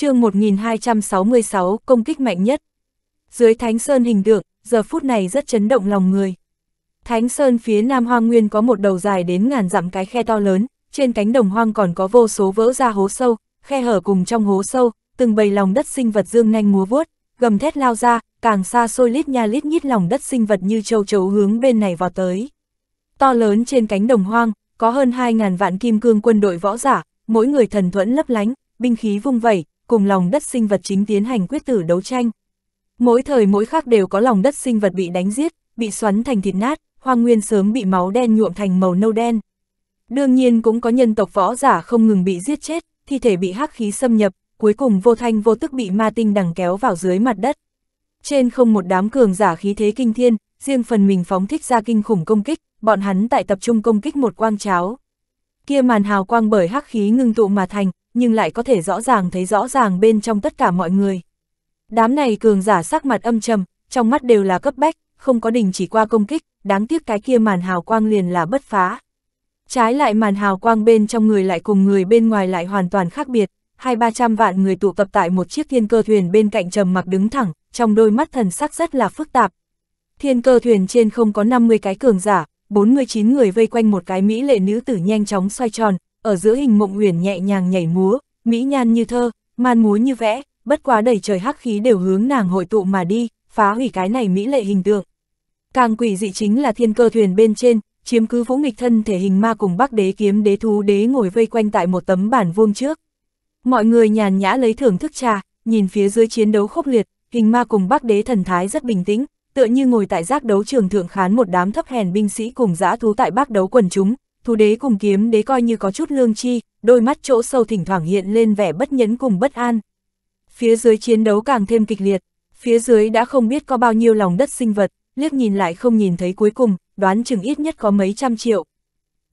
chương 1266 công kích mạnh nhất. Dưới Thánh Sơn hình tượng, giờ phút này rất chấn động lòng người. Thánh Sơn phía nam hoang nguyên có một đầu dài đến ngàn dặm cái khe to lớn, trên cánh đồng hoang còn có vô số vỡ ra hố sâu, khe hở cùng trong hố sâu, từng bầy lòng đất sinh vật dương nhanh múa vuốt, gầm thét lao ra, càng xa xôi lít nha lít nhít lòng đất sinh vật như châu chấu hướng bên này vào tới. To lớn trên cánh đồng hoang, có hơn 2.000 vạn kim cương quân đội võ giả, mỗi người thần thuẫn lấp lánh, binh khí vung vẩy, cùng lòng đất sinh vật chính tiến hành quyết tử đấu tranh. Mỗi thời mỗi khắc đều có lòng đất sinh vật bị đánh giết, bị xoắn thành thịt nát, hoang nguyên sớm bị máu đen nhuộm thành màu nâu đen. Đương nhiên cũng có nhân tộc võ giả không ngừng bị giết chết, thi thể bị hắc khí xâm nhập, cuối cùng vô thanh vô tức bị ma tinh đằng kéo vào dưới mặt đất. Trên không một đám cường giả khí thế kinh thiên, riêng phần mình phóng thích ra kinh khủng công kích, bọn hắn tại tập trung công kích một quang cháo. Kia màn hào quang bởi hắc khí ngưng tụ mà thành, nhưng lại có thể rõ ràng thấy rõ ràng bên trong tất cả mọi người. Đám này cường giả sắc mặt âm trầm, trong mắt đều là cấp bách, không có đình chỉ qua công kích, đáng tiếc cái kia màn hào quang liền là bất phá. Trái lại màn hào quang bên trong người lại cùng người bên ngoài lại hoàn toàn khác biệt, hai ba trăm vạn người tụ tập tại một chiếc thiên cơ thuyền bên cạnh trầm mặc đứng thẳng, trong đôi mắt thần sắc rất là phức tạp. Thiên cơ thuyền trên không có 50 cái cường giả, 49 người vây quanh một cái mỹ lệ nữ tử nhanh chóng xoay tròn, ở giữa hình mộng uyển nhẹ nhàng nhảy múa, mỹ nhan như thơ, man múa như vẽ, bất quá đầy trời hắc khí đều hướng nàng hội tụ mà đi, phá hủy cái này mỹ lệ hình tượng. Càng quỷ dị chính là thiên cơ thuyền bên trên, chiếm cứ vũ nghịch thân thể hình ma cùng bắc đế kiếm đế thú đế ngồi vây quanh tại một tấm bản vuông trước. Mọi người nhàn nhã lấy thưởng thức trà, nhìn phía dưới chiến đấu khốc liệt, hình ma cùng bắc đế thần thái rất bình tĩnh, tựa như ngồi tại giác đấu trường thượng khán một đám thấp hèn binh sĩ cùng dã thú tại bác đấu quần chúng, thú đế cùng kiếm đế coi như có chút lương chi, đôi mắt chỗ sâu thỉnh thoảng hiện lên vẻ bất nhẫn cùng bất an. Phía dưới chiến đấu càng thêm kịch liệt, phía dưới đã không biết có bao nhiêu lòng đất sinh vật, liếc nhìn lại không nhìn thấy cuối cùng, đoán chừng ít nhất có mấy trăm triệu.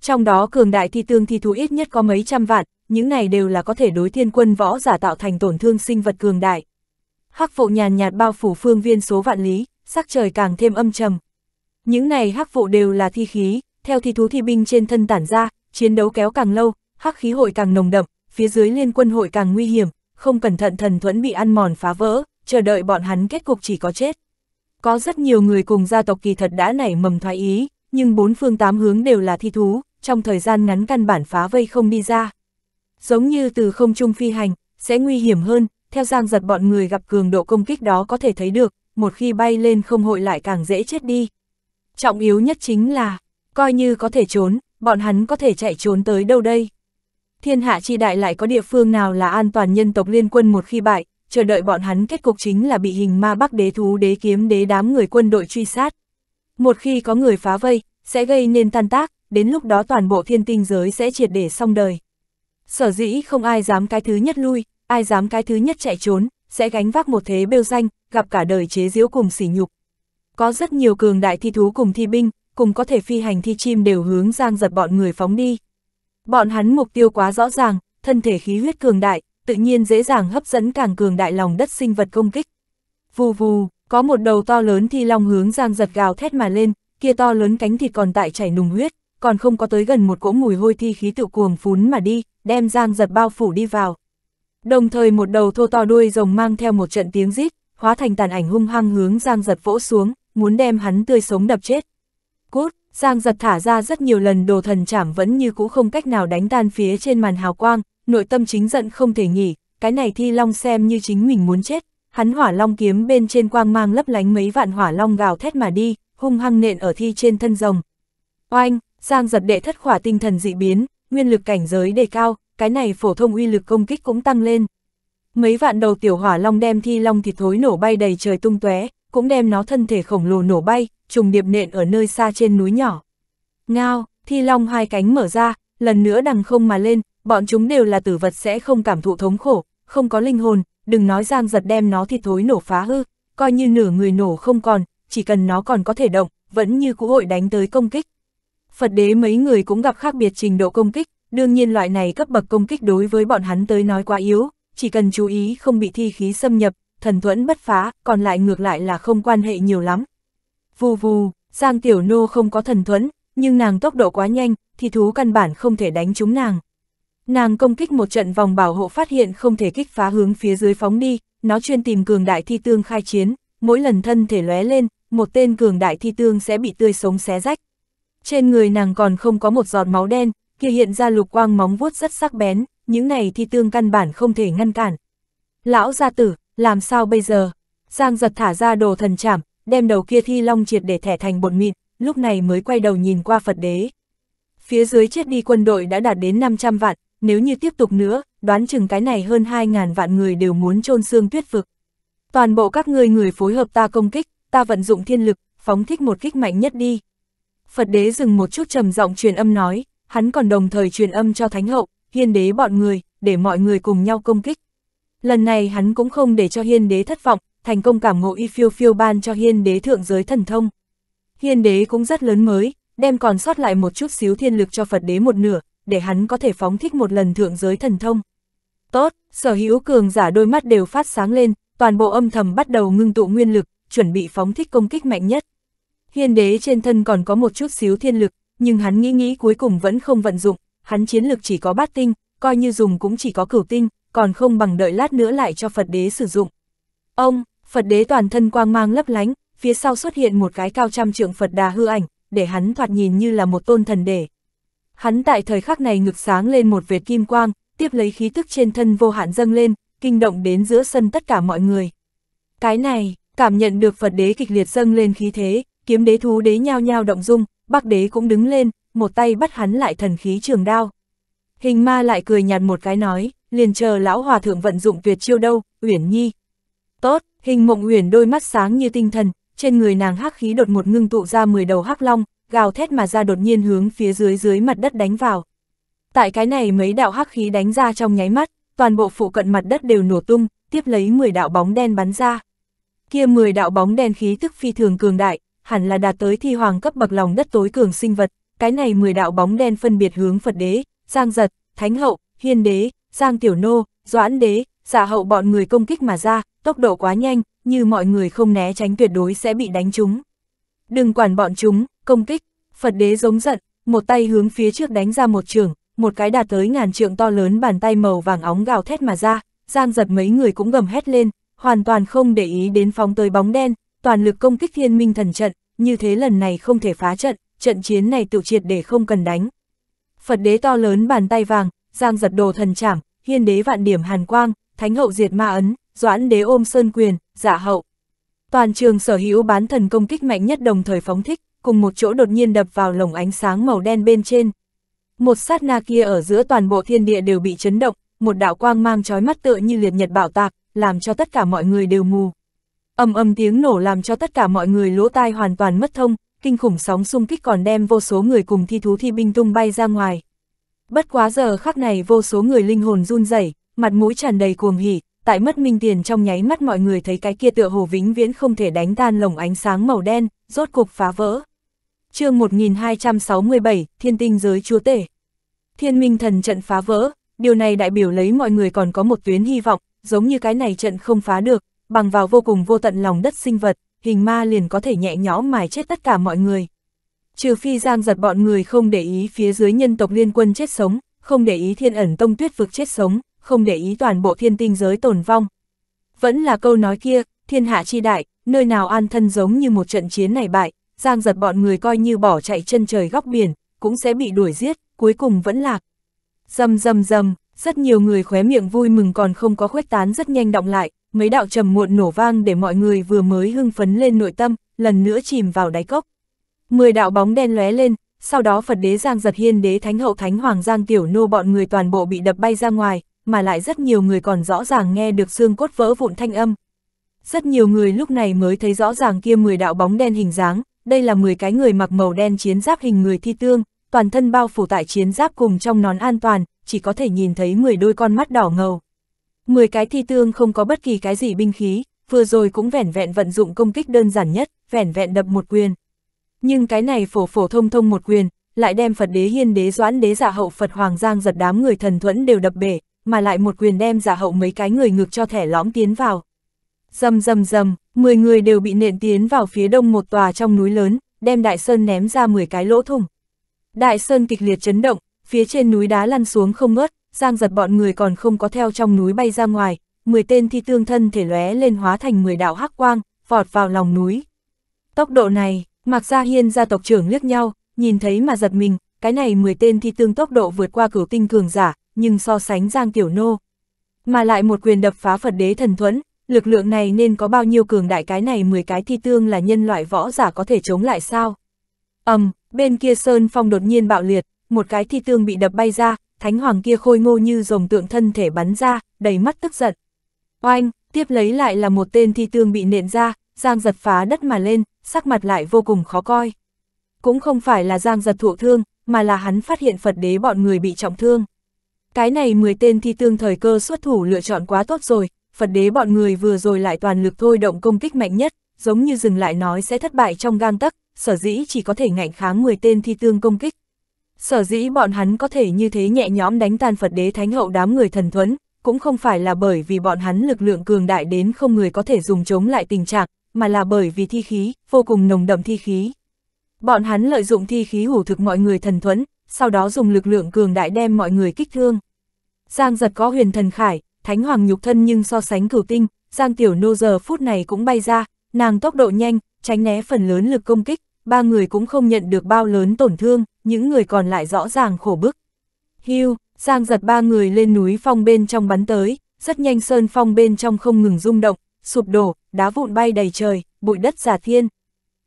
Trong đó cường đại thi tương thi thú ít nhất có mấy trăm vạn, những này đều là có thể đối thiên quân võ giả tạo thành tổn thương sinh vật cường đại. Hắc vụ nhàn nhạt bao phủ phương viên số vạn lý, sắc trời càng thêm âm trầm. Những này hắc vụ đều là thi khí, theo thi thú thi binh trên thân tản ra, chiến đấu kéo càng lâu, hắc khí hội càng nồng đậm, phía dưới liên quân hội càng nguy hiểm, không cẩn thận thần thuẫn bị ăn mòn phá vỡ, chờ đợi bọn hắn kết cục chỉ có chết. Có rất nhiều người cùng gia tộc kỳ thật đã nảy mầm thoái ý, nhưng bốn phương tám hướng đều là thi thú, trong thời gian ngắn căn bản phá vây không đi ra. Giống như từ không trung phi hành, sẽ nguy hiểm hơn, theo giang giật bọn người gặp cường độ công kích đó có thể thấy được, một khi bay lên không hội lại càng dễ chết đi. Trọng yếu nhất chính là, Coi như có thể trốn, bọn hắn có thể chạy trốn tới đâu đây? Thiên hạ chi đại lại có địa phương nào là an toàn nhân tộc liên quân một khi bại, chờ đợi bọn hắn kết cục chính là bị hình ma bắc đế thú đế kiếm đế đám người quân đội truy sát. Một khi có người phá vây, sẽ gây nên tan tác, đến lúc đó toàn bộ thiên tinh giới sẽ triệt để xong đời. Sở dĩ không ai dám cái thứ nhất lui, ai dám cái thứ nhất chạy trốn, sẽ gánh vác một thế bêu danh, gặp cả đời chế giễu cùng sỉ nhục. Có rất nhiều cường đại thi thú cùng thi binh, cùng có thể phi hành thi chim đều hướng giang giật bọn người phóng đi. Bọn hắn mục tiêu quá rõ ràng, thân thể khí huyết cường đại, tự nhiên dễ dàng hấp dẫn càng cường đại lòng đất sinh vật công kích. Vù vù, có một đầu to lớn thi long hướng giang giật gào thét mà lên, kia to lớn cánh thịt còn tại chảy nùng huyết, còn không có tới gần một cỗ mùi hôi thi khí tự cuồng phún mà đi, đem giang giật bao phủ đi vào. Đồng thời một đầu thô to đuôi rồng mang theo một trận tiếng rít, hóa thành tàn ảnh hung hăng hướng giang giật vỗ xuống, muốn đem hắn tươi sống đập chết. Cút, Giang giật thả ra rất nhiều lần đồ thần chảm vẫn như cũ không cách nào đánh tan phía trên màn hào quang, nội tâm chính giận không thể nghỉ, cái này thi long xem như chính mình muốn chết, hắn hỏa long kiếm bên trên quang mang lấp lánh mấy vạn hỏa long gào thét mà đi, hung hăng nện ở thi trên thân rồng. Oanh, Giang giật đệ thất khỏa tinh thần dị biến, nguyên lực cảnh giới đề cao, cái này phổ thông uy lực công kích cũng tăng lên, mấy vạn đầu tiểu hỏa long đem thi long thịt thối nổ bay đầy trời tung tóe, cũng đem nó thân thể khổng lồ nổ bay, trùng điệp nện ở nơi xa trên núi nhỏ. Ngao, thi long hai cánh mở ra, lần nữa đằng không mà lên, bọn chúng đều là tử vật sẽ không cảm thụ thống khổ, không có linh hồn, đừng nói giang giật đem nó thịt thối nổ phá hư, coi như nửa người nổ không còn, chỉ cần nó còn có thể động, vẫn như cũ hội đánh tới công kích. Phật đế mấy người cũng gặp khác biệt trình độ công kích, đương nhiên loại này cấp bậc công kích đối với bọn hắn tới nói quá yếu, chỉ cần chú ý không bị thi khí xâm nhập, thần thuẫn bất phá, còn lại ngược lại là không quan hệ nhiều lắm. Vù vù, Giang Tiểu Nô không có thần thuẫn, nhưng nàng tốc độ quá nhanh, thì thú căn bản không thể đánh trúng nàng. Nàng công kích một trận vòng bảo hộ phát hiện không thể kích phá hướng phía dưới phóng đi, nó chuyên tìm cường đại thi tương khai chiến, mỗi lần thân thể lóe lên, một tên cường đại thi tương sẽ bị tươi sống xé rách. Trên người nàng còn không có một giọt máu đen, kia hiện ra lục quang móng vuốt rất sắc bén, những này thi tương căn bản không thể ngăn cản. Lão gia tử, làm sao bây giờ? Giang giật thả ra đồ thần chảm, đem đầu kia thi long triệt để thẻ thành bột mịn, lúc này mới quay đầu nhìn qua Phật đế. Phía dưới chết đi quân đội đã đạt đến 500 vạn, nếu như tiếp tục nữa, đoán chừng cái này hơn 2.000 vạn người đều muốn trôn xương tuyết vực. Toàn bộ các ngươi người phối hợp ta công kích, ta vận dụng thiên lực, phóng thích một kích mạnh nhất đi. Phật đế dừng một chút trầm giọng truyền âm nói, hắn còn đồng thời truyền âm cho Thánh Hậu, hiên đế bọn người, để mọi người cùng nhau công kích. Lần này hắn cũng không để cho hiên đế thất vọng, thành công cảm ngộ y phiêu phiêu ban cho hiên đế thượng giới thần thông. Hiên đế cũng rất lớn mới, đem còn sót lại một chút xíu thiên lực cho Phật đế một nửa, để hắn có thể phóng thích một lần thượng giới thần thông. Tốt, sở hữu cường giả đôi mắt đều phát sáng lên, toàn bộ âm thầm bắt đầu ngưng tụ nguyên lực, chuẩn bị phóng thích công kích mạnh nhất. Hiên đế trên thân còn có một chút xíu thiên lực, nhưng hắn nghĩ nghĩ cuối cùng vẫn không vận dụng, hắn chiến lực chỉ có bát tinh, coi như dùng cũng chỉ có cửu tinh, còn không bằng đợi lát nữa lại cho Phật đế sử dụng. Ông, Phật đế toàn thân quang mang lấp lánh, phía sau xuất hiện một cái cao trăm trượng Phật đà hư ảnh, để hắn thoạt nhìn như là một tôn thần đề. Hắn tại thời khắc này ngực sáng lên một vệt kim quang, tiếp lấy khí tức trên thân vô hạn dâng lên, kinh động đến giữa sân tất cả mọi người. Cái này, cảm nhận được Phật đế kịch liệt dâng lên khí thế, kiếm đế thú đế nhao nhao động dung, Bắc đế cũng đứng lên, một tay bắt hắn lại thần khí trường đao. Hình ma lại cười nhạt một cái nói, liền chờ lão hòa thượng vận dụng tuyệt chiêu đâu, Uyển Nhi. Tốt, hình mộng Uyển đôi mắt sáng như tinh thần, trên người nàng hắc khí đột một ngưng tụ ra 10 đầu hắc long, gào thét mà ra đột nhiên hướng phía dưới dưới mặt đất đánh vào. Tại cái này mấy đạo hắc khí đánh ra trong nháy mắt, toàn bộ phụ cận mặt đất đều nổ tung, tiếp lấy 10 đạo bóng đen bắn ra. Kia 10 đạo bóng đen khí tức phi thường cường đại, hẳn là đạt tới thi hoàng cấp bậc lòng đất tối cường sinh vật, cái này 10 đạo bóng đen phân biệt hướng Phật đế, Giang Giật, Thánh hậu, Hiên đế, Giang Tiểu Nô, Doãn đế, giả dạ hậu bọn người công kích mà ra, tốc độ quá nhanh, như mọi người không né tránh tuyệt đối sẽ bị đánh trúng. Đừng quản bọn chúng, công kích, Phật đế giống giận, một tay hướng phía trước đánh ra một trường, một cái đạt tới ngàn trượng to lớn bàn tay màu vàng óng gào thét mà ra, Giang giật mấy người cũng gầm hét lên, hoàn toàn không để ý đến phóng tới bóng đen, toàn lực công kích thiên minh thần trận, như thế lần này không thể phá trận, trận chiến này tự triệt để không cần đánh. Phật đế to lớn bàn tay vàng, giang giật đồ thần trảm, hiên đế vạn điểm hàn quang, thánh hậu diệt ma ấn, doãn đế ôm sơn quyền, giả dạ hậu. Toàn trường sở hữu bán thần công kích mạnh nhất đồng thời phóng thích, cùng một chỗ đột nhiên đập vào lồng ánh sáng màu đen bên trên. Một sát na kia ở giữa toàn bộ thiên địa đều bị chấn động, một đạo quang mang chói mắt tựa như liệt nhật bảo tạc, làm cho tất cả mọi người đều mù. Âm âm tiếng nổ làm cho tất cả mọi người lỗ tai hoàn toàn mất thông, kinh khủng sóng xung kích còn đem vô số người cùng thi thú thi binh tung bay ra ngoài. Bất quá giờ khắc này vô số người linh hồn run rẩy, mặt mũi tràn đầy cuồng hỉ, tại mất minh tiền trong nháy mắt mọi người thấy cái kia tựa hồ vĩnh viễn không thể đánh tan lồng ánh sáng màu đen, rốt cục phá vỡ. chương 1267, Thiên tinh giới chúa tể. Thiên minh thần trận phá vỡ, điều này đại biểu lấy mọi người còn có một tuyến hy vọng, giống như cái này trận không phá được, bằng vào vô cùng vô tận lòng đất sinh vật, hình ma liền có thể nhẹ nhõm mài chết tất cả mọi người. Trừ phi giang giật bọn người không để ý phía dưới nhân tộc liên quân chết sống, không để ý thiên ẩn tông tuyết vực chết sống, không để ý toàn bộ thiên tinh giới tồn vong. Vẫn là câu nói kia, thiên hạ chi đại, nơi nào an thân giống như một trận chiến này bại, giang giật bọn người coi như bỏ chạy chân trời góc biển, cũng sẽ bị đuổi giết, cuối cùng vẫn lạc. Dầm dầm dầm, rất nhiều người khóe miệng vui mừng còn không có khuếch tán rất nhanh động lại, mấy đạo trầm muộn nổ vang để mọi người vừa mới hưng phấn lên nội tâm, lần nữa chìm vào đáy cốc. Mười đạo bóng đen lóe lên, sau đó Phật đế Giang Giật Hiên đế Thánh hậu Thánh Hoàng Giang Tiểu Nô bọn người toàn bộ bị đập bay ra ngoài, mà lại rất nhiều người còn rõ ràng nghe được xương cốt vỡ vụn thanh âm. Rất nhiều người lúc này mới thấy rõ ràng kia 10 đạo bóng đen hình dáng, đây là 10 cái người mặc màu đen chiến giáp hình người thi tương, toàn thân bao phủ tại chiến giáp cùng trong nón an toàn, chỉ có thể nhìn thấy 10 đôi con mắt đỏ ngầu. 10 cái thi tương không có bất kỳ cái gì binh khí, vừa rồi cũng vẻn vẹn vận dụng công kích đơn giản nhất, vẻn vẹn đập một quyền. Nhưng cái này phổ phổ thông thông một quyền, lại đem Phật đế hiên đế doãn đế giả dạ hậu Phật Hoàng Giang giật đám người thần thuẫn đều đập bể, mà lại một quyền đem giả dạ hậu mấy cái người ngược cho thẻ lõm tiến vào. Dầm dầm dầm, 10 người đều bị nện tiến vào phía đông một tòa trong núi lớn, đem Đại Sơn ném ra 10 cái lỗ thủng. Đại Sơn kịch liệt chấn động, phía trên núi đá lăn xuống không ngớt, giang giật bọn người còn không có theo trong núi bay ra ngoài, 10 tên thi tương thân thể lóe lên hóa thành 10 đạo hắc quang, vọt vào lòng núi. Tốc độ này, Mạc Gia Hiên gia tộc trưởng liếc nhau, nhìn thấy mà giật mình, cái này 10 tên thi tương tốc độ vượt qua cửu tinh cường giả, nhưng so sánh Giang Tiểu Nô. Mà lại một quyền đập phá Phật đế thần thuẫn, lực lượng này nên có bao nhiêu cường đại cái này 10 cái thi tương là nhân loại võ giả có thể chống lại sao? ầm um, bên kia Sơn Phong đột nhiên bạo liệt, một cái thi tương bị đập bay ra, thánh hoàng kia khôi ngô như rồng tượng thân thể bắn ra, đầy mắt tức giận. Oanh, tiếp lấy lại là một tên thi tương bị nện ra, Giang giật phá đất mà lên, sắc mặt lại vô cùng khó coi. Cũng không phải là Giang giật thụ thương, mà là hắn phát hiện Phật đế bọn người bị trọng thương. Cái này 10 tên thi tương thời cơ xuất thủ lựa chọn quá tốt rồi, Phật đế bọn người vừa rồi lại toàn lực thôi động công kích mạnh nhất, giống như dừng lại nói sẽ thất bại trong gang tắc, sở dĩ chỉ có thể ngạnh kháng 10 tên thi tương công kích, Sở dĩ bọn hắn có thể như thế nhẹ nhõm đánh tan Phật đế thánh hậu đám người thần thuẫn, cũng không phải là bởi vì bọn hắn lực lượng cường đại đến không người có thể dùng chống lại tình trạng, mà là bởi vì thi khí, vô cùng nồng đậm thi khí. Bọn hắn lợi dụng thi khí hủ thực mọi người thần thuẫn, sau đó dùng lực lượng cường đại đem mọi người kích thương. Giang giật có huyền thần khải, thánh hoàng nhục thân nhưng so sánh cửu tinh, Giang tiểu nô giờ phút này cũng bay ra, nàng tốc độ nhanh, tránh né phần lớn lực công kích, ba người cũng không nhận được bao lớn tổn thương, những người còn lại rõ ràng khổ bức. Hưu, Giang giật ba người lên núi phong bên trong bắn tới, rất nhanh sơn phong bên trong không ngừng rung động, sụp đổ, đá vụn bay đầy trời, bụi đất giả thiên.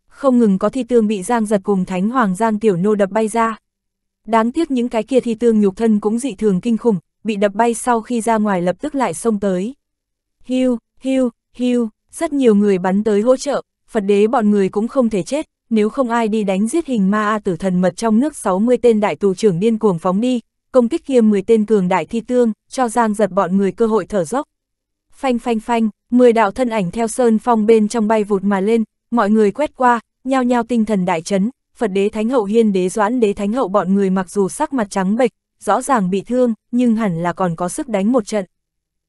Không ngừng có thi tương bị Giang giật cùng Thánh Hoàng Giang Tiểu Nô đập bay ra. Đáng tiếc những cái kia thi tương nhục thân cũng dị thường kinh khủng, bị đập bay sau khi ra ngoài lập tức lại xông tới. Hưu, hưu, hưu, rất nhiều người bắn tới hỗ trợ, Phật đế bọn người cũng không thể chết, nếu không ai đi đánh giết hình ma A tử thần mật trong nước 60 tên đại tù trưởng điên cuồng phóng đi, công kích kia 10 tên cường đại thi tương, cho Giang giật bọn người cơ hội thở dốc. Phanh phanh phanh, 10 đạo thân ảnh theo sơn phong bên trong bay vụt mà lên, mọi người quét qua, nhao nhao tinh thần đại chấn, Phật đế Thánh Hậu Hiên đế Doãn đế Thánh Hậu bọn người mặc dù sắc mặt trắng bệch, rõ ràng bị thương, nhưng hẳn là còn có sức đánh một trận.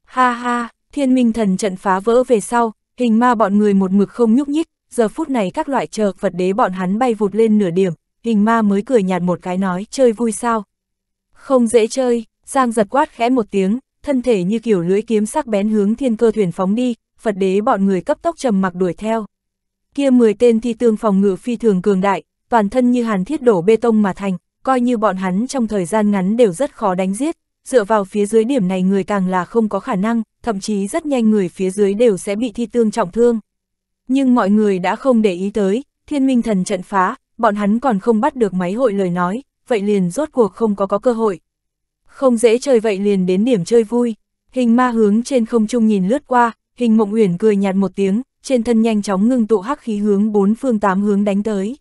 Ha ha, thiên minh thần trận phá vỡ về sau, hình ma bọn người một mực không nhúc nhích, giờ phút này các loại chờ vật đế bọn hắn bay vụt lên nửa điểm, hình ma mới cười nhạt một cái nói chơi vui sao. Không dễ chơi, Giang giật quát khẽ một tiếng, thân thể như kiểu lưỡi kiếm sắc bén hướng thiên cơ thuyền phóng đi, Phật đế bọn người cấp tốc trầm mặc đuổi theo. Kia 10 tên thi tương phòng ngự phi thường cường đại, toàn thân như hàn thiết đổ bê tông mà thành, coi như bọn hắn trong thời gian ngắn đều rất khó đánh giết, dựa vào phía dưới điểm này người càng là không có khả năng, thậm chí rất nhanh người phía dưới đều sẽ bị thi tương trọng thương nhưng mọi người đã không để ý tới, thiên minh thần trận phá, bọn hắn còn không bắt được máy hội lời nói, vậy liền rốt cuộc không có có cơ hội. Không dễ chơi vậy liền đến điểm chơi vui, hình ma hướng trên không trung nhìn lướt qua, hình mộng uyển cười nhạt một tiếng, trên thân nhanh chóng ngưng tụ hắc khí hướng bốn phương tám hướng đánh tới.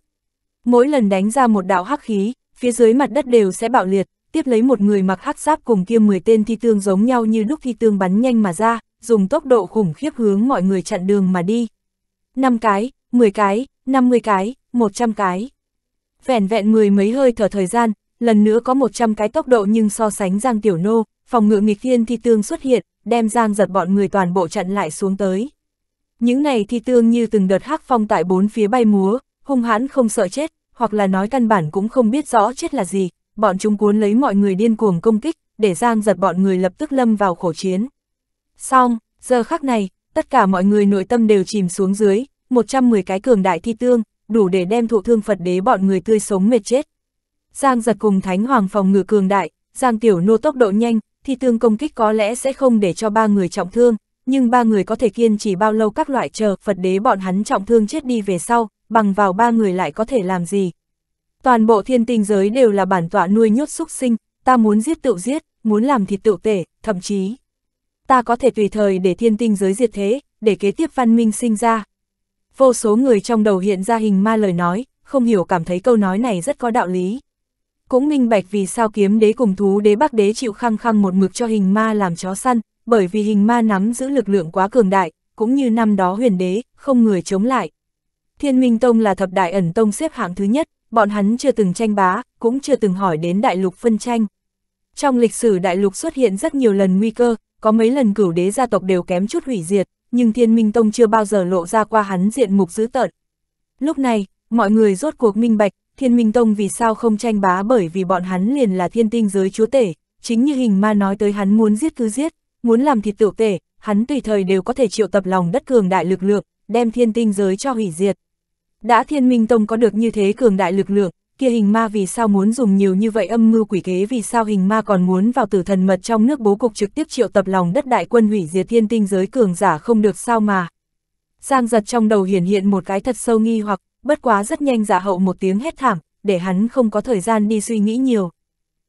Mỗi lần đánh ra một đạo hắc khí, phía dưới mặt đất đều sẽ bạo liệt, tiếp lấy một người mặc hắc giáp cùng kia 10 tên thi tương giống nhau như lúc thi tương bắn nhanh mà ra, dùng tốc độ khủng khiếp hướng mọi người chặn đường mà đi, 5 cái, 10 cái, 50 cái, 100 cái. Vẹn vẹn mười mấy hơi thở thời gian, lần nữa có 100 cái tốc độ nhưng so sánh Giang Tiểu Nô, phòng ngự nghịch thiên thi tương xuất hiện, đem Giang giật bọn người toàn bộ chặn lại xuống tới. Những này thi tương như từng đợt hắc phong tại bốn phía bay múa, hung hãn không sợ chết, hoặc là nói căn bản cũng không biết rõ chết là gì, bọn chúng cuốn lấy mọi người điên cuồng công kích, để Giang giật bọn người lập tức lâm vào khổ chiến. Xong, giờ khắc này, tất cả mọi người nội tâm đều chìm xuống dưới, 110 cái cường đại thi tương, đủ để đem thụ thương Phật đế bọn người tươi sống mệt chết. Giang giật cùng Thánh Hoàng phòng ngự cường đại, Giang Tiểu Nô tốc độ nhanh, thi tương công kích có lẽ sẽ không để cho ba người trọng thương, nhưng ba người có thể kiên trì bao lâu các loại chờ Phật đế bọn hắn trọng thương chết đi về sau, bằng vào ba người lại có thể làm gì. Toàn bộ thiên tinh giới đều là bản tọa nuôi nhốt súc sinh, ta muốn giết tự giết, muốn làm thịt tự tể, thậm chí ta có thể tùy thời để thiên tinh giới diệt thế, để kế tiếp văn minh sinh ra. Vô số người trong đầu hiện ra hình ma lời nói, không hiểu cảm thấy câu nói này rất có đạo lý. Cũng minh bạch vì sao kiếm đế cùng thú đế bắc đế chịu khăng khăng một mực cho hình ma làm chó săn, bởi vì hình ma nắm giữ lực lượng quá cường đại, cũng như năm đó huyền đế, không người chống lại. Thiên Minh Tông là thập đại ẩn tông xếp hạng thứ nhất, bọn hắn chưa từng tranh bá, cũng chưa từng hỏi đến đại lục phân tranh. Trong lịch sử đại lục xuất hiện rất nhiều lần nguy cơ, có mấy lần cửu đế gia tộc đều kém chút hủy diệt, nhưng thiên minh tông chưa bao giờ lộ ra qua hắn diện mục dữ tợn. Lúc này, mọi người rốt cuộc minh bạch, thiên minh tông vì sao không tranh bá bởi vì bọn hắn liền là thiên tinh giới chúa tể, chính như hình ma nói tới hắn muốn giết cứ giết, muốn làm thịt tiểu tể, hắn tùy thời đều có thể triệu tập lòng đất cường đại lực lượng, đem thiên tinh giới cho hủy diệt. Đã thiên minh tông có được như thế cường đại lực lượng, kia hình ma vì sao muốn dùng nhiều như vậy âm mưu quỷ kế vì sao hình ma còn muốn vào tử thần mật trong nước bố cục trực tiếp triệu tập lòng đất đại quân hủy diệt thiên tinh giới cường giả không được sao mà. Giang giật trong đầu hiển hiện một cái thật sâu nghi hoặc, bất quá rất nhanh giả dạ hậu một tiếng hét thảm, để hắn không có thời gian đi suy nghĩ nhiều.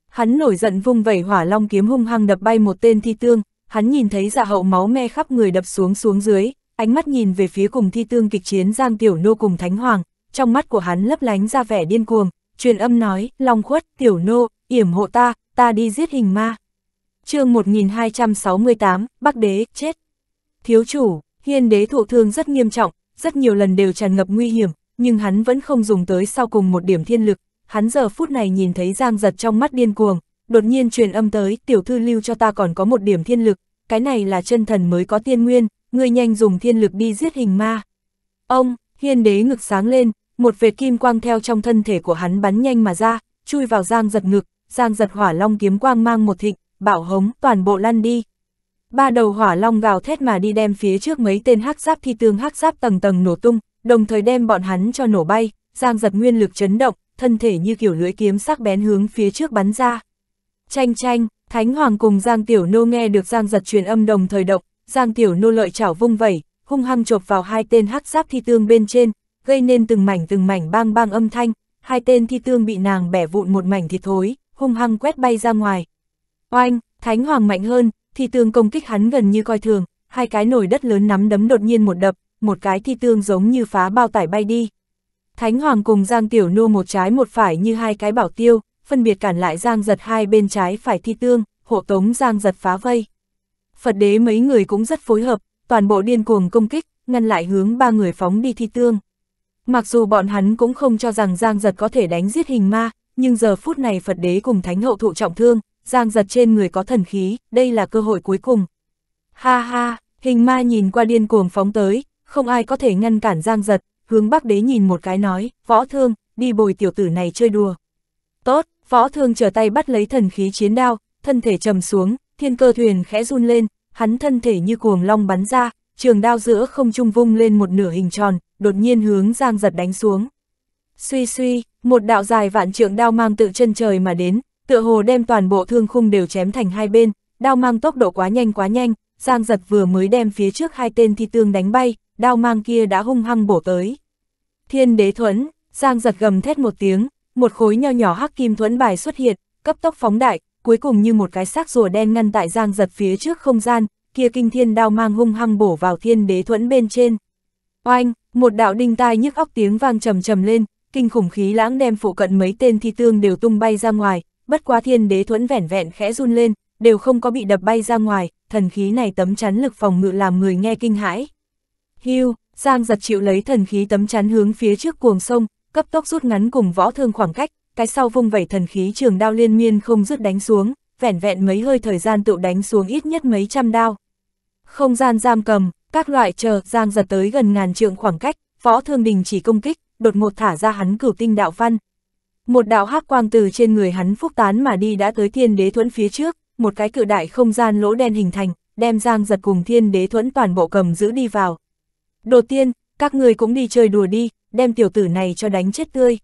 Hắn nổi giận vung vẩy hỏa long kiếm hung hăng đập bay một tên thi tương, hắn nhìn thấy giả dạ hậu máu me khắp người đập xuống xuống dưới, ánh mắt nhìn về phía cùng thi tương kịch chiến Giang Tiểu Nô cùng Thánh Hoàng, trong mắt của hắn lấp lánh ra vẻ điên cuồng, truyền âm nói, Long khuất, tiểu nô, yểm hộ ta, ta đi giết hình ma. chương 1268, Bắc Đế, chết. Thiếu chủ, hiên đế thụ thương rất nghiêm trọng, rất nhiều lần đều tràn ngập nguy hiểm, nhưng hắn vẫn không dùng tới sau cùng một điểm thiên lực. Hắn giờ phút này nhìn thấy giang giật trong mắt điên cuồng, đột nhiên truyền âm tới, tiểu thư lưu cho ta còn có một điểm thiên lực, cái này là chân thần mới có tiên nguyên, ngươi nhanh dùng thiên lực đi giết hình ma. Ông, hiên đế ngực sáng lên, một vệt kim quang theo trong thân thể của hắn bắn nhanh mà ra, chui vào giang giật ngực, giang giật hỏa long kiếm quang mang một thịnh, bảo hống toàn bộ lăn đi. Ba đầu hỏa long gào thét mà đi đem phía trước mấy tên hắc giáp thi tương hắc giáp tầng tầng nổ tung, đồng thời đem bọn hắn cho nổ bay, giang giật nguyên lực chấn động, thân thể như kiểu lưỡi kiếm sắc bén hướng phía trước bắn ra. Chanh chanh, Thánh Hoàng cùng Giang Tiểu Nô nghe được Giang giật truyền âm đồng thời động, Giang Tiểu Nô lợi chảo vung vẩy, hung hăng chộp vào hai tên hắc giáp thi tương bên trên, gây nên từng mảnh từng mảnh bang bang âm thanh, hai tên thi tương bị nàng bẻ vụn một mảnh thịt thối, hung hăng quét bay ra ngoài. Oanh, Thánh Hoàng mạnh hơn, thi tương công kích hắn gần như coi thường, hai cái nổi đất lớn nắm đấm đột nhiên một đập, một cái thi tương giống như phá bao tải bay đi. Thánh Hoàng cùng Giang Tiểu Nô một trái một phải như hai cái bảo tiêu, phân biệt cản lại Giang giật hai bên trái phải thi tương, hộ tống Giang giật phá vây. Phật đế mấy người cũng rất phối hợp, toàn bộ điên cuồng công kích, ngăn lại hướng ba người phóng đi thi tương. Mặc dù bọn hắn cũng không cho rằng Giang Giật có thể đánh giết hình ma, nhưng giờ phút này Phật đế cùng Thánh hậu thụ trọng thương, Giang Giật trên người có thần khí, đây là cơ hội cuối cùng. Ha ha, hình ma nhìn qua điên cuồng phóng tới, không ai có thể ngăn cản Giang Giật, hướng Bắc đế nhìn một cái nói, võ thương, đi bồi tiểu tử này chơi đùa. Tốt, võ thương trở tay bắt lấy thần khí chiến đao, thân thể trầm xuống, thiên cơ thuyền khẽ run lên, hắn thân thể như cuồng long bắn ra, trường đao giữa không trung vung lên một nửa hình tròn, đột nhiên hướng Giang Giật đánh xuống. Suy suy, một đạo dài vạn trượng đao mang tự chân trời mà đến, tựa hồ đem toàn bộ thương khung đều chém thành hai bên, đao mang tốc độ quá nhanh quá nhanh, Giang Giật vừa mới đem phía trước hai tên thi tương đánh bay, đao mang kia đã hung hăng bổ tới. Thiên đế thuẫn, Giang Giật gầm thét một tiếng, một khối nho nhỏ hắc kim thuẫn bài xuất hiện, cấp tốc phóng đại, cuối cùng như một cái xác rùa đen ngăn tại Giang Giật phía trước không gian, kia kinh thiên đao mang hung hăng bổ vào thiên đế thuẫn bên trên. Oanh, một đạo đinh tai nhức óc tiếng vang trầm trầm lên, kinh khủng khí lãng đem phụ cận mấy tên thi tương đều tung bay ra ngoài, bất quá thiên đế thuẫn vẻn vẹn khẽ run lên, đều không có bị đập bay ra ngoài, thần khí này tấm chắn lực phòng ngự làm người nghe kinh hãi. Hưu, Giang giật chịu lấy thần khí tấm chắn hướng phía trước cuồng sông, cấp tốc rút ngắn cùng võ thương khoảng cách, cái sau vung vẩy thần khí trường đao liên miên không dứt đánh xuống, vẻn vẹn mấy hơi thời gian tự đánh xuống ít nhất mấy trăm đao không gian giam cầm, các loại chờ giang giật tới gần ngàn trượng khoảng cách, võ thương đình chỉ công kích, đột ngột thả ra hắn cửu tinh đạo văn. Một đạo hắc quang từ trên người hắn phúc tán mà đi đã tới thiên đế thuẫn phía trước, một cái cự đại không gian lỗ đen hình thành, đem giang giật cùng thiên đế thuẫn toàn bộ cầm giữ đi vào. Đầu tiên, các người cũng đi chơi đùa đi, đem tiểu tử này cho đánh chết tươi.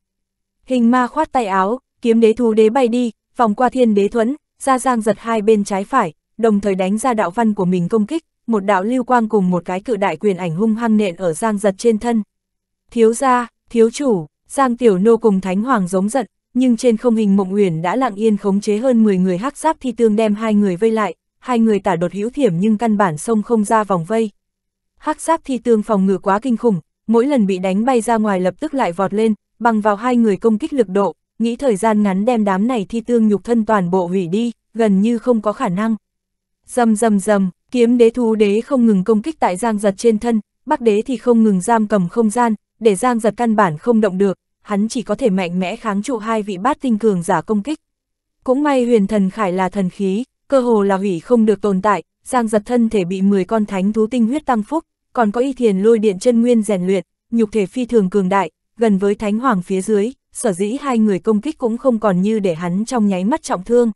Hình ma khoát tay áo, kiếm đế thú đế bay đi, vòng qua thiên đế thuẫn, ra giang giật hai bên trái phải, đồng thời đánh ra đạo văn của mình công kích, một đạo lưu quang cùng một cái cự đại quyền ảnh hung hăng nện ở Giang giật trên thân. Thiếu gia, thiếu chủ, Giang Tiểu Nô cùng Thánh Hoàng giống giận, nhưng trên không hình mộng uyển đã lặng yên khống chế hơn 10 người hắc giáp thi tương đem hai người vây lại, hai người tả đột hữu thiểm nhưng căn bản sông không ra vòng vây. Hắc giáp thi tương phòng ngự quá kinh khủng, mỗi lần bị đánh bay ra ngoài lập tức lại vọt lên, bằng vào hai người công kích lực độ, nghĩ thời gian ngắn đem đám này thi tương nhục thân toàn bộ hủy đi, gần như không có khả năng. Dầm dầm dầm, Kiếm đế thú đế không ngừng công kích tại Giang Giật trên thân, Bắc đế thì không ngừng giam cầm không gian, để Giang Giật căn bản không động được, hắn chỉ có thể mạnh mẽ kháng trụ hai vị bát tinh cường giả công kích. Cũng may huyền thần khải là thần khí, cơ hồ là hủy không được tồn tại, Giang Giật thân thể bị 10 con thánh thú tinh huyết tăng phúc, còn có y thiền lôi điện chân nguyên rèn luyện, nhục thể phi thường cường đại, gần với thánh hoàng phía dưới, sở dĩ hai người công kích cũng không còn như để hắn trong nháy mắt trọng thương.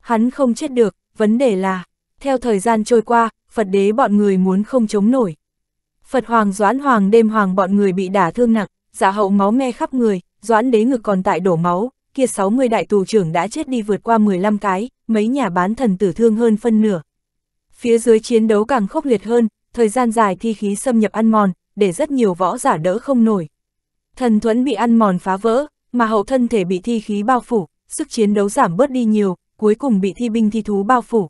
Hắn không chết được, vấn đề là theo thời gian trôi qua, Phật đế bọn người muốn không chống nổi. Phật hoàng doãn hoàng đêm hoàng bọn người bị đả thương nặng, giả dạ hậu máu me khắp người, doãn đế ngực còn tại đổ máu, kia 60 đại tù trưởng đã chết đi vượt qua 15 cái, mấy nhà bán thần tử thương hơn phân nửa. Phía dưới chiến đấu càng khốc liệt hơn, thời gian dài thi khí xâm nhập ăn mòn, để rất nhiều võ giả đỡ không nổi. Thần thuẫn bị ăn mòn phá vỡ, mà hậu thân thể bị thi khí bao phủ, sức chiến đấu giảm bớt đi nhiều, cuối cùng bị thi binh thi thú bao phủ,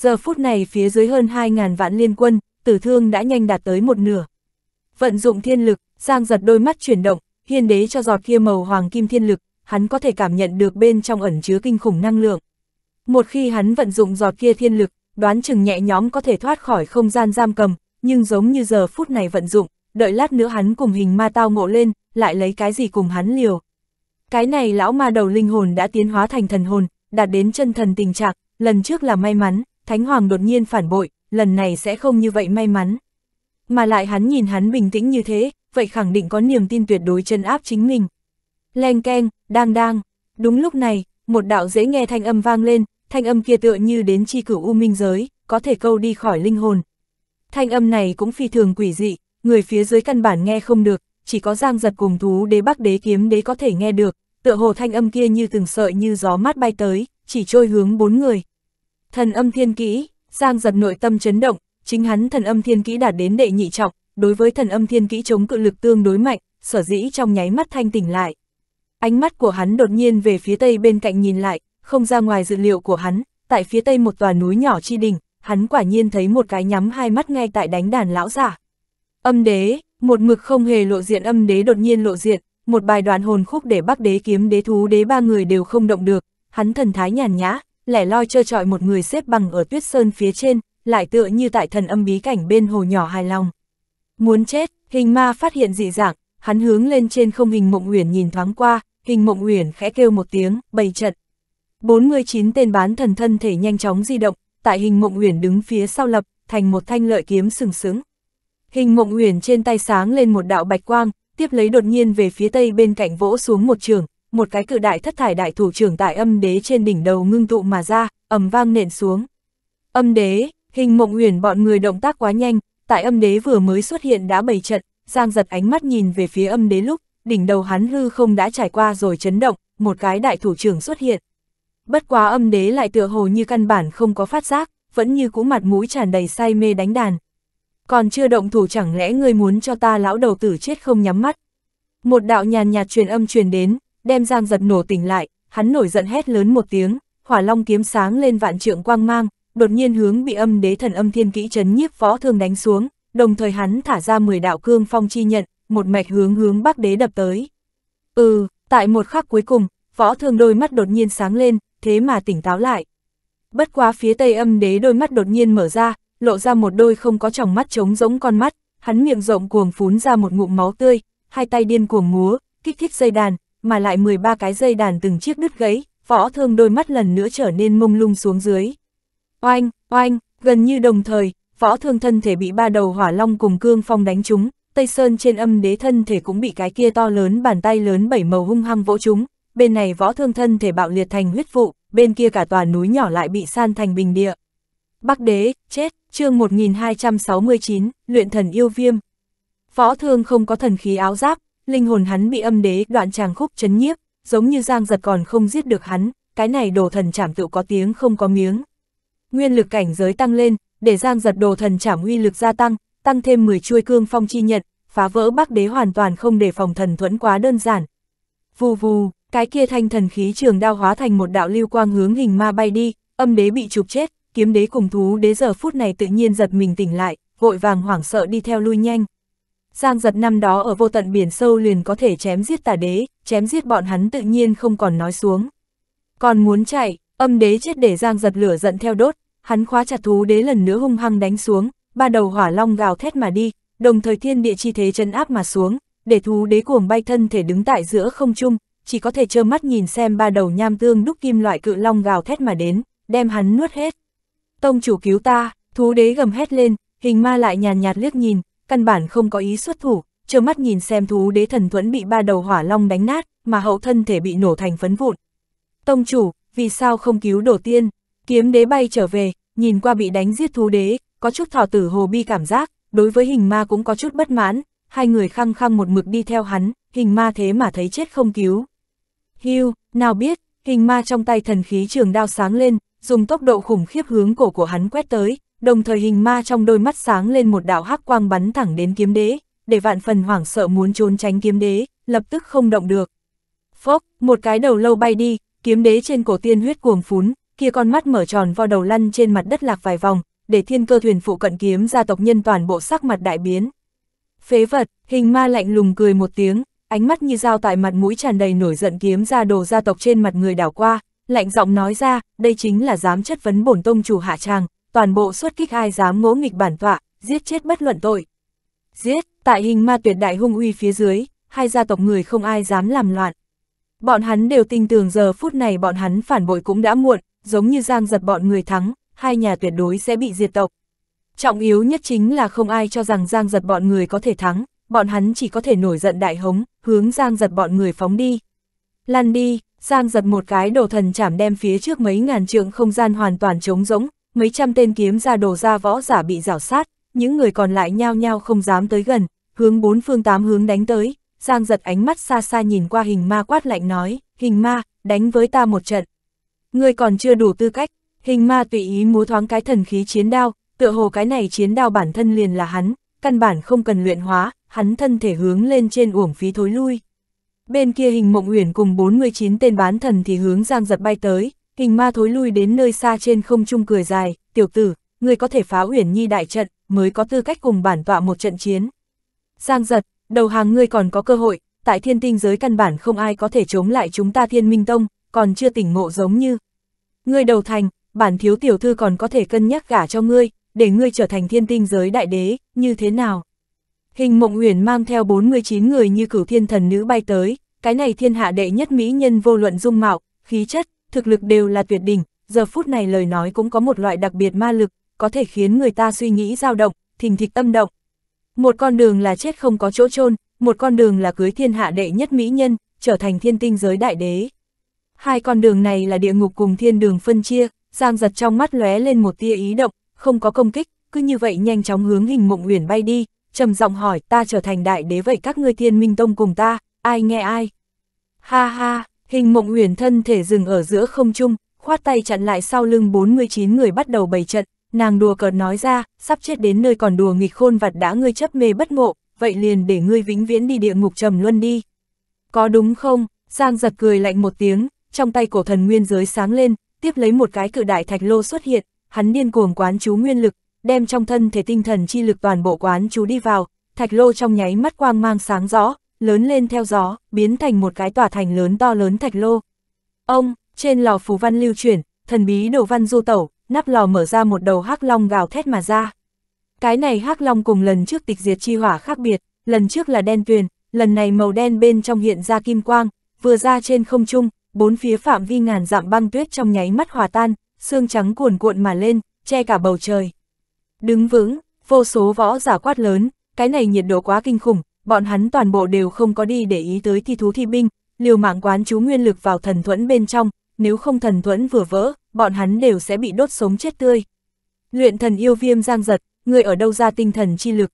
Giờ phút này phía dưới hơn 2.000 vạn liên quân, tử thương đã nhanh đạt tới một nửa. Vận dụng thiên lực, Giang giật đôi mắt chuyển động, hiên đế cho giọt kia màu hoàng kim thiên lực, hắn có thể cảm nhận được bên trong ẩn chứa kinh khủng năng lượng. Một khi hắn vận dụng giọt kia thiên lực, đoán chừng nhẹ nhóm có thể thoát khỏi không gian giam cầm, nhưng giống như giờ phút này vận dụng, đợi lát nữa hắn cùng hình ma tao ngộ lên, lại lấy cái gì cùng hắn liều. Cái này lão ma đầu linh hồn đã tiến hóa thành thần hồn, đạt đến chân thần tình trạng, lần trước là may mắn, Thánh Hoàng đột nhiên phản bội, lần này sẽ không như vậy may mắn. Mà lại hắn nhìn hắn bình tĩnh như thế, vậy khẳng định có niềm tin tuyệt đối chân áp chính mình. Leng keng, đang đang. Đúng lúc này, một đạo dễ nghe thanh âm vang lên, thanh âm kia tựa như đến chi cửu u minh giới, có thể câu đi khỏi linh hồn. Thanh âm này cũng phi thường quỷ dị, người phía dưới căn bản nghe không được, chỉ có giang giật cùng thú đế bắc đế kiếm đế có thể nghe được, tựa hồ thanh âm kia như từng sợi như gió mát bay tới, chỉ trôi hướng bốn người, Thần âm thiên kỹ, Giang giật nội tâm chấn động, chính hắn thần âm thiên kỹ đạt đến đệ nhị trọng, đối với thần âm thiên kỹ chống cự lực tương đối mạnh, sở dĩ trong nháy mắt thanh tỉnh lại. Ánh mắt của hắn đột nhiên về phía tây bên cạnh nhìn lại, không ra ngoài dự liệu của hắn, tại phía tây một tòa núi nhỏ chi đỉnh, hắn quả nhiên thấy một cái nhắm hai mắt ngay tại đánh đàn lão giả. Âm đế, một mực không hề lộ diện âm đế đột nhiên lộ diện, một bài đoàn hồn khúc để bắc đế kiếm đế thú đế ba người đều không động được, hắn thần thái nhàn nhã, lẻ loi trơ trọi một người xếp bằng ở tuyết sơn phía trên, lại tựa như tại thần âm bí cảnh bên hồ nhỏ hài lòng. Muốn chết, hình ma phát hiện dị dạng, hắn hướng lên trên không hình mộng uyển nhìn thoáng qua, hình mộng uyển khẽ kêu một tiếng, bày trận. 49 tên bán thần thân thể nhanh chóng di động, tại hình mộng uyển đứng phía sau lập, thành một thanh lợi kiếm sừng sững. Hình mộng uyển trên tay sáng lên một đạo bạch quang, tiếp lấy đột nhiên về phía tây bên cạnh vỗ xuống một trường, một cái cự đại thất thải đại thủ trưởng tại âm đế trên đỉnh đầu ngưng tụ mà ra, ầm vang nện xuống. Âm đế, hình mộng uyển bọn người động tác quá nhanh, tại âm đế vừa mới xuất hiện đã bày trận, Giang giật ánh mắt nhìn về phía âm đế lúc, đỉnh đầu hắn hư không đã trải qua rồi chấn động, một cái đại thủ trưởng xuất hiện. Bất quá âm đế lại tựa hồ như căn bản không có phát giác, vẫn như cũ mặt mũi tràn đầy say mê đánh đàn. Còn chưa động thủ chẳng lẽ ngươi muốn cho ta lão đầu tử chết không nhắm mắt. Một đạo nhàn nhạt truyền âm truyền đến, đem Giang giật nổ tỉnh lại, hắn nổi giận hét lớn một tiếng, hỏa long kiếm sáng lên vạn trượng quang mang, đột nhiên hướng bị âm đế thần âm thiên kỹ chấn nhiếp võ thương đánh xuống, đồng thời hắn thả ra 10 đạo cương phong chi nhận, một mạch hướng hướng bắc đế đập tới. Ừ, tại một khắc cuối cùng, võ thương đôi mắt đột nhiên sáng lên, thế mà tỉnh táo lại. Bất quá phía tây âm đế đôi mắt đột nhiên mở ra, lộ ra một đôi không có tròng mắt trống rỗng con mắt, hắn miệng rộng cuồng phún ra một ngụm máu tươi, hai tay điên cuồng múa, kích thích dây đàn, mà lại 13 cái dây đàn từng chiếc đứt gãy, võ thương đôi mắt lần nữa trở nên mông lung xuống dưới. Oanh, oanh, gần như đồng thời, võ thương thân thể bị ba đầu hỏa long cùng cương phong đánh trúng, Tây Sơn trên âm đế thân thể cũng bị cái kia to lớn bàn tay lớn bảy màu hung hăng vỗ chúng, bên này võ thương thân thể bạo liệt thành huyết vụ, bên kia cả tòa núi nhỏ lại bị san thành bình địa. Bắc đế, chết, chương 1269, luyện thần yêu viêm. Võ thương không có thần khí áo giáp, linh hồn hắn bị âm đế đoạn tràng khúc chấn nhiếp, giống như giang giật còn không giết được hắn, cái này đồ thần chảm tự có tiếng không có miếng. Nguyên lực cảnh giới tăng lên, để giang giật đồ thần chảm uy lực gia tăng, tăng thêm 10 chuôi cương phong chi nhận, phá vỡ bác đế hoàn toàn không để phòng thần thuẫn quá đơn giản. Vù vù, cái kia thanh thần khí trường đao hóa thành một đạo lưu quang hướng hình ma bay đi, âm đế bị chụp chết, kiếm đế cùng thú đế giờ phút này tự nhiên giật mình tỉnh lại, vội vàng hoảng sợ đi theo lui nhanh. Giang giật năm đó ở vô tận biển sâu liền có thể chém giết tà đế, chém giết bọn hắn tự nhiên không còn nói xuống. Còn muốn chạy, âm đế chết để Giang giật lửa giận theo đốt, hắn khóa chặt thú đế lần nữa hung hăng đánh xuống, ba đầu hỏa long gào thét mà đi, đồng thời thiên địa chi thế chân áp mà xuống, để thú đế cuồng bay thân thể đứng tại giữa không trung, chỉ có thể trơ mắt nhìn xem ba đầu nham tương đúc kim loại cự long gào thét mà đến, đem hắn nuốt hết. Tông chủ cứu ta, thú đế gầm hét lên, hình ma lại nhàn nhạt liếc nhìn, căn bản không có ý xuất thủ, trơ mắt nhìn xem thú đế thần thuẫn bị ba đầu hỏa long đánh nát, mà hậu thân thể bị nổ thành phấn vụn. Tông chủ, vì sao không cứu đổ tiên? Kiếm đế bay trở về, nhìn qua bị đánh giết thú đế, có chút thò tử hồ bi cảm giác, đối với hình ma cũng có chút bất mãn, hai người khăng khăng một mực đi theo hắn, hình ma thế mà thấy chết không cứu. Hiu, nào biết, hình ma trong tay thần khí trường đao sáng lên, dùng tốc độ khủng khiếp hướng cổ của hắn quét tới, đồng thời hình ma trong đôi mắt sáng lên một đạo hắc quang bắn thẳng đến kiếm đế, để vạn phần hoảng sợ muốn trốn tránh kiếm đế, lập tức không động được. Phốc, một cái đầu lâu bay đi, kiếm đế trên cổ tiên huyết cuồng phún, kia con mắt mở tròn vo đầu lăn trên mặt đất lạc vài vòng, để thiên cơ thuyền phụ cận kiếm gia tộc nhân toàn bộ sắc mặt đại biến. Phế vật, hình ma lạnh lùng cười một tiếng, ánh mắt như dao tại mặt mũi tràn đầy nổi giận kiếm ra đồ gia tộc trên mặt người đảo qua, lạnh giọng nói ra, đây chính là dám chất vấn bổn tông chủ hạ tràng, toàn bộ xuất kích ai dám ngỗ nghịch bản tọa, giết chết bất luận tội. Giết, tại hình ma tuyệt đại hung uy phía dưới, hai gia tộc người không ai dám làm loạn. Bọn hắn đều tin tưởng giờ phút này bọn hắn phản bội cũng đã muộn, giống như giang giật bọn người thắng, hai nhà tuyệt đối sẽ bị diệt tộc. Trọng yếu nhất chính là không ai cho rằng giang giật bọn người có thể thắng, bọn hắn chỉ có thể nổi giận đại hống, hướng giang giật bọn người phóng đi. Lăn đi, giang giật một cái đồ thần chảm đem phía trước mấy ngàn trượng không gian hoàn toàn trống rỗng, mấy trăm tên kiếm ra đồ ra võ giả bị rảo sát, những người còn lại nhao nhao không dám tới gần, hướng bốn phương tám hướng đánh tới, Giang giật ánh mắt xa xa nhìn qua hình ma quát lạnh nói, hình ma, đánh với ta một trận. Ngươi còn chưa đủ tư cách, hình ma tùy ý múa thoáng cái thần khí chiến đao, tựa hồ cái này chiến đao bản thân liền là hắn, căn bản không cần luyện hóa, hắn thân thể hướng lên trên uổng phí thối lui. Bên kia hình mộng uyển cùng 49 tên bán thần thì hướng Giang giật bay tới, Hình ma thối lui đến nơi xa trên không trung cười dài, tiểu tử, người có thể phá huyền nhi đại trận, mới có tư cách cùng bản tọa một trận chiến. Giang giật, đầu hàng ngươi còn có cơ hội, tại thiên tinh giới căn bản không ai có thể chống lại chúng ta thiên minh tông, còn chưa tỉnh ngộ giống như. Ngươi đầu thành, bản thiếu tiểu thư còn có thể cân nhắc gả cho ngươi, để ngươi trở thành thiên tinh giới đại đế, như thế nào? Hình mộng uyển mang theo 49 người như cửu thiên thần nữ bay tới, cái này thiên hạ đệ nhất mỹ nhân vô luận dung mạo, khí chất, thực lực đều là tuyệt đỉnh, giờ phút này lời nói cũng có một loại đặc biệt ma lực, có thể khiến người ta suy nghĩ dao động, thình thịch âm động. Một con đường là chết không có chỗ chôn, một con đường là cưới thiên hạ đệ nhất mỹ nhân, trở thành thiên tinh giới đại đế. Hai con đường này là địa ngục cùng thiên đường phân chia, Giang giật trong mắt lóe lên một tia ý động, không có công kích, cứ như vậy nhanh chóng hướng hình mộng uyển bay đi, trầm giọng hỏi ta trở thành đại đế vậy các ngươi thiên minh tông cùng ta, ai nghe ai. Ha ha, Hình mộng huyền thân thể dừng ở giữa không trung, khoát tay chặn lại sau lưng 49 người bắt đầu bày trận, nàng đùa cợt nói ra, sắp chết đến nơi còn đùa nghịch khôn vặt đã ngươi chấp mê bất ngộ, vậy liền để ngươi vĩnh viễn đi địa ngục trầm luân đi. Có đúng không? Giang giật cười lạnh một tiếng, trong tay cổ thần nguyên giới sáng lên, tiếp lấy một cái cự đại thạch lô xuất hiện, hắn điên cuồng quán chú nguyên lực, đem trong thân thể tinh thần chi lực toàn bộ quán chú đi vào, thạch lô trong nháy mắt quang mang sáng rõ, lớn lên theo gió, biến thành một cái tòa thành lớn to lớn thạch lô. Ông, trên lò phù văn lưu chuyển, thần bí đồ văn du tẩu, nắp lò mở ra một đầu hắc long gào thét mà ra. Cái này hắc long cùng lần trước tịch diệt chi hỏa khác biệt, lần trước là đen tuyền, lần này màu đen bên trong hiện ra kim quang, vừa ra trên không trung, bốn phía phạm vi ngàn dặm băng tuyết trong nháy mắt hòa tan, xương trắng cuồn cuộn mà lên, che cả bầu trời. Đứng vững, vô số võ giả quát lớn, cái này nhiệt độ quá kinh khủng, bọn hắn toàn bộ đều không có đi để ý tới thi thú thi binh, liều mạng quán chú nguyên lực vào thần thuẫn bên trong, nếu không thần thuẫn vừa vỡ, bọn hắn đều sẽ bị đốt sống chết tươi. Luyện thần yêu viêm giang giật, người ở đâu ra tinh thần chi lực.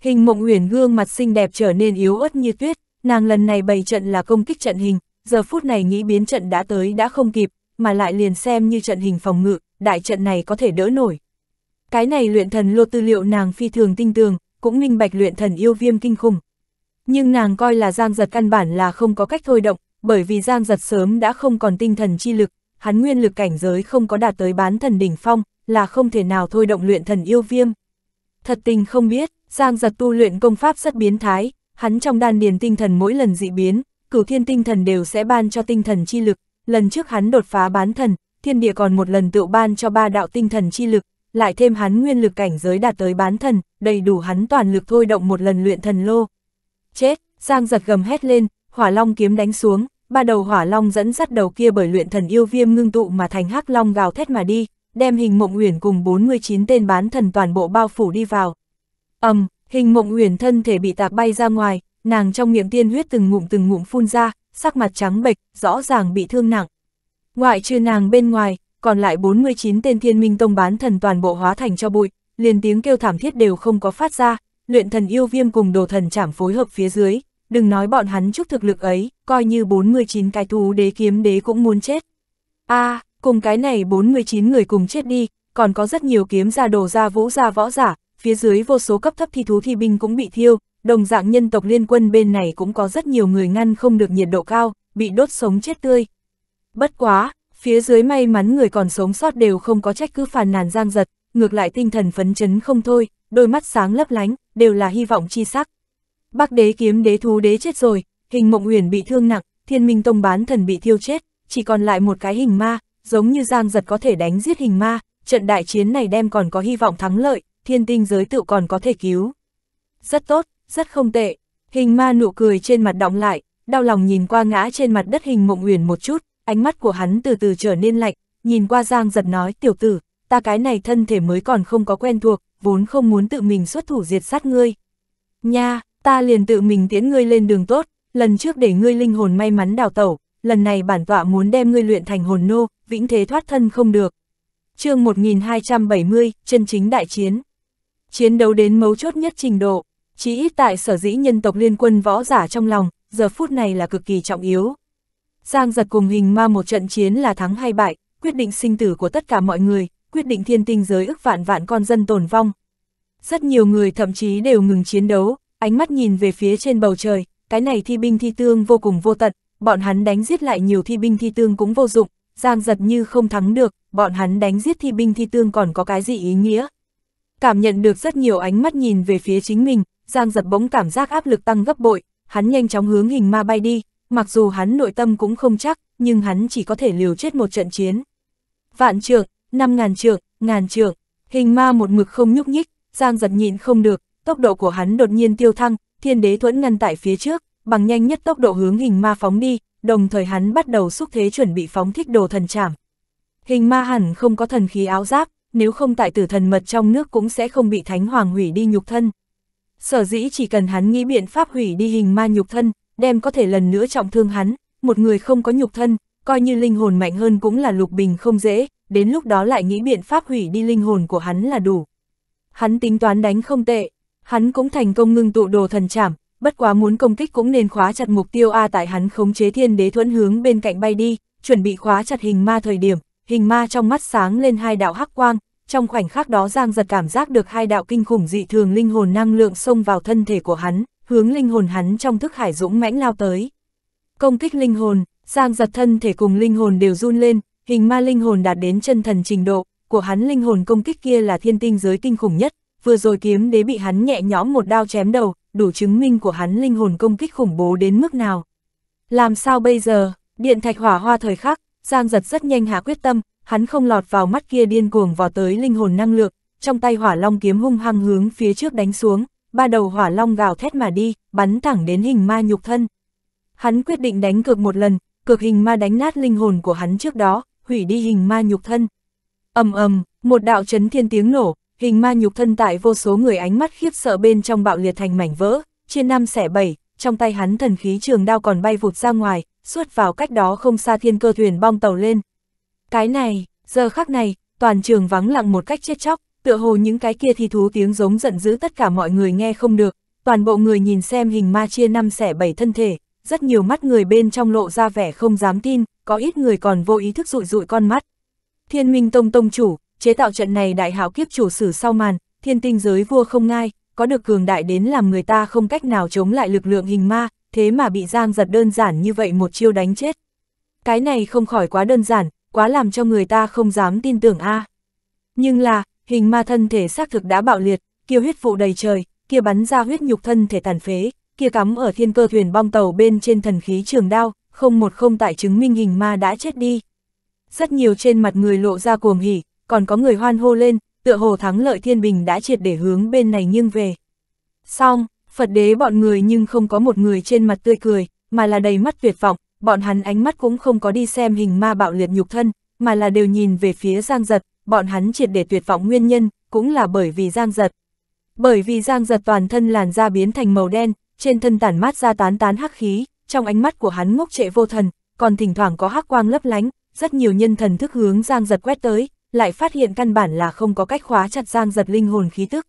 Hình mộng huyền gương mặt xinh đẹp trở nên yếu ớt như tuyết, nàng lần này bày trận là công kích trận hình, giờ phút này nghĩ biến trận đã tới đã không kịp, mà lại liền xem như trận hình phòng ngự, đại trận này có thể đỡ nổi. Cái này luyện thần lô tư liệu nàng phi thường tinh tường, cũng minh bạch luyện thần yêu viêm kinh khủng. Nhưng nàng coi là Giang Giật căn bản là không có cách thôi động, bởi vì Giang Giật sớm đã không còn tinh thần chi lực, hắn nguyên lực cảnh giới không có đạt tới bán thần đỉnh phong, là không thể nào thôi động luyện thần yêu viêm. Thật tình không biết, Giang Giật tu luyện công pháp rất biến thái, hắn trong đan điền tinh thần mỗi lần dị biến, cửu thiên tinh thần đều sẽ ban cho tinh thần chi lực, lần trước hắn đột phá bán thần, thiên địa còn một lần tự ban cho ba đạo tinh thần chi lực, lại thêm hắn nguyên lực cảnh giới đạt tới bán thần, đầy đủ hắn toàn lực thôi động một lần luyện thần lô. Chết, Giang giật gầm hét lên, hỏa long kiếm đánh xuống, ba đầu hỏa long dẫn dắt đầu kia bởi luyện thần yêu viêm ngưng tụ mà thành hắc long gào thét mà đi, đem hình mộng uyển cùng 49 tên bán thần toàn bộ bao phủ đi vào. ầm, um, hình mộng uyển thân thể bị tạc bay ra ngoài, nàng trong miệng tiên huyết từng ngụm từng ngụm phun ra, sắc mặt trắng bệch, rõ ràng bị thương nặng. Ngoại trừ nàng bên ngoài, còn lại 49 tên thiên minh tông bán thần toàn bộ hóa thành cho bụi, liền tiếng kêu thảm thiết đều không có phát ra, luyện thần yêu viêm cùng đồ thần chảm phối hợp phía dưới, đừng nói bọn hắn chút thực lực ấy, coi như 49 cái thú đế kiếm đế cũng muốn chết. a à, cùng cái này 49 người cùng chết đi, còn có rất nhiều kiếm gia đồ gia vũ gia võ giả, phía dưới vô số cấp thấp thi thú thi binh cũng bị thiêu, đồng dạng nhân tộc liên quân bên này cũng có rất nhiều người ngăn không được nhiệt độ cao, bị đốt sống chết tươi. Bất quá, phía dưới may mắn người còn sống sót đều không có trách cứ phàn nàn giang giật, ngược lại tinh thần phấn chấn không thôi, đôi mắt sáng lấp lánh, đều là hy vọng chi sắc. Bác đế kiếm đế thú đế chết rồi, hình mộng huyền bị thương nặng, thiên minh tông bán thần bị thiêu chết, chỉ còn lại một cái hình ma, giống như giang giật có thể đánh giết hình ma, trận đại chiến này đem còn có hy vọng thắng lợi, thiên tinh giới tự còn có thể cứu. Rất tốt, rất không tệ, hình ma nụ cười trên mặt đọng lại, đau lòng nhìn qua ngã trên mặt đất hình mộng huyền một chút, ánh mắt của hắn từ từ trở nên lạnh, nhìn qua Giang giật nói, tiểu tử, ta cái này thân thể mới còn không có quen thuộc, vốn không muốn tự mình xuất thủ diệt sát ngươi. Nha, ta liền tự mình tiễn ngươi lên đường tốt, lần trước để ngươi linh hồn may mắn đào tẩu, lần này bản tọa muốn đem ngươi luyện thành hồn nô, vĩnh thế thoát thân không được. chương 1270, chân chính đại chiến. Chiến đấu đến mấu chốt nhất trình độ, chỉ ít tại sở dĩ nhân tộc liên quân võ giả trong lòng, giờ phút này là cực kỳ trọng yếu. Giang giật cùng hình ma một trận chiến là thắng hay bại, quyết định sinh tử của tất cả mọi người, quyết định thiên tinh giới ức vạn vạn con dân tồn vong. Rất nhiều người thậm chí đều ngừng chiến đấu, ánh mắt nhìn về phía trên bầu trời, cái này thi binh thi tương vô cùng vô tận, bọn hắn đánh giết lại nhiều thi binh thi tương cũng vô dụng, giang giật như không thắng được, bọn hắn đánh giết thi binh thi tương còn có cái gì ý nghĩa. Cảm nhận được rất nhiều ánh mắt nhìn về phía chính mình, giang giật bỗng cảm giác áp lực tăng gấp bội, hắn nhanh chóng hướng hình ma bay đi, mặc dù hắn nội tâm cũng không chắc, nhưng hắn chỉ có thể liều chết một trận chiến. Vạn trượng, năm ngàn trượng, ngàn trượng, hình ma một mực không nhúc nhích, Giang giật nhịn không được, tốc độ của hắn đột nhiên tiêu thăng, thiên đế thuẫn ngăn tại phía trước, bằng nhanh nhất tốc độ hướng hình ma phóng đi, đồng thời hắn bắt đầu xúc thế chuẩn bị phóng thích đồ thần chảm. Hình ma hẳn không có thần khí áo giáp, nếu không tại tử thần mật trong nước cũng sẽ không bị thánh hoàng hủy đi nhục thân. Sở dĩ chỉ cần hắn nghĩ biện pháp hủy đi hình ma nhục thân, đem có thể lần nữa trọng thương hắn, một người không có nhục thân, coi như linh hồn mạnh hơn cũng là Lục Bình không dễ, đến lúc đó lại nghĩ biện pháp hủy đi linh hồn của hắn là đủ. Hắn tính toán đánh không tệ, hắn cũng thành công ngưng tụ đồ thần trảm bất quá muốn công kích cũng nên khóa chặt mục tiêu A tại hắn khống chế thiên đế thuẫn hướng bên cạnh bay đi, chuẩn bị khóa chặt hình ma thời điểm, hình ma trong mắt sáng lên hai đạo hắc quang, trong khoảnh khắc đó Giang giật cảm giác được hai đạo kinh khủng dị thường linh hồn năng lượng xông vào thân thể của hắn, hướng linh hồn hắn trong thức hải dũng mãnh lao tới. Công kích linh hồn, Giang giật thân thể cùng linh hồn đều run lên, hình ma linh hồn đạt đến chân thần trình độ, của hắn linh hồn công kích kia là thiên tinh giới kinh khủng nhất, vừa rồi kiếm đế bị hắn nhẹ nhõm một đao chém đầu, đủ chứng minh của hắn linh hồn công kích khủng bố đến mức nào. Làm sao bây giờ, điện thạch hỏa hoa thời khắc, Giang giật rất nhanh hạ quyết tâm, hắn không lọt vào mắt kia điên cuồng vò tới linh hồn năng lượng, trong tay hỏa long kiếm hung hăng hướng phía trước đánh xuống, ba đầu hỏa long gào thét mà đi, bắn thẳng đến hình ma nhục thân. Hắn quyết định đánh cược một lần, cược hình ma đánh nát linh hồn của hắn trước đó, hủy đi hình ma nhục thân. ầm ầm, một đạo chấn thiên tiếng nổ, hình ma nhục thân tại vô số người ánh mắt khiếp sợ bên trong bạo liệt thành mảnh vỡ, trên năm xẻ bảy, trong tay hắn thần khí trường đao còn bay vụt ra ngoài, suốt vào cách đó không xa thiên cơ thuyền bong tàu lên. Cái này, giờ khắc này, toàn trường vắng lặng một cách chết chóc, tựa hồ những cái kia thi thú tiếng giống giận dữ tất cả mọi người nghe không được, toàn bộ người nhìn xem hình ma chia năm xẻ bảy thân thể, rất nhiều mắt người bên trong lộ ra vẻ không dám tin, có ít người còn vô ý thức rụi rụi con mắt. Thiên Minh Tông Tông chủ, chế tạo trận này đại hảo kiếp chủ sử sau màn, thiên tinh giới vua không ngai, có được cường đại đến làm người ta không cách nào chống lại lực lượng hình ma, thế mà bị giang giật đơn giản như vậy một chiêu đánh chết. Cái này không khỏi quá đơn giản, quá làm cho người ta không dám tin tưởng a à. Nhưng là, Hình ma thân thể xác thực đã bạo liệt, kia huyết vụ đầy trời, kia bắn ra huyết nhục thân thể tàn phế, kia cắm ở thiên cơ thuyền bong tàu bên trên thần khí trường đao, không một không tại chứng minh hình ma đã chết đi. Rất nhiều trên mặt người lộ ra cuồng hỉ, còn có người hoan hô lên, tựa hồ thắng lợi thiên bình đã triệt để hướng bên này nghiêng về. Xong, Phật đế bọn người nhưng không có một người trên mặt tươi cười, mà là đầy mắt tuyệt vọng, bọn hắn ánh mắt cũng không có đi xem hình ma bạo liệt nhục thân, mà là đều nhìn về phía Giang Giật, bọn hắn triệt để tuyệt vọng nguyên nhân, cũng là bởi vì giang giật. Bởi vì giang giật toàn thân làn da biến thành màu đen, trên thân tản mát ra tán tán hắc khí, trong ánh mắt của hắn ngốc trệ vô thần, còn thỉnh thoảng có hắc quang lấp lánh, rất nhiều nhân thần thức hướng giang giật quét tới, lại phát hiện căn bản là không có cách khóa chặt giang giật linh hồn khí tức.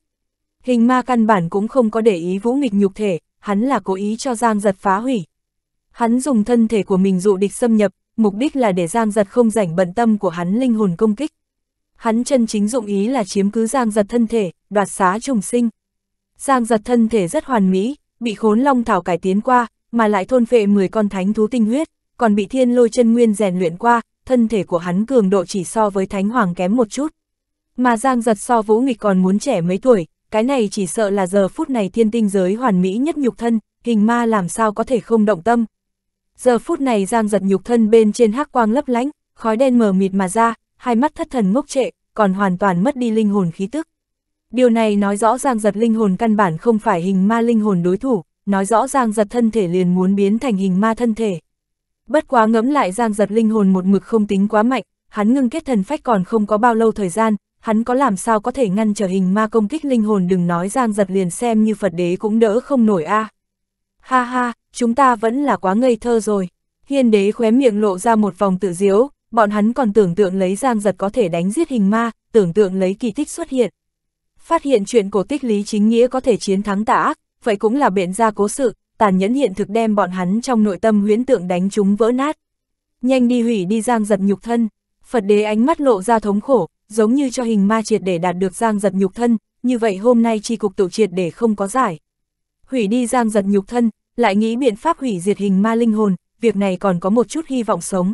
Hình ma căn bản cũng không có để ý vũ nghịch nhục thể, hắn là cố ý cho giang giật phá hủy. Hắn dùng thân thể của mình dụ địch xâm nhập, mục đích là để giang giật không rảnh bận tâm của hắn linh hồn công kích hắn chân chính dụng ý là chiếm cứ Giang Giật thân thể, đoạt xá trùng sinh. Giang Giật thân thể rất hoàn mỹ, bị khốn long thảo cải tiến qua, mà lại thôn phệ 10 con thánh thú tinh huyết, còn bị thiên lôi chân nguyên rèn luyện qua, thân thể của hắn cường độ chỉ so với thánh hoàng kém một chút. Mà Giang Giật so Vũ Nghịch còn muốn trẻ mấy tuổi, cái này chỉ sợ là giờ phút này thiên tinh giới hoàn mỹ nhất nhục thân, hình ma làm sao có thể không động tâm. Giờ phút này Giang Giật nhục thân bên trên hắc quang lấp lánh, khói đen mờ mịt mà ra, hai mắt thất thần ngốc trệ, còn hoàn toàn mất đi linh hồn khí tức. Điều này nói rõ ràng Giật linh hồn căn bản không phải hình ma linh hồn đối thủ, nói rõ ràng Giật thân thể liền muốn biến thành hình ma thân thể. Bất quá ngẫm lại Giang Giật linh hồn một mực không tính quá mạnh, hắn ngưng kết thần phách còn không có bao lâu thời gian, hắn có làm sao có thể ngăn trở hình ma công kích linh hồn đừng nói Giang Giật liền xem như Phật đế cũng đỡ không nổi a. À. Ha ha, chúng ta vẫn là quá ngây thơ rồi. Hiên đế khóe miệng lộ ra một vòng tự diếu, bọn hắn còn tưởng tượng lấy giang giật có thể đánh giết hình ma, tưởng tượng lấy kỳ tích xuất hiện. Phát hiện chuyện cổ tích lý chính nghĩa có thể chiến thắng tà ác, vậy cũng là biện ra cố sự, tàn nhẫn hiện thực đem bọn hắn trong nội tâm huyễn tượng đánh chúng vỡ nát. Nhanh đi hủy đi giang giật nhục thân, Phật đế ánh mắt lộ ra thống khổ, giống như cho hình ma triệt để đạt được giang giật nhục thân, như vậy hôm nay chi cục tổ triệt để không có giải. Hủy đi giang giật nhục thân, lại nghĩ biện pháp hủy diệt hình ma linh hồn, việc này còn có một chút hy vọng sống.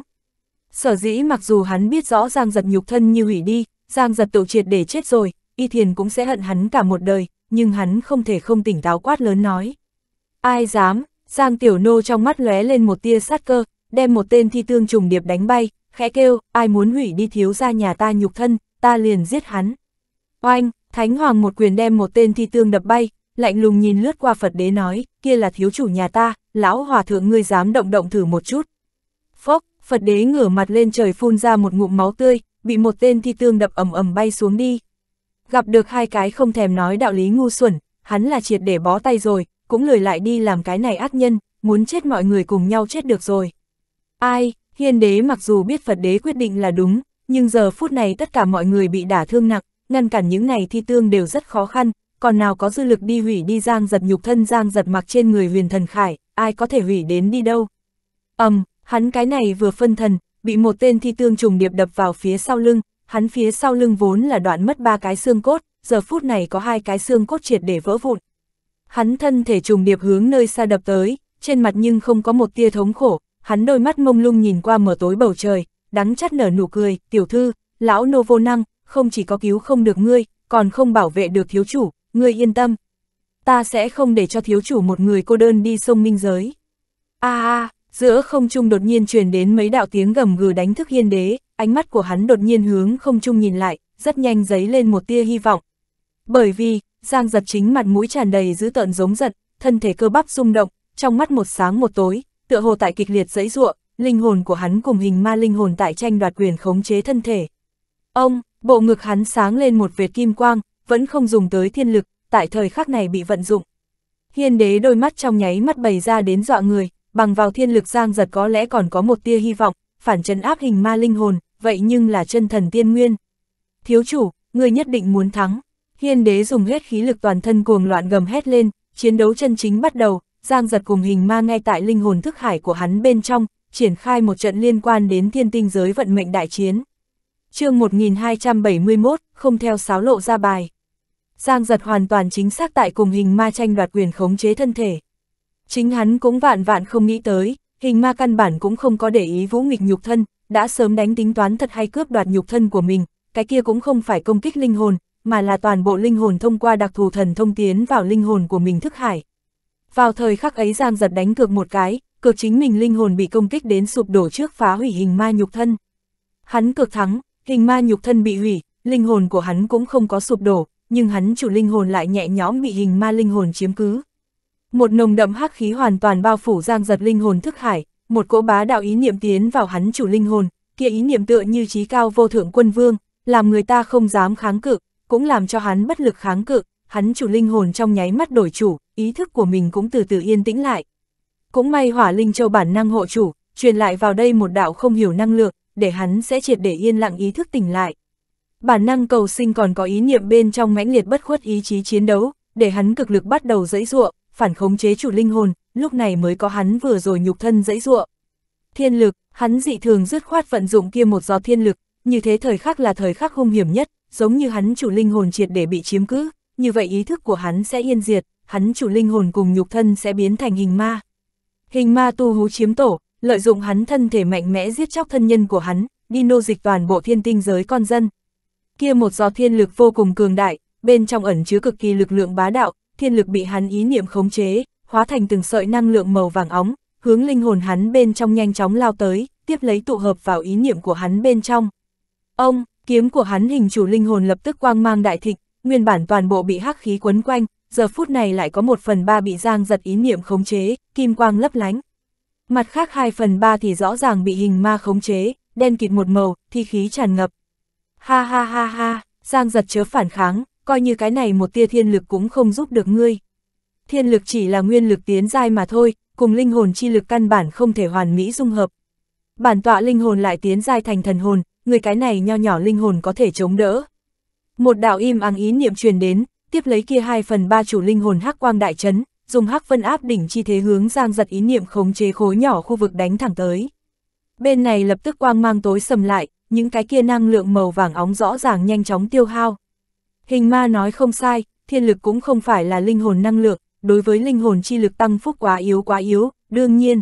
Sở dĩ mặc dù hắn biết rõ Giang Giật nhục thân như hủy đi, Giang Giật tự triệt để chết rồi, Y Thiền cũng sẽ hận hắn cả một đời, nhưng hắn không thể không tỉnh táo quát lớn nói. Ai dám, Giang Tiểu Nô trong mắt lóe lên một tia sát cơ, đem một tên thi tương trùng điệp đánh bay, khẽ kêu, ai muốn hủy đi thiếu ra nhà ta nhục thân, ta liền giết hắn. Oanh, Thánh Hoàng một quyền đem một tên thi tương đập bay, lạnh lùng nhìn lướt qua Phật đế nói, kia là thiếu chủ nhà ta, lão hòa thượng ngươi dám động động thử một chút. Phật đế ngửa mặt lên trời phun ra một ngụm máu tươi, bị một tên thi tương đập ầm ầm bay xuống đi. Gặp được hai cái không thèm nói đạo lý ngu xuẩn, hắn là triệt để bó tay rồi, cũng lười lại đi làm cái này ác nhân, muốn chết mọi người cùng nhau chết được rồi. Ai, hiên đế mặc dù biết Phật đế quyết định là đúng, nhưng giờ phút này tất cả mọi người bị đả thương nặng, ngăn cản những này thi tương đều rất khó khăn, còn nào có dư lực đi hủy đi giang giật nhục thân giang giật mặc trên người huyền thần khải, ai có thể hủy đến đi đâu. ầm Hắn cái này vừa phân thần, bị một tên thi tương trùng điệp đập vào phía sau lưng, hắn phía sau lưng vốn là đoạn mất ba cái xương cốt, giờ phút này có hai cái xương cốt triệt để vỡ vụn. Hắn thân thể trùng điệp hướng nơi xa đập tới, trên mặt nhưng không có một tia thống khổ, hắn đôi mắt mông lung nhìn qua mở tối bầu trời, đắng chắt nở nụ cười, tiểu thư, lão nô vô năng, không chỉ có cứu không được ngươi, còn không bảo vệ được thiếu chủ, ngươi yên tâm. Ta sẽ không để cho thiếu chủ một người cô đơn đi sông minh giới. a à, a giữa không trung đột nhiên truyền đến mấy đạo tiếng gầm gừ đánh thức hiên đế, ánh mắt của hắn đột nhiên hướng không trung nhìn lại, rất nhanh giấy lên một tia hy vọng. Bởi vì, Giang giật chính mặt mũi tràn đầy dữ tợn giống giật, thân thể cơ bắp rung động, trong mắt một sáng một tối, tựa hồ tại kịch liệt dẫy ruộng, linh hồn của hắn cùng hình ma linh hồn tại tranh đoạt quyền khống chế thân thể. Ông, bộ ngực hắn sáng lên một vệt kim quang, vẫn không dùng tới thiên lực, tại thời khắc này bị vận dụng. Hiên đế đôi mắt trong nháy mắt bày ra đến dọa người, bằng vào thiên lực giang giật có lẽ còn có một tia hy vọng, phản chấn áp hình ma linh hồn, vậy nhưng là chân thần tiên nguyên. Thiếu chủ, người nhất định muốn thắng. Hiên đế dùng hết khí lực toàn thân cuồng loạn gầm hét lên, chiến đấu chân chính bắt đầu, giang giật cùng hình ma ngay tại linh hồn thức hải của hắn bên trong, triển khai một trận liên quan đến thiên tinh giới vận mệnh đại chiến. chương 1271, không theo sáo lộ ra bài. Giang giật hoàn toàn chính xác tại cùng hình ma tranh đoạt quyền khống chế thân thể. Chính hắn cũng vạn vạn không nghĩ tới, hình ma căn bản cũng không có để ý vũ nghịch nhục thân, đã sớm đánh tính toán thật hay cướp đoạt nhục thân của mình, cái kia cũng không phải công kích linh hồn, mà là toàn bộ linh hồn thông qua đặc thù thần thông tiến vào linh hồn của mình thức hải. Vào thời khắc ấy Giang giật đánh cược một cái, cược chính mình linh hồn bị công kích đến sụp đổ trước phá hủy hình ma nhục thân. Hắn cược thắng, hình ma nhục thân bị hủy, linh hồn của hắn cũng không có sụp đổ, nhưng hắn chủ linh hồn lại nhẹ nhõm bị hình ma linh hồn chiếm cứ, một nồng đậm hắc khí hoàn toàn bao phủ giang giật linh hồn thức hải, một cỗ bá đạo ý niệm tiến vào hắn chủ linh hồn, kia ý niệm tựa như trí cao vô thượng quân vương, làm người ta không dám kháng cự, cũng làm cho hắn bất lực kháng cự, hắn chủ linh hồn trong nháy mắt đổi chủ, ý thức của mình cũng từ từ yên tĩnh lại. Cũng may hỏa linh châu bản năng hộ chủ, truyền lại vào đây một đạo không hiểu năng lượng, để hắn sẽ triệt để yên lặng ý thức tỉnh lại. Bản năng cầu sinh còn có ý niệm bên trong mãnh liệt bất khuất ý chí chiến đấu, để hắn cực lực bắt đầu dẫy ruộng, phản khống chế chủ linh hồn, lúc này mới có hắn vừa rồi nhục thân dãy dụa. Thiên lực, hắn dị thường dứt khoát vận dụng kia một giọt thiên lực, như thế thời khắc là thời khắc hung hiểm nhất, giống như hắn chủ linh hồn triệt để bị chiếm cứ, như vậy ý thức của hắn sẽ yên diệt, hắn chủ linh hồn cùng nhục thân sẽ biến thành hình ma. Hình ma tu hú chiếm tổ, lợi dụng hắn thân thể mạnh mẽ giết chóc thân nhân của hắn, đi nô dịch toàn bộ thiên tinh giới con dân. Kia một giọt thiên lực vô cùng cường đại, bên trong ẩn chứa cực kỳ lực lượng bá đạo, thiên lực bị hắn ý niệm khống chế, hóa thành từng sợi năng lượng màu vàng óng, hướng linh hồn hắn bên trong nhanh chóng lao tới, tiếp lấy tụ hợp vào ý niệm của hắn bên trong. Ông, kiếm của hắn hình chủ linh hồn lập tức quang mang đại thịnh, nguyên bản toàn bộ bị hắc khí quấn quanh, giờ phút này lại có một phần ba bị giang giật ý niệm khống chế, kim quang lấp lánh. Mặt khác hai phần ba thì rõ ràng bị hình ma khống chế, đen kịt một màu, thi khí tràn ngập. Ha ha ha ha, giang giật chớ phản kháng, coi như cái này một tia thiên lực cũng không giúp được ngươi. Thiên lực chỉ là nguyên lực tiến dai mà thôi, cùng linh hồn chi lực căn bản không thể hoàn mỹ dung hợp. Bản tọa linh hồn lại tiến dai thành thần hồn, người cái này nho nhỏ linh hồn có thể chống đỡ. Một đạo im ắng ý niệm truyền đến, tiếp lấy kia hai phần ba chủ linh hồn hắc quang đại chấn, dùng hắc vân áp đỉnh chi thế hướng giang giật ý niệm khống chế khối nhỏ khu vực đánh thẳng tới. Bên này lập tức quang mang tối sầm lại, những cái kia năng lượng màu vàng óng rõ ràng nhanh chóng tiêu hao. Hình ma nói không sai, thiên lực cũng không phải là linh hồn năng lượng, đối với linh hồn chi lực tăng phúc quá yếu quá yếu, đương nhiên.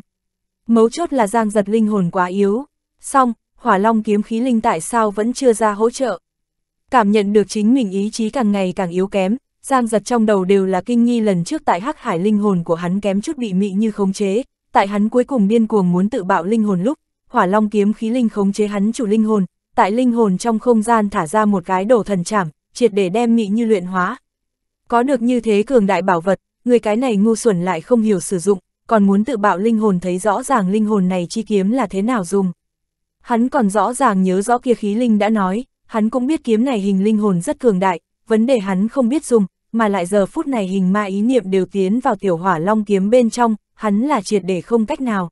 Mấu chốt là giang giật linh hồn quá yếu. Xong, hỏa long kiếm khí linh tại sao vẫn chưa ra hỗ trợ. Cảm nhận được chính mình ý chí càng ngày càng yếu kém, giang giật trong đầu đều là kinh nghi lần trước tại hắc hải linh hồn của hắn kém chút bị mị như khống chế, tại hắn cuối cùng điên cuồng muốn tự bạo linh hồn lúc, hỏa long kiếm khí linh khống chế hắn chủ linh hồn, tại linh hồn trong không gian thả ra một cái đồ thần chảm, triệt để đem mị như luyện hóa. Có được như thế cường đại bảo vật, người cái này ngu xuẩn lại không hiểu sử dụng, còn muốn tự bạo linh hồn thấy rõ ràng linh hồn này chi kiếm là thế nào dùng. Hắn còn rõ ràng nhớ rõ kia khí linh đã nói, hắn cũng biết kiếm này hình linh hồn rất cường đại, vấn đề hắn không biết dùng, mà lại giờ phút này hình ma ý niệm đều tiến vào tiểu hỏa long kiếm bên trong, hắn là triệt để không cách nào.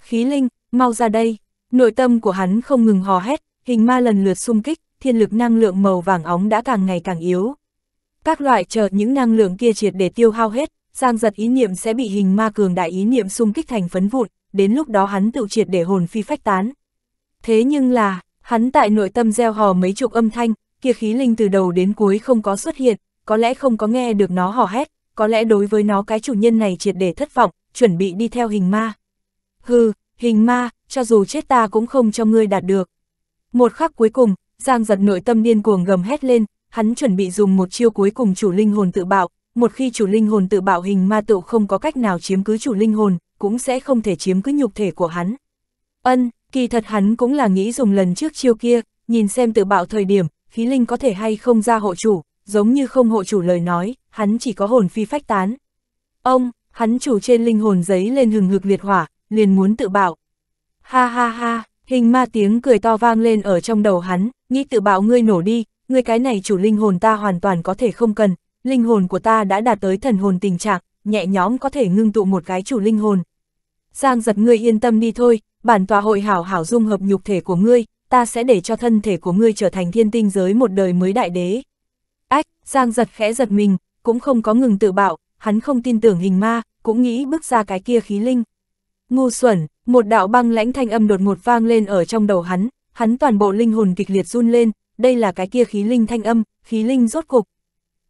Khí linh, mau ra đây, nội tâm của hắn không ngừng hò hét, hình ma lần lượt xung kích, thiên lực năng lượng màu vàng óng đã càng ngày càng yếu. Các loại chờ những năng lượng kia triệt để tiêu hao hết, Giang giật ý niệm sẽ bị hình ma cường đại ý niệm xung kích thành phấn vụn, đến lúc đó hắn tự triệt để hồn phi phách tán. Thế nhưng là, hắn tại nội tâm gieo hò mấy chục âm thanh, kia khí linh từ đầu đến cuối không có xuất hiện, có lẽ không có nghe được nó hò hét, có lẽ đối với nó cái chủ nhân này triệt để thất vọng, chuẩn bị đi theo hình ma. Hừ, hình ma, cho dù chết ta cũng không cho ngươi đạt được. Một khắc cuối cùng, Giang giật nội tâm điên cuồng gầm hét lên, hắn chuẩn bị dùng một chiêu cuối cùng chủ linh hồn tự bạo, một khi chủ linh hồn tự bạo hình ma tự không có cách nào chiếm cứ chủ linh hồn, cũng sẽ không thể chiếm cứ nhục thể của hắn. Ân, kỳ thật hắn cũng là nghĩ dùng lần trước chiêu kia, nhìn xem tự bạo thời điểm, khí linh có thể hay không ra hộ chủ, giống như không hộ chủ lời nói, hắn chỉ có hồn phi phách tán. Ông, hắn chủ trên linh hồn giấy lên hừng hực liệt hỏa, liền muốn tự bạo. Ha ha ha, Hình ma tiếng cười to vang lên ở trong đầu hắn, nghĩ tự bảo ngươi nổ đi, ngươi cái này chủ linh hồn ta hoàn toàn có thể không cần, linh hồn của ta đã đạt tới thần hồn tình trạng, nhẹ nhõm có thể ngưng tụ một cái chủ linh hồn. Giang giật ngươi yên tâm đi thôi, bản tòa hội hảo hảo dung hợp nhục thể của ngươi, ta sẽ để cho thân thể của ngươi trở thành thiên tinh giới một đời mới đại đế. Ách, Giang giật khẽ giật mình, cũng không có ngừng tự bảo, hắn không tin tưởng hình ma, cũng nghĩ bước ra cái kia khí linh ngu xuẩn, một đạo băng lãnh thanh âm đột ngột vang lên ở trong đầu hắn, hắn toàn bộ linh hồn kịch liệt run lên, đây là cái kia khí linh thanh âm, khí linh rốt cục.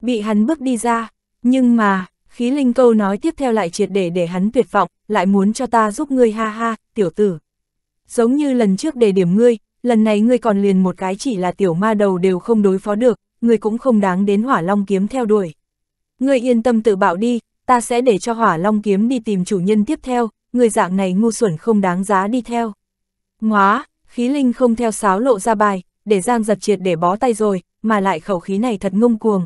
Bị hắn bước đi ra, nhưng mà, khí linh câu nói tiếp theo lại triệt để để hắn tuyệt vọng, lại muốn cho ta giúp ngươi ha ha, tiểu tử. Giống như lần trước để điểm ngươi, lần này ngươi còn liền một cái chỉ là tiểu ma đầu đều không đối phó được, ngươi cũng không đáng đến hỏa long kiếm theo đuổi. Ngươi yên tâm tự bạo đi, ta sẽ để cho hỏa long kiếm đi tìm chủ nhân tiếp theo, người dạng này ngu xuẩn không đáng giá đi theo. Ngóa, khí linh không theo sáo lộ ra bài, để Giang giật triệt để bó tay rồi, mà lại khẩu khí này thật ngông cuồng.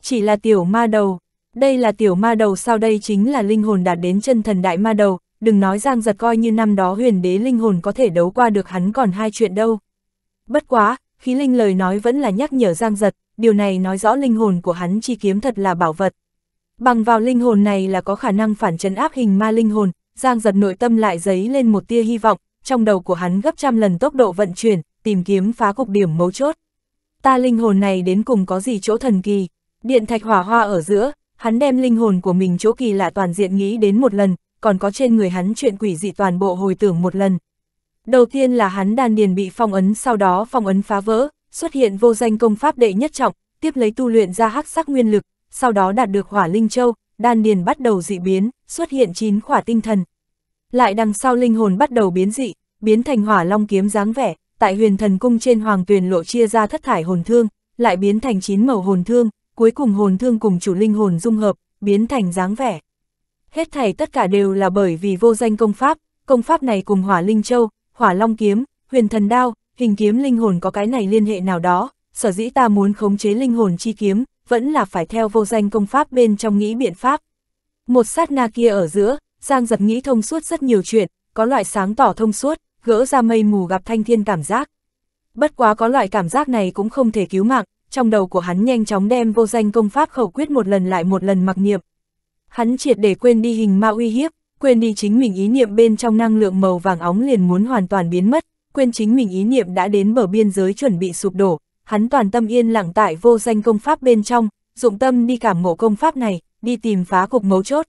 Chỉ là tiểu ma đầu, đây là tiểu ma đầu sau đây chính là linh hồn đạt đến chân thần đại ma đầu, đừng nói Giang giật coi như năm đó huyền đế linh hồn có thể đấu qua được hắn còn hai chuyện đâu. Bất quá, khí linh lời nói vẫn là nhắc nhở Giang giật, điều này nói rõ linh hồn của hắn chi kiếm thật là bảo vật. Bằng vào linh hồn này là có khả năng phản chấn áp hình ma linh hồn, Giang giật nội tâm lại dấy lên một tia hy vọng, trong đầu của hắn gấp trăm lần tốc độ vận chuyển, tìm kiếm phá cục điểm mấu chốt. Ta linh hồn này đến cùng có gì chỗ thần kỳ, điện thạch hỏa hoa ở giữa, hắn đem linh hồn của mình chỗ kỳ lạ toàn diện nghĩ đến một lần, còn có trên người hắn chuyện quỷ dị toàn bộ hồi tưởng một lần. Đầu tiên là hắn đan điền bị phong ấn sau đó phong ấn phá vỡ, xuất hiện vô danh công pháp đệ nhất trọng, tiếp lấy tu luyện ra hắc sắc nguyên lực, sau đó đạt được hỏa linh châu, đan điền bắt đầu dị biến, xuất hiện chín khỏa tinh thần. Lại đằng sau linh hồn bắt đầu biến dị, biến thành hỏa long kiếm dáng vẻ, tại huyền thần cung trên hoàng tuyền lộ chia ra thất thải hồn thương, lại biến thành chín màu hồn thương, cuối cùng hồn thương cùng chủ linh hồn dung hợp, biến thành dáng vẻ. Hết thảy tất cả đều là bởi vì vô danh công pháp, công pháp này cùng hỏa linh châu, hỏa long kiếm, huyền thần đao, hình kiếm linh hồn có cái này liên hệ nào đó, sở dĩ ta muốn khống chế linh hồn chi kiếm, vẫn là phải theo vô danh công pháp bên trong nghĩ biện pháp. Một sát na kia ở giữa, Giang giật nghĩ thông suốt rất nhiều chuyện, có loại sáng tỏ thông suốt, gỡ ra mây mù gặp thanh thiên cảm giác. Bất quá có loại cảm giác này cũng không thể cứu mạng, trong đầu của hắn nhanh chóng đem vô danh công pháp khẩu quyết một lần lại một lần mặc niệm. Hắn triệt để quên đi hình ma uy hiếp, quên đi chính mình ý niệm bên trong năng lượng màu vàng óng liền muốn hoàn toàn biến mất, quên chính mình ý niệm đã đến bờ biên giới chuẩn bị sụp đổ, hắn toàn tâm yên lặng tại vô danh công pháp bên trong, dụng tâm đi cảm ngộ công pháp này, đi tìm phá cục mấu chốt.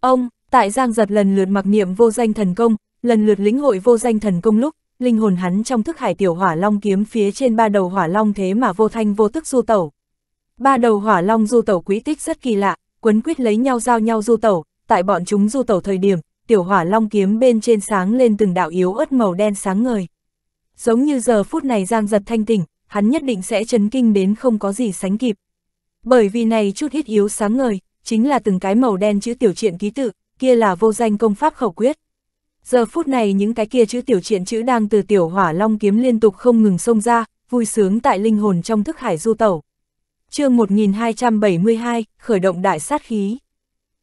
Ông, tại Giang Giật lần lượt mặc niệm vô danh thần công, lần lượt lĩnh hội vô danh thần công lúc, linh hồn hắn trong thức hải tiểu hỏa long kiếm phía trên ba đầu hỏa long thế mà vô thanh vô tức du tẩu. Ba đầu hỏa long du tẩu quý tích rất kỳ lạ, quấn quyết lấy nhau giao nhau du tẩu, tại bọn chúng du tẩu thời điểm, tiểu hỏa long kiếm bên trên sáng lên từng đạo yếu ớt màu đen sáng ngời. Giống như giờ phút này Giang Giật thanh tỉnh, hắn nhất định sẽ chấn kinh đến không có gì sánh kịp. Bởi vì này chút hít yếu sáng ngời, chính là từng cái màu đen chữ tiểu truyện ký tự, kia là vô danh công pháp khẩu quyết. Giờ phút này những cái kia chữ tiểu truyện chữ đang từ tiểu hỏa long kiếm liên tục không ngừng xông ra, vui sướng tại linh hồn trong thức hải du tẩu. chương 1272, khởi động đại sát khí.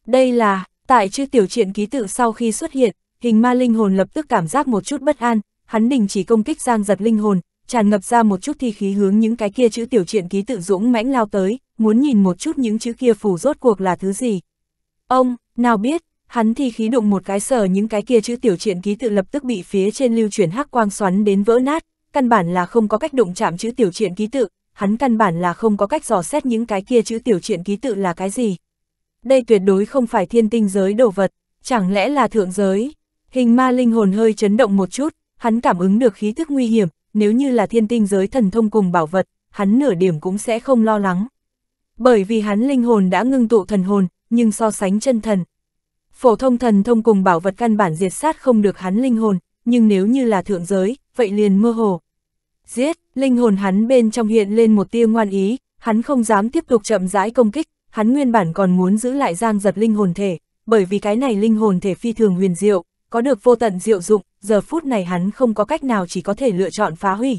Đây là, tại chữ tiểu truyện ký tự sau khi xuất hiện, hình ma linh hồn lập tức cảm giác một chút bất an, hắn đình chỉ công kích giang giật linh hồn, tràn ngập ra một chút thi khí hướng những cái kia chữ tiểu truyện ký tự dũng mãnh lao tới, muốn nhìn một chút những chữ kia phủ rốt cuộc là thứ gì. Ông, nào biết, hắn thi khí đụng một cái sờ những cái kia chữ tiểu truyện ký tự lập tức bị phía trên lưu chuyển hắc quang xoắn đến vỡ nát, căn bản là không có cách đụng chạm chữ tiểu truyện ký tự, hắn căn bản là không có cách dò xét những cái kia chữ tiểu truyện ký tự là cái gì. Đây tuyệt đối không phải thiên tinh giới đồ vật, chẳng lẽ là thượng giới? Hình ma linh hồn hơi chấn động một chút, hắn cảm ứng được khí tức nguy hiểm, nếu như là thiên tinh giới thần thông cùng bảo vật, hắn nửa điểm cũng sẽ không lo lắng. Bởi vì hắn linh hồn đã ngưng tụ thần hồn, nhưng so sánh chân thần. Phổ thông thần thông cùng bảo vật căn bản diệt sát không được hắn linh hồn, nhưng nếu như là thượng giới, vậy liền mơ hồ. Giết, linh hồn hắn bên trong hiện lên một tia ngoan ý, hắn không dám tiếp tục chậm rãi công kích, hắn nguyên bản còn muốn giữ lại giang giật linh hồn thể, bởi vì cái này linh hồn thể phi thường huyền diệu, có được vô tận diệu dụng, giờ phút này hắn không có cách nào chỉ có thể lựa chọn phá hủy.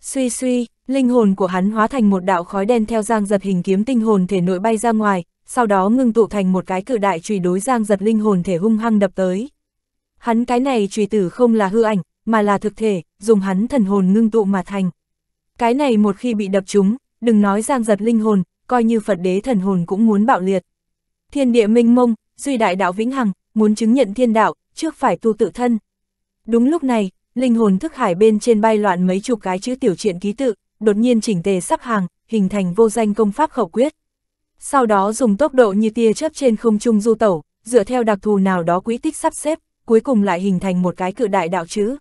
Suy suy, linh hồn của hắn hóa thành một đạo khói đen theo giang giật hình kiếm tinh hồn thể nội bay ra ngoài, sau đó ngưng tụ thành một cái cự đại chùy đối giang giật linh hồn thể hung hăng đập tới. Hắn cái này chùy tử không là hư ảnh, mà là thực thể, dùng hắn thần hồn ngưng tụ mà thành. Cái này một khi bị đập trúng, đừng nói giang giật linh hồn, coi như Phật đế thần hồn cũng muốn bạo liệt. Thiên địa minh mông, duy đại đạo vĩnh hằng, muốn chứng nhận thiên đạo, trước phải tu tự thân, Đúng lúc này, linh hồn thức hải bên trên bay loạn mấy chục cái chữ tiểu truyện ký tự, đột nhiên chỉnh tề sắp hàng, hình thành vô danh công pháp khẩu quyết. Sau đó dùng tốc độ như tia chớp trên không trung du tẩu, dựa theo đặc thù nào đó quỹ tích sắp xếp, cuối cùng lại hình thành một cái cự đại đạo chữ.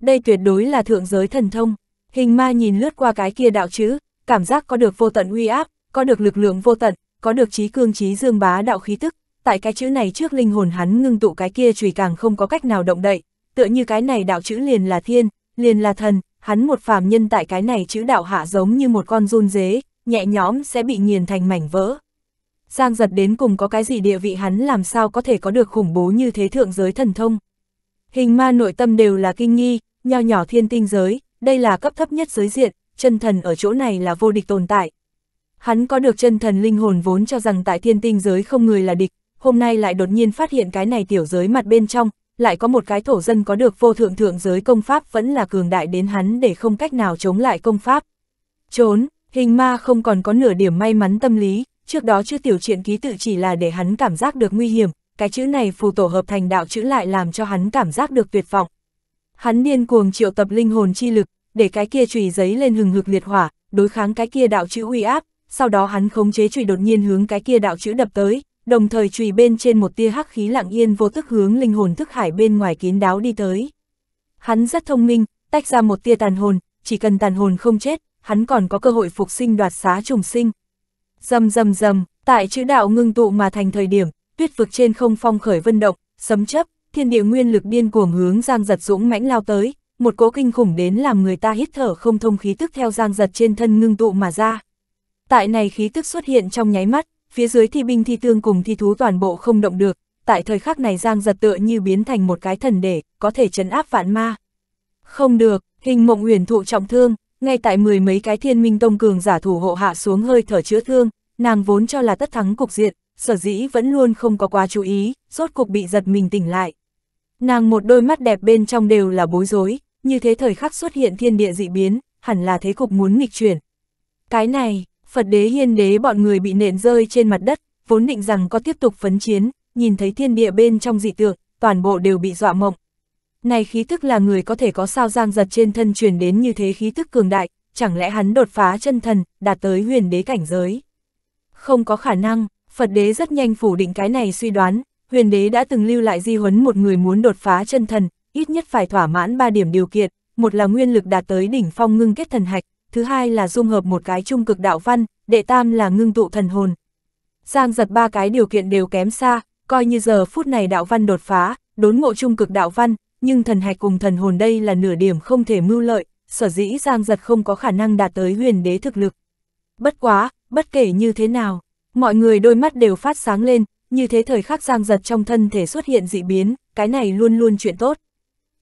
Đây tuyệt đối là thượng giới thần thông, hình ma nhìn lướt qua cái kia đạo chữ, cảm giác có được vô tận uy áp, có được lực lượng vô tận, có được trí cương trí dương bá đạo khí tức, tại cái chữ này trước linh hồn hắn ngưng tụ cái kia chùy càng không có cách nào động đậy, tựa như cái này đạo chữ liền là thiên, liền là thần, hắn một phàm nhân tại cái này chữ đạo hạ giống như một con run dế, nhẹ nhõm sẽ bị nghiền thành mảnh vỡ. Giang giật đến cùng có cái gì địa vị hắn làm sao có thể có được khủng bố như thế thượng giới thần thông. Hình ma nội tâm đều là kinh nghi, nho nhỏ thiên tinh giới, đây là cấp thấp nhất giới diện, chân thần ở chỗ này là vô địch tồn tại. Hắn có được chân thần linh hồn vốn cho rằng tại thiên tinh giới không người là địch, hôm nay lại đột nhiên phát hiện cái này tiểu giới mặt bên trong, lại có một cái thổ dân có được vô thượng thượng giới công pháp vẫn là cường đại đến hắn để không cách nào chống lại công pháp. Trốn, hình ma không còn có nửa điểm may mắn tâm lý, trước đó chưa tiểu truyện ký tự chỉ là để hắn cảm giác được nguy hiểm, cái chữ này phù tổ hợp thành đạo chữ lại làm cho hắn cảm giác được tuyệt vọng. Hắn điên cuồng triệu tập linh hồn chi lực, để cái kia chùy giấy lên hừng hực liệt hỏa, đối kháng cái kia đạo chữ uy áp, sau đó hắn khống chế chùy đột nhiên hướng cái kia đạo chữ đập tới, đồng thời chùy bên trên một tia hắc khí lặng yên vô thức hướng linh hồn thức hải bên ngoài kín đáo đi tới. Hắn rất thông minh, tách ra một tia tàn hồn, chỉ cần tàn hồn không chết, hắn còn có cơ hội phục sinh đoạt xá trùng sinh. Dầm dầm dầm, tại chữ đạo ngưng tụ mà thành thời điểm, tuyết vực trên không phong khởi vân động, sấm chấp, thiên địa nguyên lực điên cuồng hướng Giang Giật Dũng mãnh lao tới, một cỗ kinh khủng đến làm người ta hít thở không thông khí tức theo Giang Giật trên thân ngưng tụ mà ra. Tại này khí tức xuất hiện trong nháy mắt, phía dưới thi binh thi tương cùng thi thú toàn bộ không động được, tại thời khắc này Giang giật tựa như biến thành một cái thần để, có thể chấn áp vạn ma. Không được, hình mộng huyền thụ trọng thương, ngay tại mười mấy cái thiên minh tông cường giả thủ hộ hạ xuống hơi thở chữa thương, nàng vốn cho là tất thắng cục diện, sở dĩ vẫn luôn không có quá chú ý, rốt cục bị giật mình tỉnh lại. Nàng một đôi mắt đẹp bên trong đều là bối rối, như thế thời khắc xuất hiện thiên địa dị biến, hẳn là thế cục muốn nghịch chuyển. Cái này, Phật đế hiên đế bọn người bị nện rơi trên mặt đất, vốn định rằng có tiếp tục phấn chiến, nhìn thấy thiên địa bên trong dị tượng, toàn bộ đều bị dọa mộng. Này khí tức là người có thể có sao giang giật trên thân truyền đến như thế khí tức cường đại, chẳng lẽ hắn đột phá chân thần, đạt tới huyền đế cảnh giới. Không có khả năng, Phật đế rất nhanh phủ định cái này suy đoán, huyền đế đã từng lưu lại di huấn một người muốn đột phá chân thần, ít nhất phải thỏa mãn ba điểm điều kiện, một là nguyên lực đạt tới đỉnh phong ngưng kết thần hạch, thứ hai là dung hợp một cái trung cực đạo văn, đệ tam là ngưng tụ thần hồn. Giang giật ba cái điều kiện đều kém xa, coi như giờ phút này đạo văn đột phá, đốn ngộ trung cực đạo văn, nhưng thần hạch cùng thần hồn đây là nửa điểm không thể mưu lợi, sở dĩ Giang giật không có khả năng đạt tới huyền đế thực lực. Bất quá, bất kể như thế nào, mọi người đôi mắt đều phát sáng lên, như thế thời khắc Giang giật trong thân thể xuất hiện dị biến, cái này luôn luôn chuyện tốt.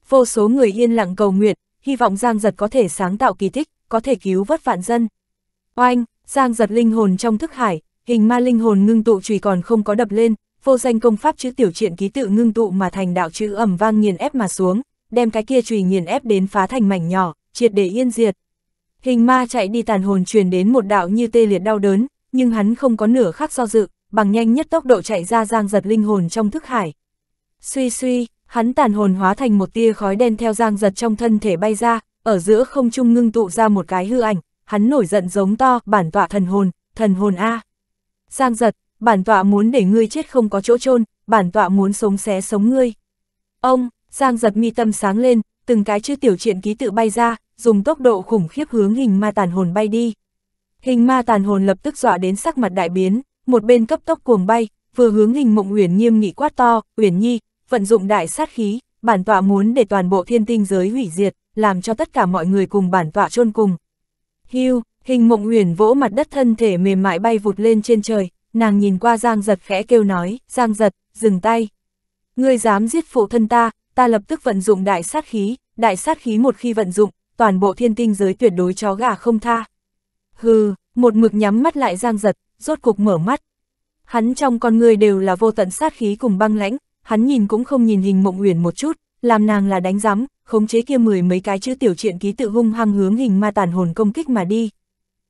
Vô số người yên lặng cầu nguyện, hy vọng Giang giật có thể sáng tạo kỳ tích, có thể cứu vớt vạn dân. Oanh, Giang giật linh hồn trong thức hải, hình ma linh hồn ngưng tụ chùy còn không có đập lên, vô danh công pháp chữ tiểu truyện ký tự ngưng tụ mà thành đạo chữ ẩm vang nghiền ép mà xuống, đem cái kia chùy nghiền ép đến phá thành mảnh nhỏ, triệt để yên diệt. Hình ma chạy đi tàn hồn truyền đến một đạo như tê liệt đau đớn, nhưng hắn không có nửa khắc do dự, bằng nhanh nhất tốc độ chạy ra giang giật linh hồn trong thức hải. Suy suy, hắn tàn hồn hóa thành một tia khói đen theo giang giật trong thân thể bay ra, ở giữa không trung ngưng tụ ra một cái hư ảnh, hắn nổi giận giống to, bản tọa thần hồn, thần hồn A. Giang giật, bản tọa muốn để ngươi chết không có chỗ chôn bản tọa muốn sống xé sống ngươi. Ông, Giang giật mi tâm sáng lên, từng cái chữ tiểu triện ký tự bay ra, dùng tốc độ khủng khiếp hướng hình ma tàn hồn bay đi. Hình ma tàn hồn lập tức dọa đến sắc mặt đại biến, một bên cấp tốc cuồng bay, vừa hướng hình mộng uyển nghiêm nghị quát to, uyển nhi, vận dụng đại sát khí, bản tọa muốn để toàn bộ thiên tinh giới hủy diệt, làm cho tất cả mọi người cùng bản tọa chôn cùng. Hưu, hình mộng huyền vỗ mặt đất thân thể mềm mại bay vụt lên trên trời, nàng nhìn qua Giang giật khẽ kêu nói, Giang giật, dừng tay. Ngươi dám giết phụ thân ta, ta lập tức vận dụng đại sát khí, đại sát khí một khi vận dụng, toàn bộ thiên tinh giới tuyệt đối chó gà không tha. Hừ, một mực nhắm mắt lại Giang giật, rốt cục mở mắt. Hắn trong con người đều là vô tận sát khí cùng băng lãnh, hắn nhìn cũng không nhìn hình mộng uyển một chút, làm nàng là đánh giám, khống chế kia mười mấy cái chữ tiểu truyện ký tự hung hăng hướng hình ma tàn hồn công kích mà đi.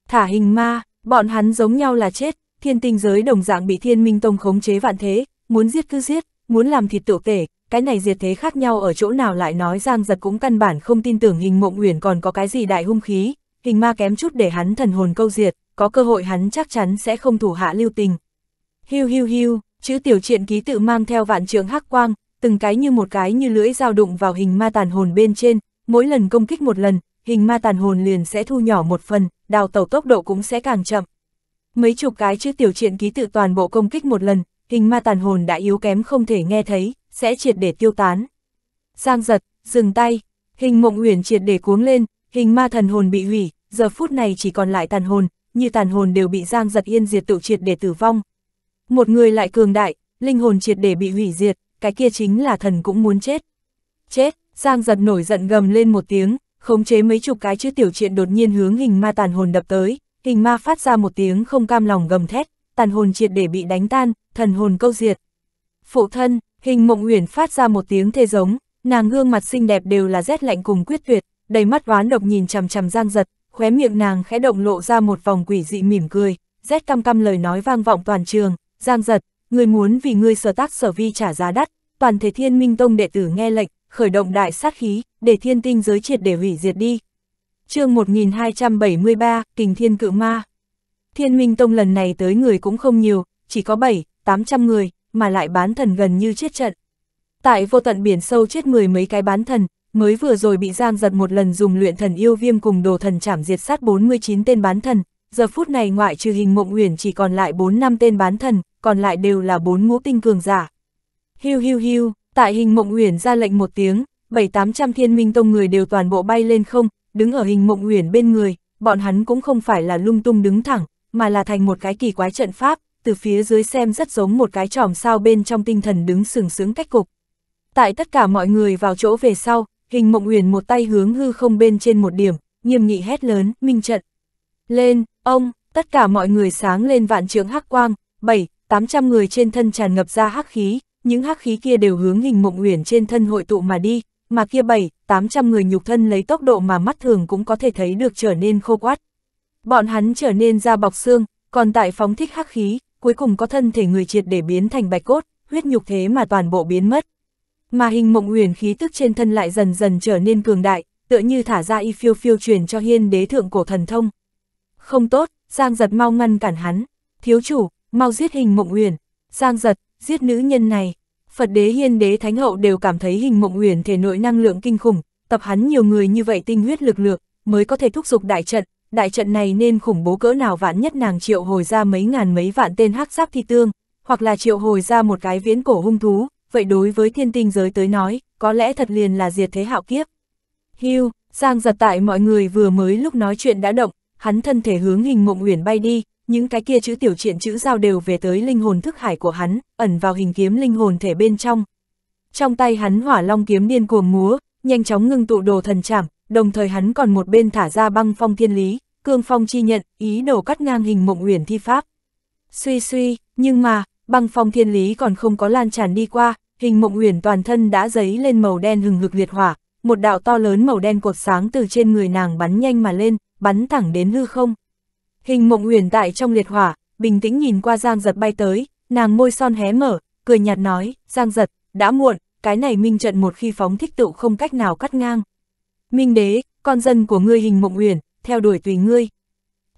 Thả hình ma, bọn hắn giống nhau là chết, thiên tinh giới đồng dạng bị thiên minh tông khống chế vạn thế, muốn giết cứ giết, muốn làm thịt tự tể, cái này diệt thế khác nhau ở chỗ nào lại nói giang giật cũng căn bản không tin tưởng hình mộng uyển còn có cái gì đại hung khí, hình ma kém chút để hắn thần hồn câu diệt, có cơ hội hắn chắc chắn sẽ không thủ hạ lưu tình. Hiu hiu hiu chữ tiểu triện ký tự mang theo vạn trường hắc quang, từng cái như một cái như lưỡi dao đụng vào hình ma tàn hồn bên trên, mỗi lần công kích một lần, hình ma tàn hồn liền sẽ thu nhỏ một phần, đào tẩu tốc độ cũng sẽ càng chậm. Mấy chục cái chữ tiểu triện ký tự toàn bộ công kích một lần, hình ma tàn hồn đã yếu kém không thể nghe thấy, sẽ triệt để tiêu tán. Giang giật, dừng tay, hình mộng uyển triệt để cuống lên, hình ma thần hồn bị hủy, giờ phút này chỉ còn lại tàn hồn, như tàn hồn đều bị giang giật yên diệt tự triệt để tử vong, một người lại cường đại, linh hồn triệt để bị hủy diệt, cái kia chính là thần cũng muốn chết. Chết, Giang giật nổi giận gầm lên một tiếng, khống chế mấy chục cái chữ tiểu triện đột nhiên hướng hình ma tàn hồn đập tới, hình ma phát ra một tiếng không cam lòng gầm thét, tàn hồn triệt để bị đánh tan, thần hồn câu diệt. Phụ thân, hình mộng uyển phát ra một tiếng thê giống, nàng gương mặt xinh đẹp đều là rét lạnh cùng quyết tuyệt, đầy mắt oán độc nhìn chằm chằm Giang giật, khóe miệng nàng khẽ động lộ ra một vòng quỷ dị mỉm cười, rét căm căm lời nói vang vọng toàn trường, Giang giật, người muốn vì ngươi sở tác sở vi trả giá đắt, toàn thể thiên minh tông đệ tử nghe lệnh, khởi động đại sát khí, để thiên tinh giới triệt để hủy diệt đi. chương 1273, Kình Thiên Cự Ma Thiên minh tông lần này tới người cũng không nhiều, chỉ có 7, 800 người, mà lại bán thần gần như chết trận. Tại vô tận biển sâu chết mười mấy cái bán thần, mới vừa rồi bị Giang giật một lần dùng luyện thần yêu viêm cùng đồ thần chảm diệt sát 49 tên bán thần, giờ phút này ngoại trừ hình mộng huyền chỉ còn lại 4 năm tên bán thần, còn lại đều là bốn ngũ tinh cường giả. Hiu hiu hiu, tại hình mộng uyển ra lệnh một tiếng, bảy tám trăm thiên minh tông người đều toàn bộ bay lên không, đứng ở hình mộng uyển bên người, bọn hắn cũng không phải là lung tung đứng thẳng, mà là thành một cái kỳ quái trận pháp, từ phía dưới xem rất giống một cái tròm sao bên trong tinh thần đứng sừng sướng cách cục. Tại tất cả mọi người vào chỗ về sau, hình mộng uyển một tay hướng hư không bên trên một điểm, nghiêm nghị hét lớn, minh trận. Lên, ông, tất cả mọi người sáng lên vạn trượng hắc quang, bảy 800 người trên thân tràn ngập ra hắc khí, những hắc khí kia đều hướng hình mộng uyển trên thân hội tụ mà đi, mà kia bảy, 800 người nhục thân lấy tốc độ mà mắt thường cũng có thể thấy được trở nên khô quát. Bọn hắn trở nên da bọc xương, còn tại phóng thích hắc khí, cuối cùng có thân thể người triệt để biến thành bạch cốt, huyết nhục thế mà toàn bộ biến mất. Mà hình mộng uyển khí tức trên thân lại dần dần trở nên cường đại, tựa như thả ra y phiêu phiêu truyền cho hiên đế thượng cổ thần thông. Không tốt, Giang giật mau ngăn cản hắn. Thiếu chủ, mau giết hình mộng uyển, giang giật, giết nữ nhân này. Phật đế hiên đế thánh hậu đều cảm thấy hình mộng uyển thể nội năng lượng kinh khủng, tập hắn nhiều người như vậy tinh huyết lực lượng, mới có thể thúc giục đại trận, đại trận này nên khủng bố cỡ nào vạn nhất nàng triệu hồi ra mấy ngàn mấy vạn tên hắc giáp thi tương, hoặc là triệu hồi ra một cái viễn cổ hung thú, vậy đối với thiên tinh giới tới nói, có lẽ thật liền là diệt thế hạo kiếp. Hưu, Giang giật tại mọi người vừa mới lúc nói chuyện đã động, hắn thân thể hướng hình mộng uyển bay đi, những cái kia chữ tiểu triện chữ giao đều về tới linh hồn thức hải của hắn, ẩn vào hình kiếm linh hồn thể bên trong. Trong tay hắn hỏa long kiếm điên cuồng múa, nhanh chóng ngưng tụ đồ thần chạm đồng thời hắn còn một bên thả ra băng phong thiên lý, cương phong chi nhận, ý đồ cắt ngang hình mộng uyển thi pháp. Suy suy, nhưng mà, băng phong thiên lý còn không có lan tràn đi qua, hình mộng uyển toàn thân đã dấy lên màu đen hừng hực liệt hỏa, một đạo to lớn màu đen cột sáng từ trên người nàng bắn nhanh mà lên, bắn thẳng đến hư không. Hình mộng Uyển tại trong liệt hỏa, bình tĩnh nhìn qua Giang giật bay tới, nàng môi son hé mở, cười nhạt nói, Giang giật, đã muộn, cái này minh trận một khi phóng thích tựu không cách nào cắt ngang. Minh đế, con dân của ngươi hình mộng Uyển theo đuổi tùy ngươi.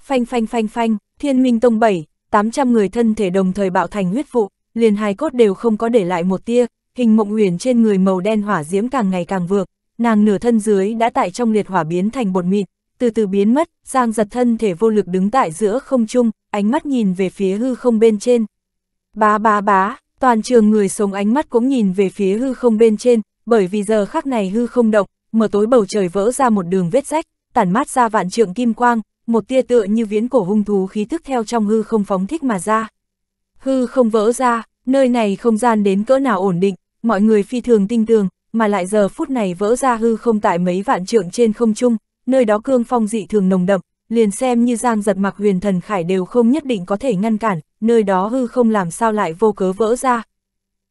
Phanh phanh phanh phanh, thiên minh tông 7, 800 người thân thể đồng thời bạo thành huyết vụ, liền hai cốt đều không có để lại một tia, hình mộng Uyển trên người màu đen hỏa diễm càng ngày càng vượt, nàng nửa thân dưới đã tại trong liệt hỏa biến thành bột mịn, từ từ biến mất, Giang giật thân thể vô lực đứng tại giữa không trung, ánh mắt nhìn về phía hư không bên trên. Bá bá bá, toàn trường người sống ánh mắt cũng nhìn về phía hư không bên trên, bởi vì giờ khắc này hư không động, mở tối bầu trời vỡ ra một đường vết rách, tản mát ra vạn trượng kim quang, một tia tựa như viễn cổ hung thú khí thức theo trong hư không phóng thích mà ra. Hư không vỡ ra, nơi này không gian đến cỡ nào ổn định, mọi người phi thường tinh tường, mà lại giờ phút này vỡ ra hư không tại mấy vạn trượng trên không trung, nơi đó cương phong dị thường nồng đậm, liền xem như giang giật mặc huyền thần khải đều không nhất định có thể ngăn cản, nơi đó hư không làm sao lại vô cớ vỡ ra.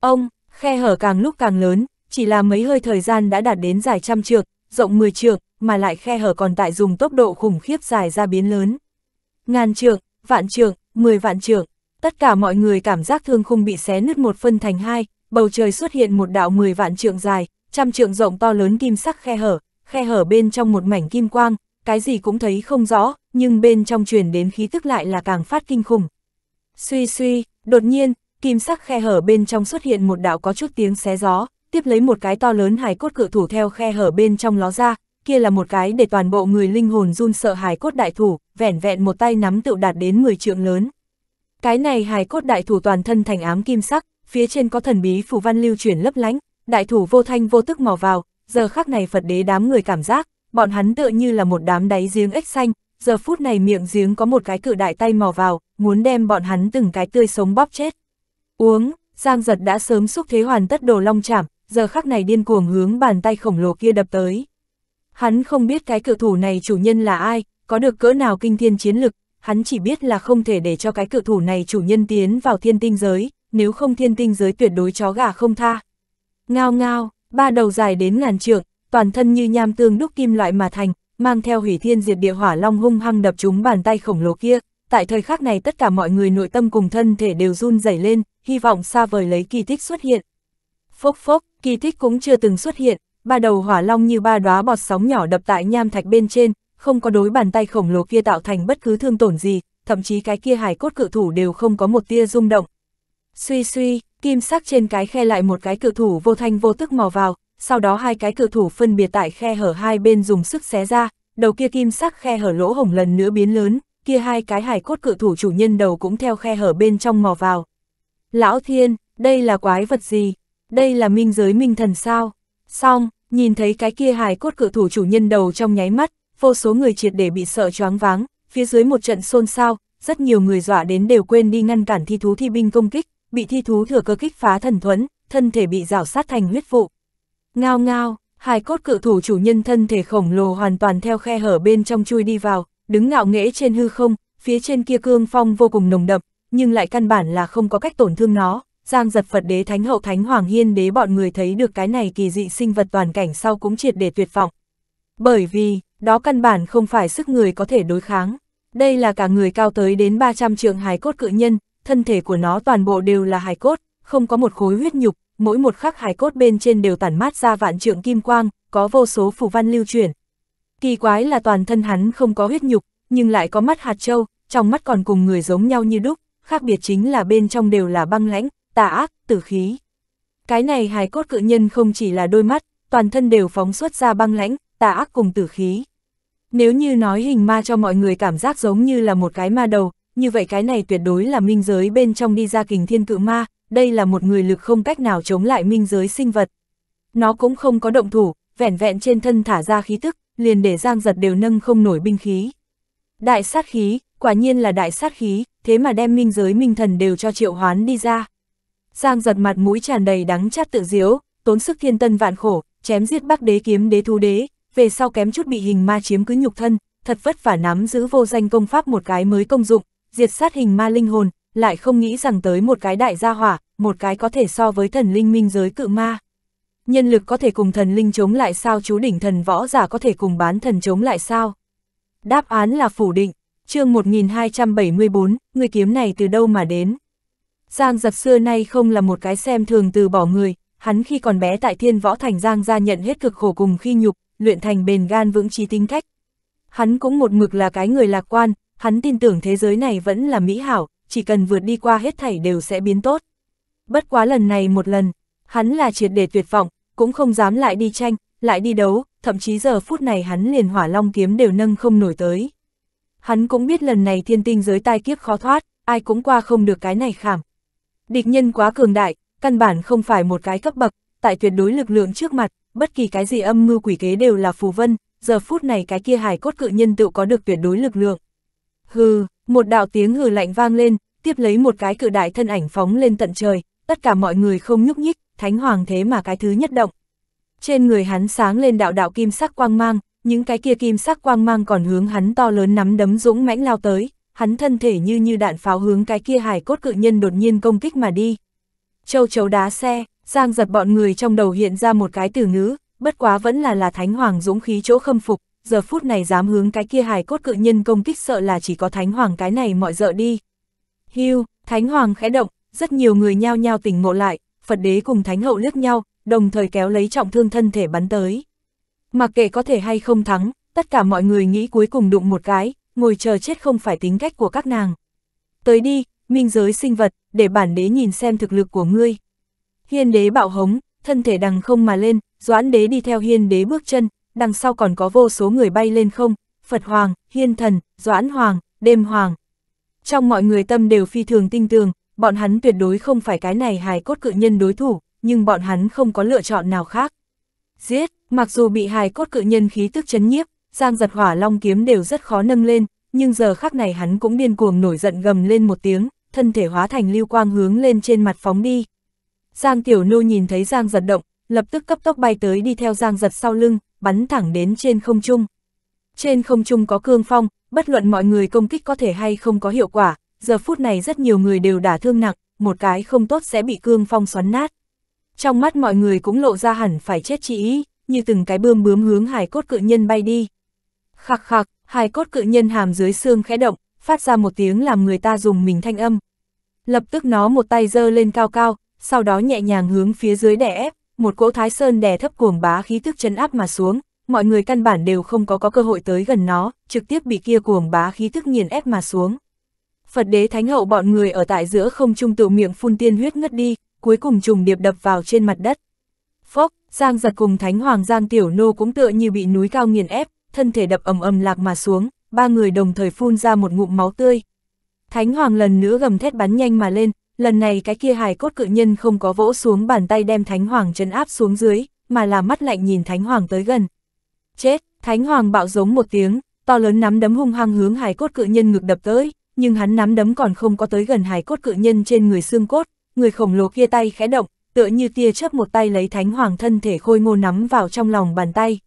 Ông, khe hở càng lúc càng lớn, chỉ là mấy hơi thời gian đã đạt đến dài trăm trượng, rộng mười trượng, mà lại khe hở còn tại dùng tốc độ khủng khiếp dài ra biến lớn. Ngàn trượng, vạn trượng, mười vạn trượng, tất cả mọi người cảm giác thương khung bị xé nứt một phân thành hai, bầu trời xuất hiện một đạo mười vạn trượng dài, trăm trượng rộng to lớn kim sắc khe hở, khe hở bên trong một mảnh kim quang, cái gì cũng thấy không rõ, nhưng bên trong truyền đến khí tức lại là càng phát kinh khủng. Suy suy, đột nhiên, kim sắc khe hở bên trong xuất hiện một đạo có chút tiếng xé gió, tiếp lấy một cái to lớn hài cốt cự thủ theo khe hở bên trong ló ra, kia là một cái để toàn bộ người linh hồn run sợ hài cốt đại thủ, vẻn vẹn một tay nắm tựu đạt đến 10 trượng lớn. Cái này hài cốt đại thủ toàn thân thành ám kim sắc, phía trên có thần bí phù văn lưu chuyển lấp lánh, đại thủ vô thanh vô tức mò vào, giờ khắc này Phật đế đám người cảm giác, bọn hắn tựa như là một đám đáy giếng ếch xanh, giờ phút này miệng giếng có một cái cự đại tay mò vào, muốn đem bọn hắn từng cái tươi sống bóp chết. Uống, Giang giật đã sớm xúc thế hoàn tất đồ long chảm, giờ khắc này điên cuồng hướng bàn tay khổng lồ kia đập tới. Hắn không biết cái cự thủ này chủ nhân là ai, có được cỡ nào kinh thiên chiến lực, hắn chỉ biết là không thể để cho cái cự thủ này chủ nhân tiến vào thiên tinh giới, nếu không thiên tinh giới tuyệt đối chó gà không tha. Ngao ngao, ba đầu dài đến ngàn trượng, toàn thân như nham tương đúc kim loại mà thành, mang theo hủy thiên diệt địa hỏa long hung hăng đập chúng bàn tay khổng lồ kia. Tại thời khắc này tất cả mọi người nội tâm cùng thân thể đều run rẩy lên, hy vọng xa vời lấy kỳ tích xuất hiện. Phốc phốc, kỳ tích cũng chưa từng xuất hiện, ba đầu hỏa long như ba đóa bọt sóng nhỏ đập tại nham thạch bên trên, không có đối bàn tay khổng lồ kia tạo thành bất cứ thương tổn gì, thậm chí cái kia hải cốt cự thủ đều không có một tia rung động. Suy suy, kim sắc trên cái khe lại một cái cự thủ vô thanh vô tức mò vào, sau đó hai cái cự thủ phân biệt tại khe hở hai bên dùng sức xé ra, đầu kia kim sắc khe hở lỗ hổng lần nữa biến lớn, kia hai cái hải cốt cự thủ chủ nhân đầu cũng theo khe hở bên trong mò vào. Lão thiên, đây là quái vật gì? Đây là minh giới minh thần sao? Xong, nhìn thấy cái kia hài cốt cự thủ chủ nhân đầu trong nháy mắt, vô số người triệt để bị sợ choáng váng, phía dưới một trận xôn xao, rất nhiều người dọa đến đều quên đi ngăn cản thi thú thi binh công kích, bị thi thú thừa cơ kích phá thần thuẫn, thân thể bị rào sát thành huyết vụ. Ngao ngao, hai cốt cự thủ chủ nhân thân thể khổng lồ hoàn toàn theo khe hở bên trong chui đi vào, đứng ngạo nghễ trên hư không, phía trên kia cương phong vô cùng nồng đậm, nhưng lại căn bản là không có cách tổn thương nó. Giang giật Phật đế thánh hậu thánh hoàng hiên đế bọn người thấy được cái này kỳ dị sinh vật toàn cảnh sau cũng triệt để tuyệt vọng. Bởi vì, đó căn bản không phải sức người có thể đối kháng. Đây là cả người cao tới đến 300 trường hài cốt cự nhân, thân thể của nó toàn bộ đều là hài cốt, không có một khối huyết nhục, mỗi một khắc hài cốt bên trên đều tản mát ra vạn trượng kim quang, có vô số phù văn lưu chuyển. Kỳ quái là toàn thân hắn không có huyết nhục, nhưng lại có mắt hạt châu, trong mắt còn cùng người giống nhau như đúc, khác biệt chính là bên trong đều là băng lãnh, tà ác, tử khí. Cái này hài cốt cự nhân không chỉ là đôi mắt, toàn thân đều phóng xuất ra băng lãnh, tà ác cùng tử khí. Nếu như nói hình ma cho mọi người cảm giác giống như là một cái ma đầu, như vậy cái này tuyệt đối là minh giới bên trong đi ra kình thiên cự ma, đây là một người lực không cách nào chống lại minh giới sinh vật. Nó cũng không có động thủ, vẻn vẹn trên thân thả ra khí tức, liền để giang giật đều nâng không nổi binh khí. Đại sát khí, quả nhiên là đại sát khí, thế mà đem minh giới minh thần đều cho triệu hoán đi ra. Giang giật mặt mũi tràn đầy đắng chát tự diếu, tốn sức thiên tân vạn khổ, chém giết bắc đế kiếm đế thú đế, về sau kém chút bị hình ma chiếm cứ nhục thân, thật vất vả nắm giữ vô danh công pháp một cái mới công dụng, diệt sát hình ma linh hồn, lại không nghĩ rằng tới một cái đại gia hỏa, một cái có thể so với thần linh minh giới cự ma. Nhân lực có thể cùng thần linh chống lại sao chú đỉnh thần võ giả có thể cùng bán thần chống lại sao? Đáp án là phủ định, chương 1274, người kiếm này từ đâu mà đến? Giang giật xưa nay không là một cái xem thường từ bỏ người, hắn khi còn bé tại thiên võ thành Giang ra nhận hết cực khổ cùng khi nhục, luyện thành bền gan vững trí tính cách. Hắn cũng một mực là cái người lạc quan, hắn tin tưởng thế giới này vẫn là mỹ hảo, chỉ cần vượt đi qua hết thảy đều sẽ biến tốt. Bất quá lần này một lần, hắn là triệt để tuyệt vọng, cũng không dám lại đi tranh, lại đi đấu, thậm chí giờ phút này hắn liền hỏa long kiếm đều nâng không nổi tới. Hắn cũng biết lần này thiên tinh giới tai kiếp khó thoát, ai cũng qua không được cái này khảm. Địch nhân quá cường đại, căn bản không phải một cái cấp bậc, tại tuyệt đối lực lượng trước mặt, bất kỳ cái gì âm mưu quỷ kế đều là phù vân, giờ phút này cái kia hài cốt cự nhân tự có được tuyệt đối lực lượng. Hừ, một đạo tiếng hừ lạnh vang lên, tiếp lấy một cái cự đại thân ảnh phóng lên tận trời, tất cả mọi người không nhúc nhích, thánh hoàng thế mà cái thứ nhất động. Trên người hắn sáng lên đạo đạo kim sắc quang mang, những cái kia kim sắc quang mang còn hướng hắn to lớn nắm đấm dũng mãnh lao tới, hắn thân thể như như đạn pháo hướng cái kia hải cốt cự nhân đột nhiên công kích mà đi. Châu chấu đá xe, giang giật bọn người trong đầu hiện ra một cái từ ngữ, bất quá vẫn là là thánh hoàng dũng khí chỗ khâm phục, giờ phút này dám hướng cái kia hài cốt cự nhân công kích sợ là chỉ có Thánh Hoàng cái này mọi dợ đi. Hưu, Thánh Hoàng khẽ động, rất nhiều người nhao nhao tỉnh ngộ lại, Phật đế cùng Thánh Hậu liếc nhau, đồng thời kéo lấy trọng thương thân thể bắn tới. Mặc kệ có thể hay không thắng, tất cả mọi người nghĩ cuối cùng đụng một cái, ngồi chờ chết không phải tính cách của các nàng. Tới đi, minh giới sinh vật, để bản đế nhìn xem thực lực của ngươi. Hiên đế bạo hống, thân thể đằng không mà lên, doãn đế đi theo hiên đế bước chân, đằng sau còn có vô số người bay lên không, Phật Hoàng, Hiên Thần, Doãn Hoàng, Đêm Hoàng. Trong mọi người tâm đều phi thường tinh tường, bọn hắn tuyệt đối không phải cái này hài cốt cự nhân đối thủ, nhưng bọn hắn không có lựa chọn nào khác. Giết, mặc dù bị hài cốt cự nhân khí tức chấn nhiếp, Giang giật hỏa long kiếm đều rất khó nâng lên, nhưng giờ khắc này hắn cũng điên cuồng nổi giận gầm lên một tiếng, thân thể hóa thành lưu quang hướng lên trên mặt phóng đi. Giang tiểu nô nhìn thấy Giang giật động, lập tức cấp tốc bay tới đi theo Giang Giật sau lưng, bắn thẳng đến trên không trung. Trên không trung có cương phong, bất luận mọi người công kích có thể hay không có hiệu quả, giờ phút này rất nhiều người đều đả thương nặng, một cái không tốt sẽ bị cương phong xoắn nát. Trong mắt mọi người cũng lộ ra hẳn phải chết chỉ ý, như từng cái bươm bướm hướng hài cốt cự nhân bay đi. Khạc khạc, hài cốt cự nhân hàm dưới xương khẽ động, phát ra một tiếng làm người ta dùng mình thanh âm. Lập tức nó một tay giơ lên cao cao, sau đó nhẹ nhàng hướng phía dưới đè ép, một cỗ thái sơn đè thấp cuồng bá khí tức chấn áp mà xuống, mọi người căn bản đều không có có cơ hội tới gần nó, trực tiếp bị kia cuồng bá khí tức nghiền ép mà xuống. Phật đế thánh hậu bọn người ở tại giữa không trung tự miệng phun tiên huyết ngất đi, cuối cùng trùng điệp đập vào trên mặt đất. Phốc, Giang giật cùng thánh hoàng Giang Tiểu Nô cũng tựa như bị núi cao nghiền ép, thân thể đập ầm ầm lạc mà xuống, ba người đồng thời phun ra một ngụm máu tươi. Thánh hoàng lần nữa gầm thét bắn nhanh mà lên, lần này cái kia hài cốt cự nhân không có vỗ xuống bàn tay đem Thánh Hoàng chấn áp xuống dưới, mà là mắt lạnh nhìn Thánh Hoàng tới gần. Chết, Thánh Hoàng bạo giống một tiếng, to lớn nắm đấm hung hăng hướng hài cốt cự nhân ngực đập tới, nhưng hắn nắm đấm còn không có tới gần hài cốt cự nhân trên người xương cốt, người khổng lồ kia tay khẽ động, tựa như tia chớp một tay lấy Thánh Hoàng thân thể khôi ngô nắm vào trong lòng bàn tay.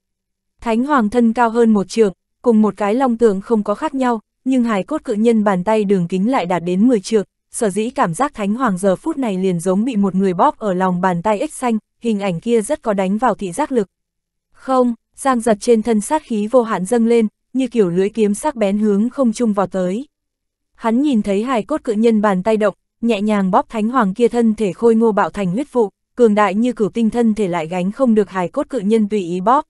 Thánh Hoàng thân cao hơn một trượng cùng một cái long tượng không có khác nhau, nhưng hài cốt cự nhân bàn tay đường kính lại đạt đến 10 trượng, sở dĩ cảm giác Thánh Hoàng giờ phút này liền giống bị một người bóp ở lòng bàn tay ếch xanh, hình ảnh kia rất có đánh vào thị giác lực. Không, Giang giật trên thân sát khí vô hạn dâng lên, như kiểu lưỡi kiếm sắc bén hướng không chung vào tới. Hắn nhìn thấy hài cốt cự nhân bàn tay động, nhẹ nhàng bóp Thánh Hoàng kia thân thể khôi ngô bạo thành huyết vụ, cường đại như cửu tinh thân thể lại gánh không được hài cốt cự nhân tùy ý bóp.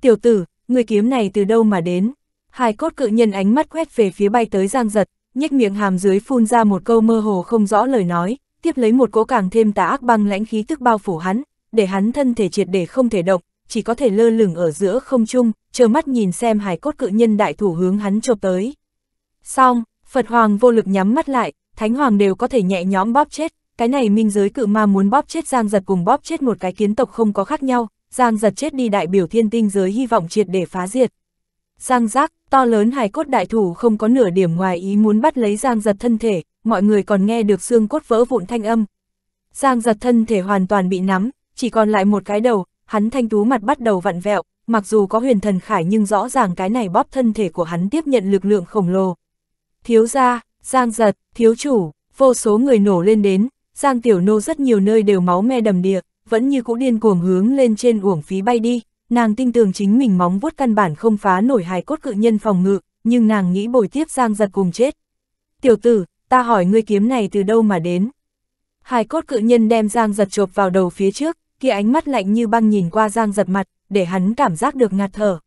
Tiểu tử, người kiếm này từ đâu mà đến? Hài cốt cự nhân ánh mắt quét về phía bay tới Giang giật, nhếch miệng hàm dưới phun ra một câu mơ hồ không rõ lời nói, tiếp lấy một cỗ càng thêm tà ác băng lãnh khí tức bao phủ hắn, để hắn thân thể triệt để không thể động, chỉ có thể lơ lửng ở giữa không trung, chờ mắt nhìn xem hải cốt cự nhân đại thủ hướng hắn chộp tới. Xong, Phật Hoàng vô lực nhắm mắt lại, Thánh Hoàng đều có thể nhẹ nhõm bóp chết, cái này minh giới cự ma muốn bóp chết Giang Giật cùng bóp chết một cái kiến tộc không có khác nhau, Giang Giật chết đi đại biểu thiên tinh giới hy vọng triệt để phá diệt. Giang Giác, to lớn hài cốt đại thủ không có nửa điểm ngoài ý muốn bắt lấy Giang giật thân thể, mọi người còn nghe được xương cốt vỡ vụn thanh âm. Giang giật thân thể hoàn toàn bị nắm, chỉ còn lại một cái đầu, hắn thanh tú mặt bắt đầu vặn vẹo, mặc dù có huyền thần khải nhưng rõ ràng cái này bóp thân thể của hắn tiếp nhận lực lượng khổng lồ. Thiếu gia, Giang giật, thiếu chủ, vô số người nổ lên đến, Giang tiểu nô rất nhiều nơi đều máu me đầm đìa, vẫn như cũ điên cuồng hướng lên trên uổng phí bay đi nàng tin tưởng chính mình móng vuốt căn bản không phá nổi hài cốt cự nhân phòng ngự, nhưng nàng nghĩ bồi tiếp Giang giật cùng chết. Tiểu tử, ta hỏi ngươi kiếm này từ đâu mà đến? Hài cốt cự nhân đem Giang giật chộp vào đầu phía trước, kia ánh mắt lạnh như băng nhìn qua Giang giật mặt, để hắn cảm giác được ngạt thở.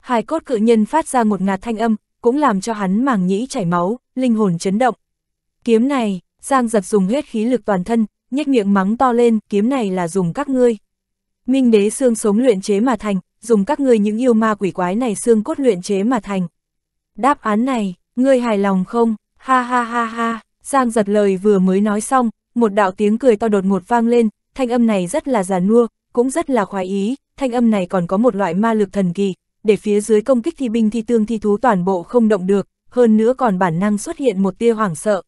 Hài cốt cự nhân phát ra một ngạt thanh âm, cũng làm cho hắn màng nhĩ chảy máu, linh hồn chấn động. Kiếm này, Giang giật dùng hết khí lực toàn thân, nhếch miệng mắng to lên, kiếm này là dùng các ngươi, Minh đế xương sống luyện chế mà thành, dùng các ngươi những yêu ma quỷ quái này xương cốt luyện chế mà thành. Đáp án này, ngươi hài lòng không? Ha ha ha ha, Giang giật lời vừa mới nói xong, một đạo tiếng cười to đột ngột vang lên, thanh âm này rất là già nua, cũng rất là khoái ý, thanh âm này còn có một loại ma lực thần kỳ, để phía dưới công kích thi binh thi tương thi thú toàn bộ không động được, hơn nữa còn bản năng xuất hiện một tia hoảng sợ.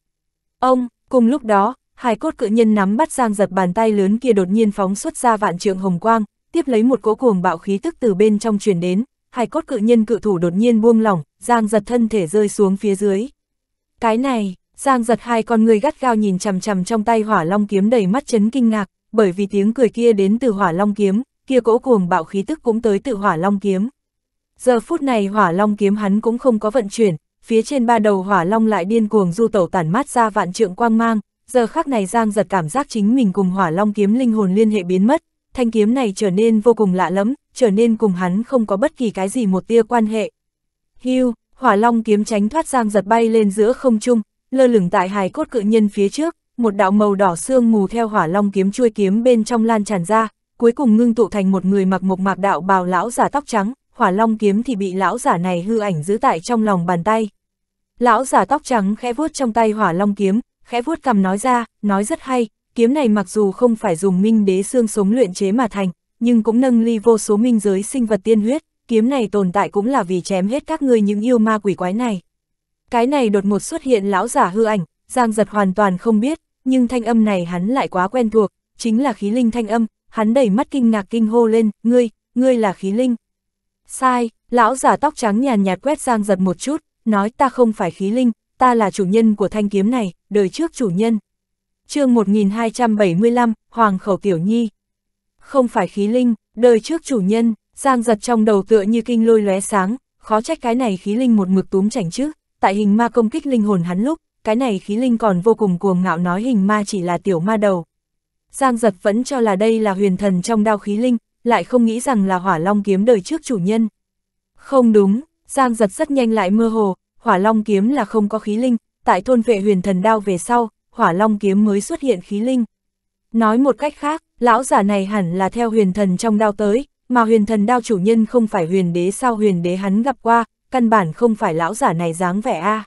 Ông, cùng lúc đó, Hai cốt cự nhân nắm bắt giang giật bàn tay lớn kia đột nhiên phóng xuất ra vạn trượng hồng quang, tiếp lấy một cỗ cuồng bạo khí tức từ bên trong truyền đến, hai cốt cự nhân cự thủ đột nhiên buông lỏng, giang giật thân thể rơi xuống phía dưới. Cái này, giang giật hai con người gắt gao nhìn chằm chằm trong tay hỏa long kiếm đầy mắt chấn kinh ngạc, bởi vì tiếng cười kia đến từ hỏa long kiếm, kia cỗ cuồng bạo khí tức cũng tới từ hỏa long kiếm. Giờ phút này hỏa long kiếm hắn cũng không có vận chuyển, phía trên ba đầu hỏa long lại điên cuồng du tẩu tản mát ra vạn trượng quang mang, giờ khắc này Giang giật cảm giác chính mình cùng hỏa long kiếm linh hồn liên hệ biến mất, thanh kiếm này trở nên vô cùng lạ lẫm, trở nên cùng hắn không có bất kỳ cái gì một tia quan hệ. Hưu, hỏa long kiếm tránh thoát Giang giật bay lên giữa không trung, lơ lửng tại hài cốt cự nhân phía trước, một đạo màu đỏ sương mù theo hỏa long kiếm chui kiếm bên trong lan tràn ra, cuối cùng ngưng tụ thành một người mặc mộc mạc đạo bào lão giả tóc trắng, hỏa long kiếm thì bị lão giả này hư ảnh giữ tại trong lòng bàn tay. Lão giả tóc trắng khẽ vuốt trong tay hỏa long kiếm, khẽ vuốt cầm nói ra, nói rất hay, kiếm này mặc dù không phải dùng minh đế xương sống luyện chế mà thành, nhưng cũng nâng ly vô số minh giới sinh vật tiên huyết, kiếm này tồn tại cũng là vì chém hết các ngươi những yêu ma quỷ quái này. Cái này đột một xuất hiện lão giả hư ảnh, Giang giật hoàn toàn không biết, nhưng thanh âm này hắn lại quá quen thuộc, chính là khí linh thanh âm, hắn đầy mắt kinh ngạc kinh hô lên, ngươi, ngươi là khí linh. Sai, lão giả tóc trắng nhàn nhạt quét Giang giật một chút, nói ta không phải khí linh, ta là chủ nhân của thanh kiếm này, đời trước chủ nhân. chương 1275, Hoàng Khẩu Tiểu Nhi. Không phải khí linh, đời trước chủ nhân, giang giật trong đầu tựa như kinh lôi lóe sáng, khó trách cái này khí linh một mực túm chảnh chứ, tại hình ma công kích linh hồn hắn lúc, cái này khí linh còn vô cùng cuồng ngạo nói hình ma chỉ là tiểu ma đầu. Giang giật vẫn cho là đây là huyền thần trong đao khí linh, lại không nghĩ rằng là hỏa long kiếm đời trước chủ nhân. Không đúng, Giang giật rất nhanh lại mơ hồ, hỏa long kiếm là không có khí linh, tại thôn vệ huyền thần đao về sau, hỏa long kiếm mới xuất hiện khí linh. Nói một cách khác, lão giả này hẳn là theo huyền thần trong đao tới, mà huyền thần đao chủ nhân không phải huyền đế sao huyền đế hắn gặp qua, căn bản không phải lão giả này dáng vẻ a. À.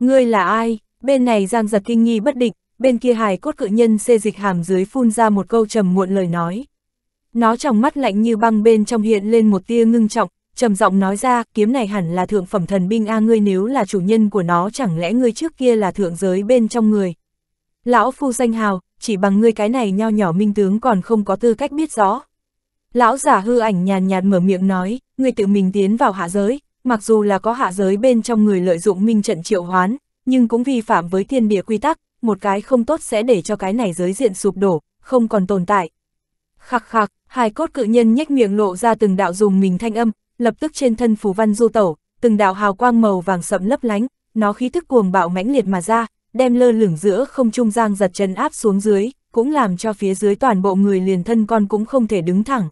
Ngươi là ai? Bên này Giang Giật kinh nghi bất định, bên kia hài cốt cự nhân xê dịch hàm dưới phun ra một câu trầm muộn lời nói. Nó trong mắt lạnh như băng bên trong hiện lên một tia ngưng trọng, trầm giọng nói ra, kiếm này hẳn là thượng phẩm thần binh a ngươi nếu là chủ nhân của nó chẳng lẽ ngươi trước kia là thượng giới bên trong người. Lão phu danh hào, chỉ bằng ngươi cái này nho nhỏ minh tướng còn không có tư cách biết rõ. Lão giả hư ảnh nhàn nhạt mở miệng nói, ngươi tự mình tiến vào hạ giới, mặc dù là có hạ giới bên trong người lợi dụng minh trận triệu hoán, nhưng cũng vi phạm với thiên địa quy tắc, một cái không tốt sẽ để cho cái này giới diện sụp đổ, không còn tồn tại. Khắc khắc, hai cốt cự nhân nhếch miệng lộ ra từng đạo dùng mình thanh âm, lập tức trên thân phù văn du tẩu, từng đạo hào quang màu vàng sậm lấp lánh, nó khí thức cuồng bạo mãnh liệt mà ra, đem lơ lửng giữa không trung giang giật chân áp xuống dưới, cũng làm cho phía dưới toàn bộ người liền thân con cũng không thể đứng thẳng.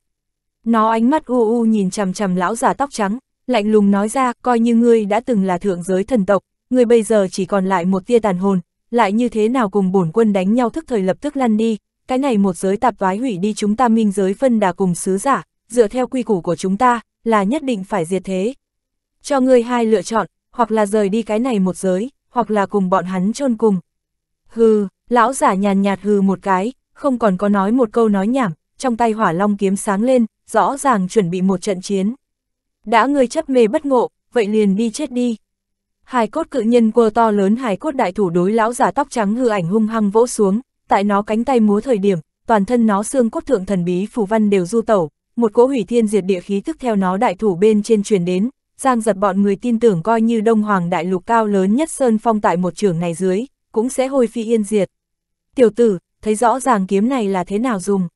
Nó ánh mắt u u nhìn chằm chằm lão già tóc trắng, lạnh lùng nói ra, coi như ngươi đã từng là thượng giới thần tộc, ngươi bây giờ chỉ còn lại một tia tàn hồn, lại như thế nào cùng bổn quân đánh nhau thức thời lập tức lăn đi, cái này một giới tạp toái hủy đi chúng ta minh giới phân đà cùng sứ giả, dựa theo quy củ của chúng ta, là nhất định phải diệt thế. Cho ngươi hai lựa chọn, hoặc là rời đi cái này một giới, hoặc là cùng bọn hắn chôn cùng. Hừ, lão giả nhàn nhạt hừ một cái, không còn có nói một câu nói nhảm, trong tay hỏa long kiếm sáng lên, rõ ràng chuẩn bị một trận chiến. Đã ngươi chấp mê bất ngộ, vậy liền đi chết đi. Hài cốt cự nhân quơ to lớn hài cốt đại thủ đối lão giả tóc trắng hư ảnh hung hăng vỗ xuống, tại nó cánh tay múa thời điểm, toàn thân nó xương cốt thượng thần bí phù văn đều du tẩu, một cỗ hủy thiên diệt địa khí thức theo nó đại thủ bên trên truyền đến, giang giật bọn người tin tưởng coi như đông hoàng đại lục cao lớn nhất sơn phong tại một trường này dưới, cũng sẽ hôi phi yên diệt. Tiểu tử, thấy rõ ràng kiếm này là thế nào dùng.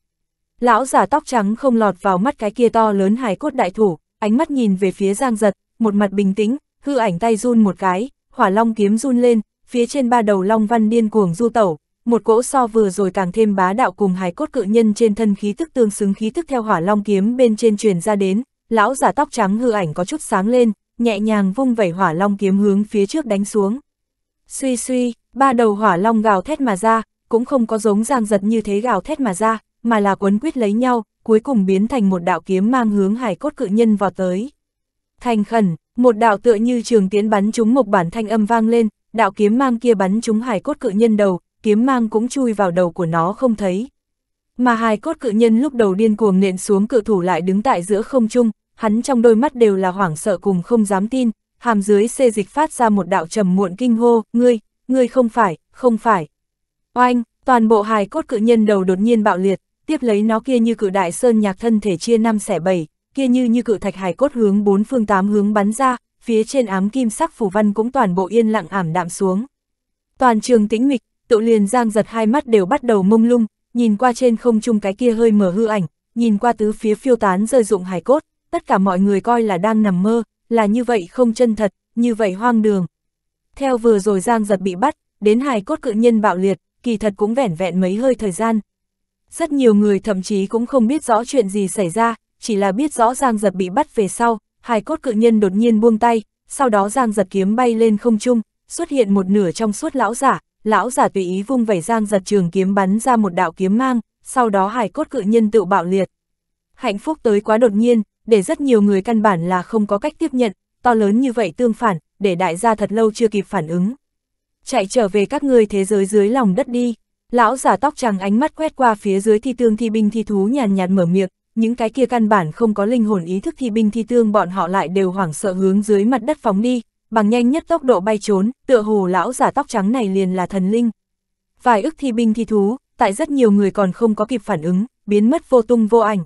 Lão giả tóc trắng không lọt vào mắt cái kia to lớn hài cốt đại thủ, ánh mắt nhìn về phía giang giật, một mặt bình tĩnh, hư ảnh tay run một cái, hỏa long kiếm run lên, phía trên ba đầu long văn điên cuồng du tẩu, một cỗ so vừa rồi càng thêm bá đạo cùng hài cốt cự nhân trên thân khí tức tương xứng khí tức theo hỏa long kiếm bên trên truyền ra đến, lão giả tóc trắng hư ảnh có chút sáng lên, nhẹ nhàng vung vẩy hỏa long kiếm hướng phía trước đánh xuống. Suy suy, ba đầu hỏa long gào thét mà ra, cũng không có giống giang giật như thế gào thét mà ra, mà là quấn quyết lấy nhau, cuối cùng biến thành một đạo kiếm mang hướng hải cốt cự nhân vào tới. Thành khẩn, một đạo tựa như trường tiến bắn trúng một bản thanh âm vang lên, đạo kiếm mang kia bắn trúng hải cốt cự nhân đầu, kiếm mang cũng chui vào đầu của nó không thấy. Mà hai cốt cự nhân lúc đầu điên cuồng nện xuống cự thủ lại đứng tại giữa không trung, hắn trong đôi mắt đều là hoảng sợ cùng không dám tin, hàm dưới xê dịch phát ra một đạo trầm muộn kinh hô, ngươi, ngươi không phải, không phải. Oanh, toàn bộ hai cốt cự nhân đầu đột nhiên bạo liệt, tiếp lấy nó kia như cự đại sơn nhạc thân thể chia năm xẻ bảy, kia như như cự thạch hài cốt hướng bốn phương tám hướng bắn ra, phía trên ám kim sắc phủ văn cũng toàn bộ yên lặng ảm đạm xuống. Toàn trường tĩnh mịch, tự liền giang giật hai mắt đều bắt đầu mông lung, nhìn qua trên không trung cái kia hơi mở hư ảnh, nhìn qua tứ phía phiêu tán rơi dụng hải cốt, tất cả mọi người coi là đang nằm mơ, là như vậy không chân thật, như vậy hoang đường. Theo vừa rồi giang giật bị bắt, đến hải cốt cự nhân bạo liệt, kỳ thật cũng vẻn vẹn mấy hơi thời gian. Rất nhiều người thậm chí cũng không biết rõ chuyện gì xảy ra, chỉ là biết rõ giang giật bị bắt về sau, hải cốt cự nhân đột nhiên buông tay, sau đó giang giật kiếm bay lên không trung, xuất hiện một nửa trong suốt lão giả, lão giả tùy ý vung vẩy giang giật trường kiếm bắn ra một đạo kiếm mang, sau đó hải cốt cự nhân tự bạo liệt. Hạnh phúc tới quá đột nhiên, để rất nhiều người căn bản là không có cách tiếp nhận, to lớn như vậy tương phản, để đại gia thật lâu chưa kịp phản ứng. Chạy trở về các người thế giới dưới lòng đất đi, lão giả tóc trắng ánh mắt quét qua phía dưới thi tương thi binh thi thú nhàn nhạt mở miệng, những cái kia căn bản không có linh hồn ý thức thi binh thi tương bọn họ lại đều hoảng sợ hướng dưới mặt đất phóng đi, bằng nhanh nhất tốc độ bay trốn, tựa hồ lão giả tóc trắng này liền là thần linh. Vài ức thi binh thi thú, tại rất nhiều người còn không có kịp phản ứng, biến mất vô tung vô ảnh.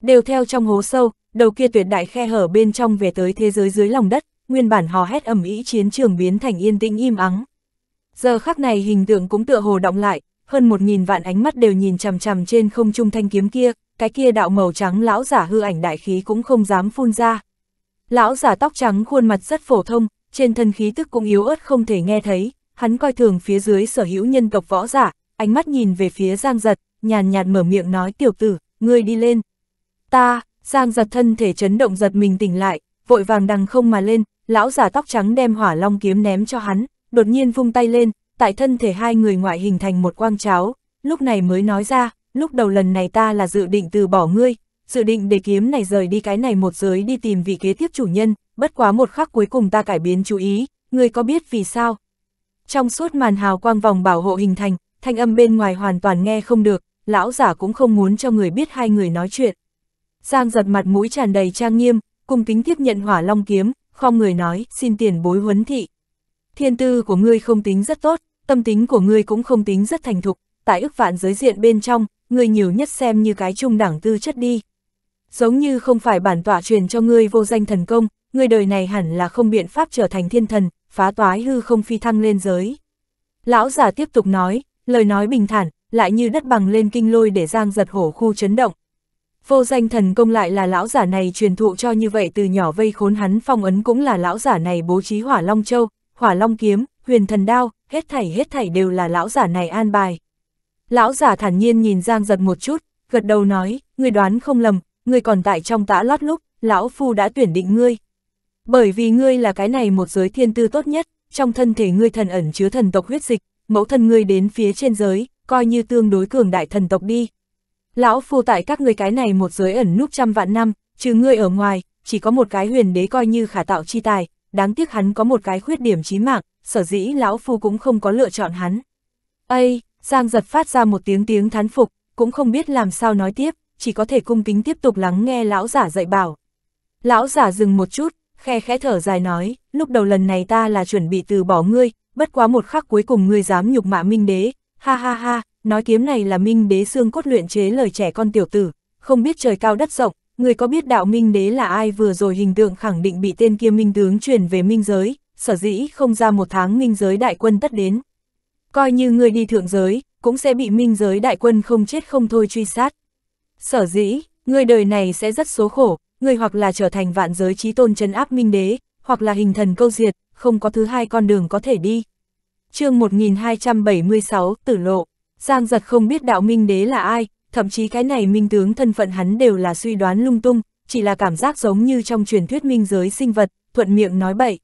Đều theo trong hố sâu, đầu kia tuyệt đại khe hở bên trong về tới thế giới dưới lòng đất, nguyên bản hò hét ầm ĩ chiến trường biến thành yên tĩnh im ắng. Giờ khắc này hình tượng cũng tựa hồ động lại, hơn một nghìn vạn ánh mắt đều nhìn chằm chằm trên không trung thanh kiếm kia, cái kia đạo màu trắng lão giả hư ảnh đại khí cũng không dám phun ra, Lão giả tóc trắng khuôn mặt rất phổ thông, trên thân khí tức cũng yếu ớt không thể nghe thấy, hắn coi thường phía dưới sở hữu nhân tộc võ giả, ánh mắt nhìn về phía Giang Giật, nhàn nhạt mở miệng nói tiểu tử, ngươi đi lên. Ta, Giang Giật thân thể chấn động giật mình tỉnh lại, vội vàng đằng không mà lên, lão giả tóc trắng đem hỏa long kiếm ném cho hắn, đột nhiên vung tay lên, tại thân thể hai người ngoại hình thành một quang cháo, lúc này mới nói ra, lúc đầu lần này ta là dự định từ bỏ ngươi, dự định để kiếm này rời đi cái này một giới đi tìm vị kế tiếp chủ nhân, bất quá một khắc cuối cùng ta cải biến chú ý, ngươi có biết vì sao? Trong suốt màn hào quang vòng bảo hộ hình thành, thanh âm bên ngoài hoàn toàn nghe không được, lão giả cũng không muốn cho người biết hai người nói chuyện. Giang giật mặt mũi tràn đầy trang nghiêm, cùng kính tiếp nhận hỏa long kiếm, không người nói, xin tiền bối huấn thị. Thiên tư của ngươi không tính rất tốt, tâm tính của ngươi cũng không tính rất thành thục, tại ức vạn giới diện bên trong, ngươi nhiều nhất xem như cái trung đẳng tư chất đi giống như không phải bản tọa truyền cho ngươi vô danh thần công, ngươi đời này hẳn là không biện pháp trở thành thiên thần, phá toái hư không phi thăng lên giới. Lão giả tiếp tục nói, lời nói bình thản, lại như đất bằng lên kinh lôi để giang giật hổ khu chấn động. Vô danh thần công lại là lão giả này truyền thụ cho như vậy từ nhỏ vây khốn hắn phong ấn cũng là lão giả này bố trí hỏa long châu, hỏa long kiếm, huyền thần đao, hết thảy hết thảy đều là lão giả này an bài. Lão giả thản nhiên nhìn giang giật một chút, gật đầu nói, người đoán không lầm, ngươi còn tại trong tã lót lúc, lão phu đã tuyển định ngươi. Bởi vì ngươi là cái này một giới thiên tư tốt nhất, trong thân thể ngươi thần ẩn chứa thần tộc huyết dịch, mẫu thân ngươi đến phía trên giới, coi như tương đối cường đại thần tộc đi. Lão phu tại các ngươi cái này một giới ẩn núp trăm vạn năm, trừ ngươi ở ngoài, chỉ có một cái huyền đế coi như khả tạo chi tài, đáng tiếc hắn có một cái khuyết điểm chí mạng, sở dĩ lão phu cũng không có lựa chọn hắn. Ây, Giang giật phát ra một tiếng tiếng thán phục, cũng không biết làm sao nói tiếp, chỉ có thể cung kính tiếp tục lắng nghe lão giả dạy bảo. Lão giả dừng một chút, khe khẽ thở dài nói, lúc đầu lần này ta là chuẩn bị từ bỏ ngươi, bất quá một khắc cuối cùng ngươi dám nhục mạ minh đế, ha ha ha, nói kiếm này là minh đế xương cốt luyện chế lời trẻ con tiểu tử, không biết trời cao đất rộng, người có biết đạo minh đế là ai vừa rồi hình tượng khẳng định bị tên kia minh tướng truyền về minh giới, sở dĩ không ra một tháng minh giới đại quân tất đến. Coi như người đi thượng giới, cũng sẽ bị minh giới đại quân không chết không thôi truy sát. Sở dĩ, người đời này sẽ rất số khổ, người hoặc là trở thành vạn giới trí tôn chân áp minh đế, hoặc là hình thần câu diệt, không có thứ hai con đường có thể đi. chương 1276, Tử Lộ, Giang Giật không biết đạo minh đế là ai, thậm chí cái này minh tướng thân phận hắn đều là suy đoán lung tung, chỉ là cảm giác giống như trong truyền thuyết minh giới sinh vật, thuận miệng nói bậy.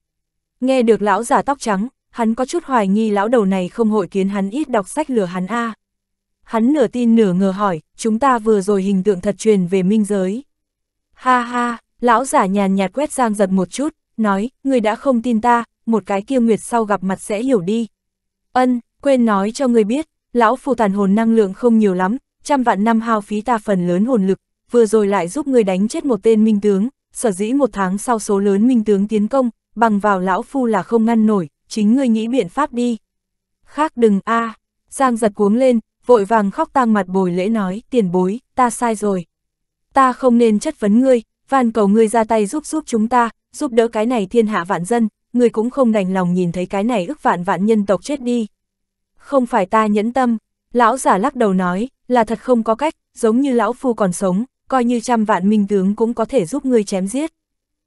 Nghe được lão giả tóc trắng, hắn có chút hoài nghi lão đầu này không hội kiến hắn ít đọc sách lừa hắn a. À hắn nửa tin nửa ngờ hỏi, chúng ta vừa rồi hình tượng thật truyền về minh giới. Ha ha, lão giả nhàn nhạt quét giang giật một chút, nói, người đã không tin ta, một cái kia nguyệt sau gặp mặt sẽ hiểu đi. Ân, quên nói cho người biết, lão phù tàn hồn năng lượng không nhiều lắm, trăm vạn năm hao phí ta phần lớn hồn lực, vừa rồi lại giúp người đánh chết một tên minh tướng, sở dĩ một tháng sau số lớn minh tướng tiến công, bằng vào lão phu là không ngăn nổi, chính ngươi nghĩ biện pháp đi. Khác đừng a à. Giang giật cuống lên, vội vàng khóc tang mặt bồi lễ nói, tiền bối, ta sai rồi. Ta không nên chất vấn ngươi, van cầu ngươi ra tay giúp giúp chúng ta, giúp đỡ cái này thiên hạ vạn dân, ngươi cũng không đành lòng nhìn thấy cái này ức vạn vạn nhân tộc chết đi. Không phải ta nhẫn tâm, lão giả lắc đầu nói, là thật không có cách, giống như lão phu còn sống, coi như trăm vạn minh tướng cũng có thể giúp ngươi chém giết.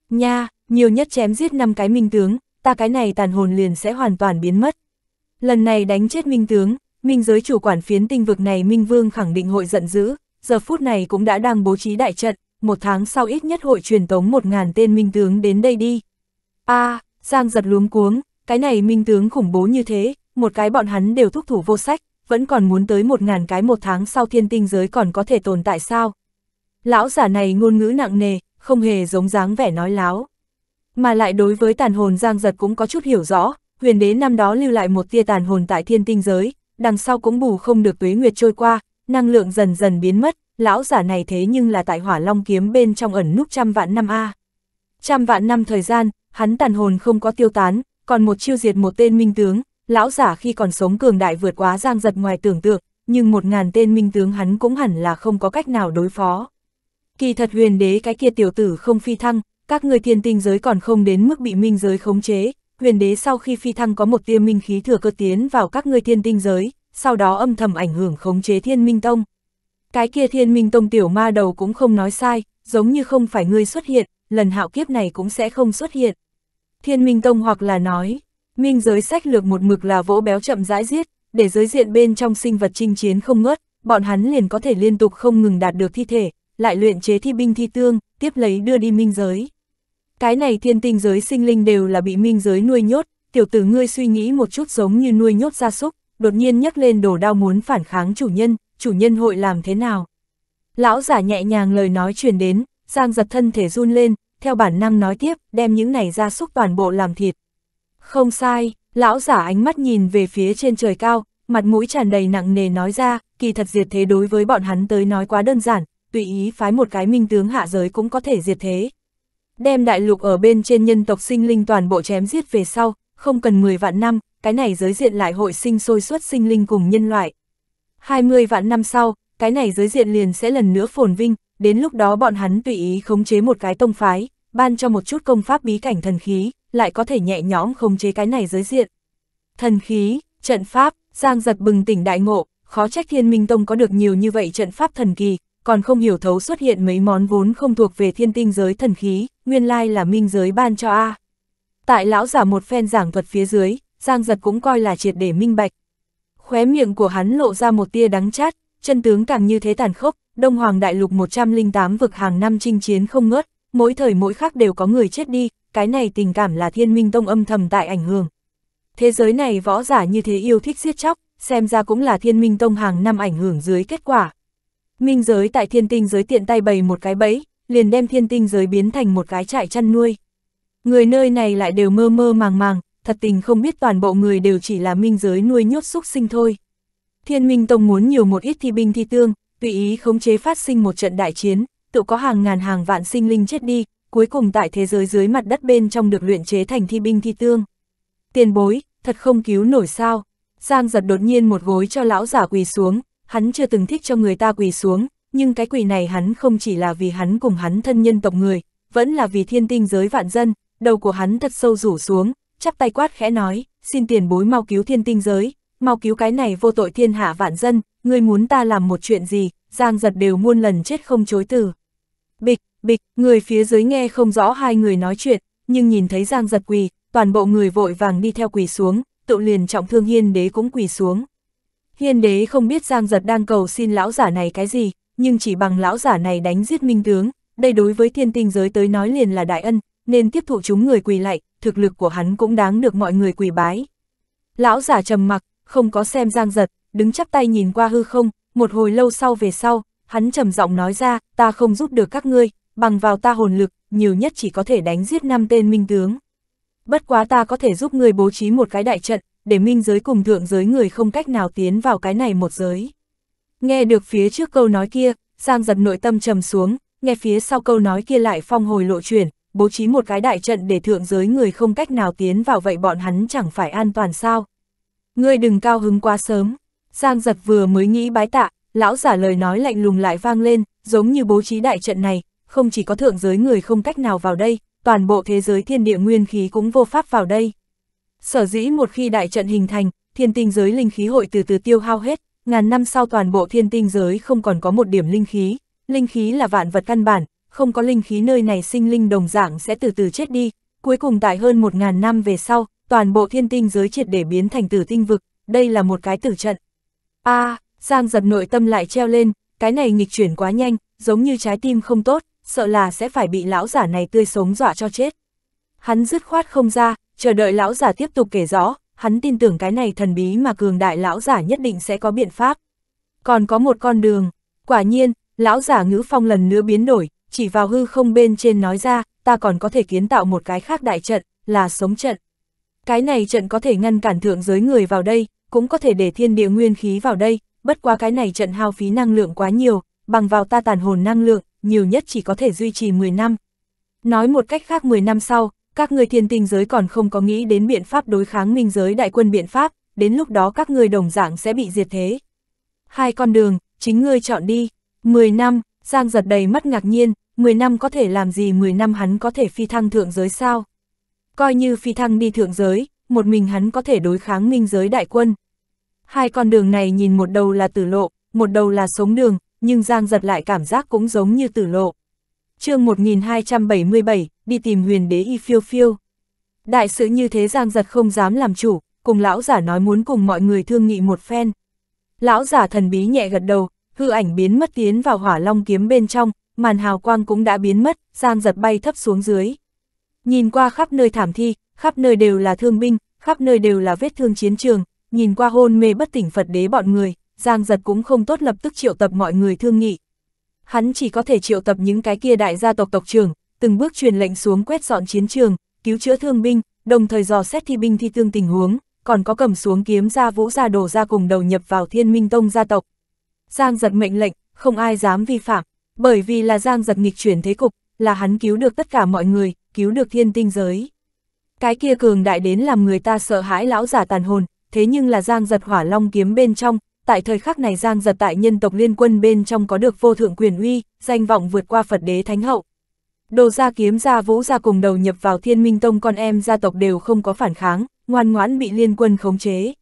Nha, nhiều nhất chém giết năm cái minh tướng, ta cái này tàn hồn liền sẽ hoàn toàn biến mất. Lần này đánh chết minh tướng, minh giới chủ quản phiến tinh vực này Minh Vương khẳng định hội giận dữ, giờ phút này cũng đã đang bố trí đại trận, một tháng sau ít nhất hội truyền tống một ngàn tên minh tướng đến đây đi. a à, Giang giật luống cuống, cái này minh tướng khủng bố như thế, một cái bọn hắn đều thúc thủ vô sách, vẫn còn muốn tới một ngàn cái một tháng sau thiên tinh giới còn có thể tồn tại sao. Lão giả này ngôn ngữ nặng nề, không hề giống dáng vẻ nói láo. Mà lại đối với tàn hồn Giang giật cũng có chút hiểu rõ, huyền đế năm đó lưu lại một tia tàn hồn tại thiên tinh giới, đằng sau cũng bù không được tuế nguyệt trôi qua, năng lượng dần dần biến mất, lão giả này thế nhưng là tại hỏa long kiếm bên trong ẩn núp trăm vạn năm A. Trăm vạn năm thời gian, hắn tàn hồn không có tiêu tán, còn một chiêu diệt một tên minh tướng, lão giả khi còn sống cường đại vượt quá giang giật ngoài tưởng tượng, nhưng một ngàn tên minh tướng hắn cũng hẳn là không có cách nào đối phó. Kỳ thật huyền đế cái kia tiểu tử không phi thăng, các người thiên tinh giới còn không đến mức bị minh giới khống chế, huyền đế sau khi phi thăng có một tia minh khí thừa cơ tiến vào các ngươi thiên tinh giới, sau đó âm thầm ảnh hưởng khống chế thiên minh tông. Cái kia thiên minh tông tiểu ma đầu cũng không nói sai, giống như không phải ngươi xuất hiện, lần hạo kiếp này cũng sẽ không xuất hiện. Thiên minh tông hoặc là nói, minh giới sách lược một mực là vỗ béo chậm rãi giết, để giới diện bên trong sinh vật chinh chiến không ngớt, bọn hắn liền có thể liên tục không ngừng đạt được thi thể, lại luyện chế thi binh thi tương, tiếp lấy đưa đi minh giới. Cái này thiên tinh giới sinh linh đều là bị minh giới nuôi nhốt, tiểu tử ngươi suy nghĩ một chút giống như nuôi nhốt gia súc, đột nhiên nhấc lên đổ đau muốn phản kháng chủ nhân, chủ nhân hội làm thế nào. Lão giả nhẹ nhàng lời nói truyền đến, Giang giật thân thể run lên, theo bản năng nói tiếp, đem những này gia súc toàn bộ làm thịt. Không sai, lão giả ánh mắt nhìn về phía trên trời cao, mặt mũi tràn đầy nặng nề nói ra, kỳ thật diệt thế đối với bọn hắn tới nói quá đơn giản, tùy ý phái một cái minh tướng hạ giới cũng có thể diệt thế đem đại lục ở bên trên nhân tộc sinh linh toàn bộ chém giết về sau, không cần 10 vạn năm, cái này giới diện lại hội sinh sôi xuất sinh linh cùng nhân loại. 20 vạn năm sau, cái này giới diện liền sẽ lần nữa phồn vinh, đến lúc đó bọn hắn tùy ý khống chế một cái tông phái, ban cho một chút công pháp bí cảnh thần khí, lại có thể nhẹ nhõm khống chế cái này giới diện. Thần khí, trận pháp, Giang giật bừng tỉnh đại ngộ, khó trách thiên minh tông có được nhiều như vậy trận pháp thần kỳ, còn không hiểu thấu xuất hiện mấy món vốn không thuộc về thiên tinh giới thần khí, nguyên lai là minh giới ban cho A. Tại lão giả một phen giảng thuật phía dưới, Giang Giật cũng coi là triệt để minh bạch. Khóe miệng của hắn lộ ra một tia đắng chát, chân tướng càng như thế tàn khốc, Đông Hoàng Đại Lục 108 vực hàng năm chinh chiến không ngớt, mỗi thời mỗi khắc đều có người chết đi, cái này tình cảm là thiên minh tông âm thầm tại ảnh hưởng. Thế giới này võ giả như thế yêu thích giết chóc, xem ra cũng là thiên minh tông hàng năm ảnh hưởng dưới kết quả, Minh giới tại thiên tinh giới tiện tay bày một cái bẫy, liền đem thiên tinh giới biến thành một cái trại chăn nuôi. Người nơi này lại đều mơ mơ màng màng, thật tình không biết toàn bộ người đều chỉ là minh giới nuôi nhốt súc sinh thôi. Thiên Minh Tông muốn nhiều một ít thi binh thi tương, tùy ý khống chế phát sinh một trận đại chiến, tự có hàng ngàn hàng vạn sinh linh chết đi, cuối cùng tại thế giới dưới mặt đất bên trong được luyện chế thành thi binh thi tương. Tiền bối, thật không cứu nổi sao. Giang giật đột nhiên một gối cho lão giả quỳ xuống, hắn chưa từng thích cho người ta quỳ xuống, nhưng cái quỳ này hắn không chỉ là vì hắn cùng hắn thân nhân tộc người, vẫn là vì thiên tinh giới vạn dân, đầu của hắn thật sâu rủ xuống, chắp tay quát khẽ nói, xin tiền bối mau cứu thiên tinh giới, mau cứu cái này vô tội thiên hạ vạn dân, ngươi muốn ta làm một chuyện gì, giang giật đều muôn lần chết không chối từ. Bịch, bịch, người phía dưới nghe không rõ hai người nói chuyện, nhưng nhìn thấy giang giật quỳ, toàn bộ người vội vàng đi theo quỳ xuống, tự liền trọng thương hiên đế cũng quỳ xuống. Hiên đế không biết Giang Giật đang cầu xin lão giả này cái gì, nhưng chỉ bằng lão giả này đánh giết minh tướng, đây đối với thiên tinh giới tới nói liền là đại ân, nên tiếp thụ chúng người quỳ lạy, thực lực của hắn cũng đáng được mọi người quỳ bái. Lão giả trầm mặc, không có xem Giang Giật, đứng chắp tay nhìn qua hư không, một hồi lâu sau về sau, hắn trầm giọng nói ra, ta không giúp được các ngươi, bằng vào ta hồn lực, nhiều nhất chỉ có thể đánh giết năm tên minh tướng. Bất quá ta có thể giúp ngươi bố trí một cái đại trận, để minh giới cùng thượng giới người không cách nào tiến vào cái này một giới. Nghe được phía trước câu nói kia, Giang giật nội tâm trầm xuống, nghe phía sau câu nói kia lại phong hồi lộ chuyển, bố trí một cái đại trận để thượng giới người không cách nào tiến vào vậy bọn hắn chẳng phải an toàn sao. Ngươi đừng cao hứng quá sớm, Giang giật vừa mới nghĩ bái tạ, lão giả lời nói lạnh lùng lại vang lên, giống như bố trí đại trận này, không chỉ có thượng giới người không cách nào vào đây, toàn bộ thế giới thiên địa nguyên khí cũng vô pháp vào đây. Sở dĩ một khi đại trận hình thành, thiên tinh giới linh khí hội từ từ tiêu hao hết, ngàn năm sau toàn bộ thiên tinh giới không còn có một điểm linh khí, linh khí là vạn vật căn bản, không có linh khí nơi này sinh linh đồng dạng sẽ từ từ chết đi, cuối cùng tại hơn một ngàn năm về sau, toàn bộ thiên tinh giới triệt để biến thành tử tinh vực, đây là một cái tử trận. a à, Giang giật nội tâm lại treo lên, cái này nghịch chuyển quá nhanh, giống như trái tim không tốt, sợ là sẽ phải bị lão giả này tươi sống dọa cho chết. Hắn dứt khoát không ra, chờ đợi lão giả tiếp tục kể rõ, hắn tin tưởng cái này thần bí mà cường đại lão giả nhất định sẽ có biện pháp. Còn có một con đường, quả nhiên, lão giả ngữ phong lần nữa biến đổi, chỉ vào hư không bên trên nói ra, ta còn có thể kiến tạo một cái khác đại trận, là sống trận. Cái này trận có thể ngăn cản thượng giới người vào đây, cũng có thể để thiên địa nguyên khí vào đây, bất qua cái này trận hao phí năng lượng quá nhiều, bằng vào ta tàn hồn năng lượng, nhiều nhất chỉ có thể duy trì 10 năm. Nói một cách khác 10 năm sau, các người thiên tinh giới còn không có nghĩ đến biện pháp đối kháng minh giới đại quân biện pháp, đến lúc đó các người đồng dạng sẽ bị diệt thế. Hai con đường, chính ngươi chọn đi. 10 năm, Giang giật đầy mắt ngạc nhiên, 10 năm có thể làm gì 10 năm hắn có thể phi thăng thượng giới sao? Coi như phi thăng đi thượng giới, một mình hắn có thể đối kháng minh giới đại quân. Hai con đường này nhìn một đầu là tử lộ, một đầu là sống đường, nhưng Giang giật lại cảm giác cũng giống như tử lộ chương 1277, đi tìm huyền đế y phiêu phiêu. Đại sự như thế Giang Giật không dám làm chủ, cùng lão giả nói muốn cùng mọi người thương nghị một phen. Lão giả thần bí nhẹ gật đầu, hư ảnh biến mất tiến vào hỏa long kiếm bên trong, màn hào quang cũng đã biến mất, Giang Giật bay thấp xuống dưới. Nhìn qua khắp nơi thảm thi, khắp nơi đều là thương binh, khắp nơi đều là vết thương chiến trường, nhìn qua hôn mê bất tỉnh Phật đế bọn người, Giang Giật cũng không tốt lập tức triệu tập mọi người thương nghị, hắn chỉ có thể triệu tập những cái kia đại gia tộc tộc trưởng, từng bước truyền lệnh xuống quét dọn chiến trường, cứu chữa thương binh, đồng thời dò xét thi binh thi tương tình huống, còn có cầm xuống kiếm ra vũ ra đổ ra cùng đầu nhập vào thiên minh tông gia tộc. Giang giật mệnh lệnh, không ai dám vi phạm, bởi vì là Giang giật nghịch chuyển thế cục, là hắn cứu được tất cả mọi người, cứu được thiên tinh giới. Cái kia cường đại đến làm người ta sợ hãi lão giả tàn hồn, thế nhưng là Giang giật hỏa long kiếm bên trong, tại thời khắc này Giang giật tại nhân tộc liên quân bên trong có được vô thượng quyền uy, danh vọng vượt qua Phật đế Thánh Hậu. Đồ gia kiếm gia vũ gia cùng đầu nhập vào thiên minh tông con em gia tộc đều không có phản kháng, ngoan ngoãn bị liên quân khống chế.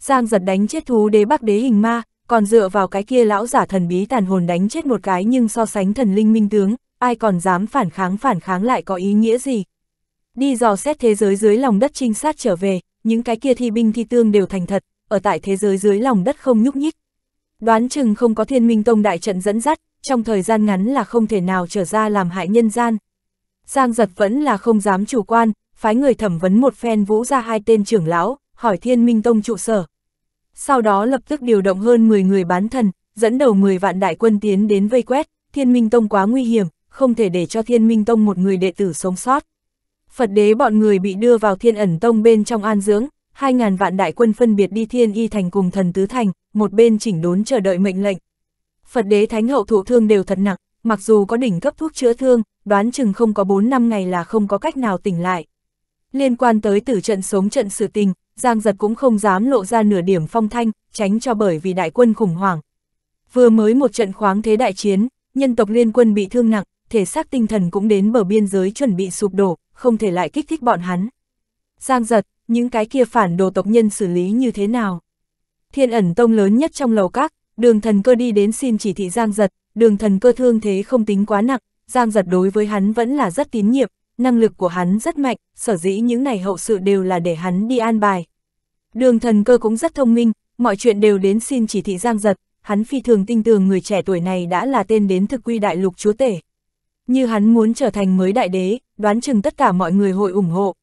Giang giật đánh chết thú đế bắc đế hình ma, còn dựa vào cái kia lão giả thần bí tàn hồn đánh chết một cái nhưng so sánh thần linh minh tướng, ai còn dám phản kháng phản kháng lại có ý nghĩa gì. Đi dò xét thế giới dưới lòng đất trinh sát trở về, những cái kia thi binh thi tương đều thành thật, ở tại thế giới dưới lòng đất không nhúc nhích. Đoán chừng không có thiên minh tông đại trận dẫn dắt, trong thời gian ngắn là không thể nào trở ra làm hại nhân gian. Giang giật vẫn là không dám chủ quan, phái người thẩm vấn một phen vũ ra hai tên trưởng lão, hỏi thiên minh tông trụ sở. Sau đó lập tức điều động hơn 10 người bán thần, dẫn đầu 10 vạn đại quân tiến đến vây quét, thiên minh tông quá nguy hiểm, không thể để cho thiên minh tông một người đệ tử sống sót. Phật đế bọn người bị đưa vào thiên ẩn tông bên trong an dưỡng, hai ngàn vạn đại quân phân biệt đi thiên y thành cùng thần tứ thành, một bên chỉnh đốn chờ đợi mệnh lệnh. Phật đế thánh hậu thụ thương đều thật nặng, mặc dù có đỉnh cấp thuốc chữa thương, đoán chừng không có 4 năm ngày là không có cách nào tỉnh lại. Liên quan tới tử trận sống trận sự tình, Giang Giật cũng không dám lộ ra nửa điểm phong thanh, tránh cho bởi vì đại quân khủng hoảng. Vừa mới một trận khoáng thế đại chiến, nhân tộc liên quân bị thương nặng, thể xác tinh thần cũng đến bờ biên giới chuẩn bị sụp đổ, không thể lại kích thích bọn hắn. Giang Giật, những cái kia phản đồ tộc nhân xử lý như thế nào. Thiên ẩn tông lớn nhất trong lầu các, đường thần cơ đi đến xin chỉ thị Giang Giật, đường thần cơ thương thế không tính quá nặng, Giang Giật đối với hắn vẫn là rất tín nhiệm, năng lực của hắn rất mạnh, sở dĩ những này hậu sự đều là để hắn đi an bài. Đường thần cơ cũng rất thông minh, mọi chuyện đều đến xin chỉ thị Giang Giật, hắn phi thường tin tưởng người trẻ tuổi này đã là tên đến thực quy đại lục chúa tể. Như hắn muốn trở thành mới đại đế, đoán chừng tất cả mọi người hội ủng hộ,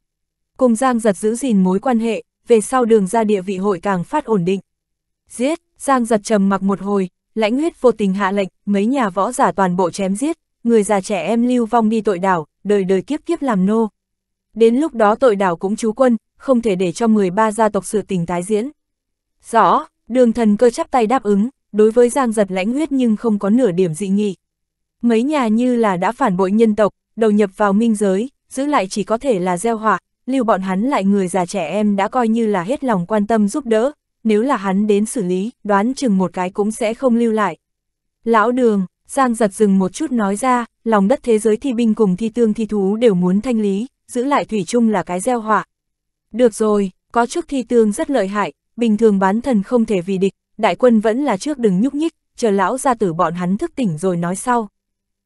Cùng Giang giật giữ gìn mối quan hệ, về sau đường ra địa vị hội càng phát ổn định. Giết, Giang giật trầm mặc một hồi, lãnh huyết vô tình hạ lệnh, mấy nhà võ giả toàn bộ chém giết, người già trẻ em lưu vong đi tội đảo, đời đời kiếp kiếp làm nô. Đến lúc đó tội đảo cũng chú quân, không thể để cho 13 gia tộc sự tình tái diễn. Rõ, đường thần cơ chắp tay đáp ứng, đối với Giang giật lãnh huyết nhưng không có nửa điểm dị nghị. Mấy nhà như là đã phản bội nhân tộc, đầu nhập vào minh giới, giữ lại chỉ có thể là gieo họa, lưu bọn hắn lại người già trẻ em đã coi như là hết lòng quan tâm giúp đỡ, nếu là hắn đến xử lý, đoán chừng một cái cũng sẽ không lưu lại. Lão đường, Giang giật dừng một chút nói ra, lòng đất thế giới thi binh cùng thi tương thi thú đều muốn thanh lý, giữ lại thủy chung là cái gieo họa. Được rồi, có trước thi tương rất lợi hại, bình thường bán thần không thể vì địch, đại quân vẫn là trước đừng nhúc nhích, chờ lão ra tử bọn hắn thức tỉnh rồi nói sau.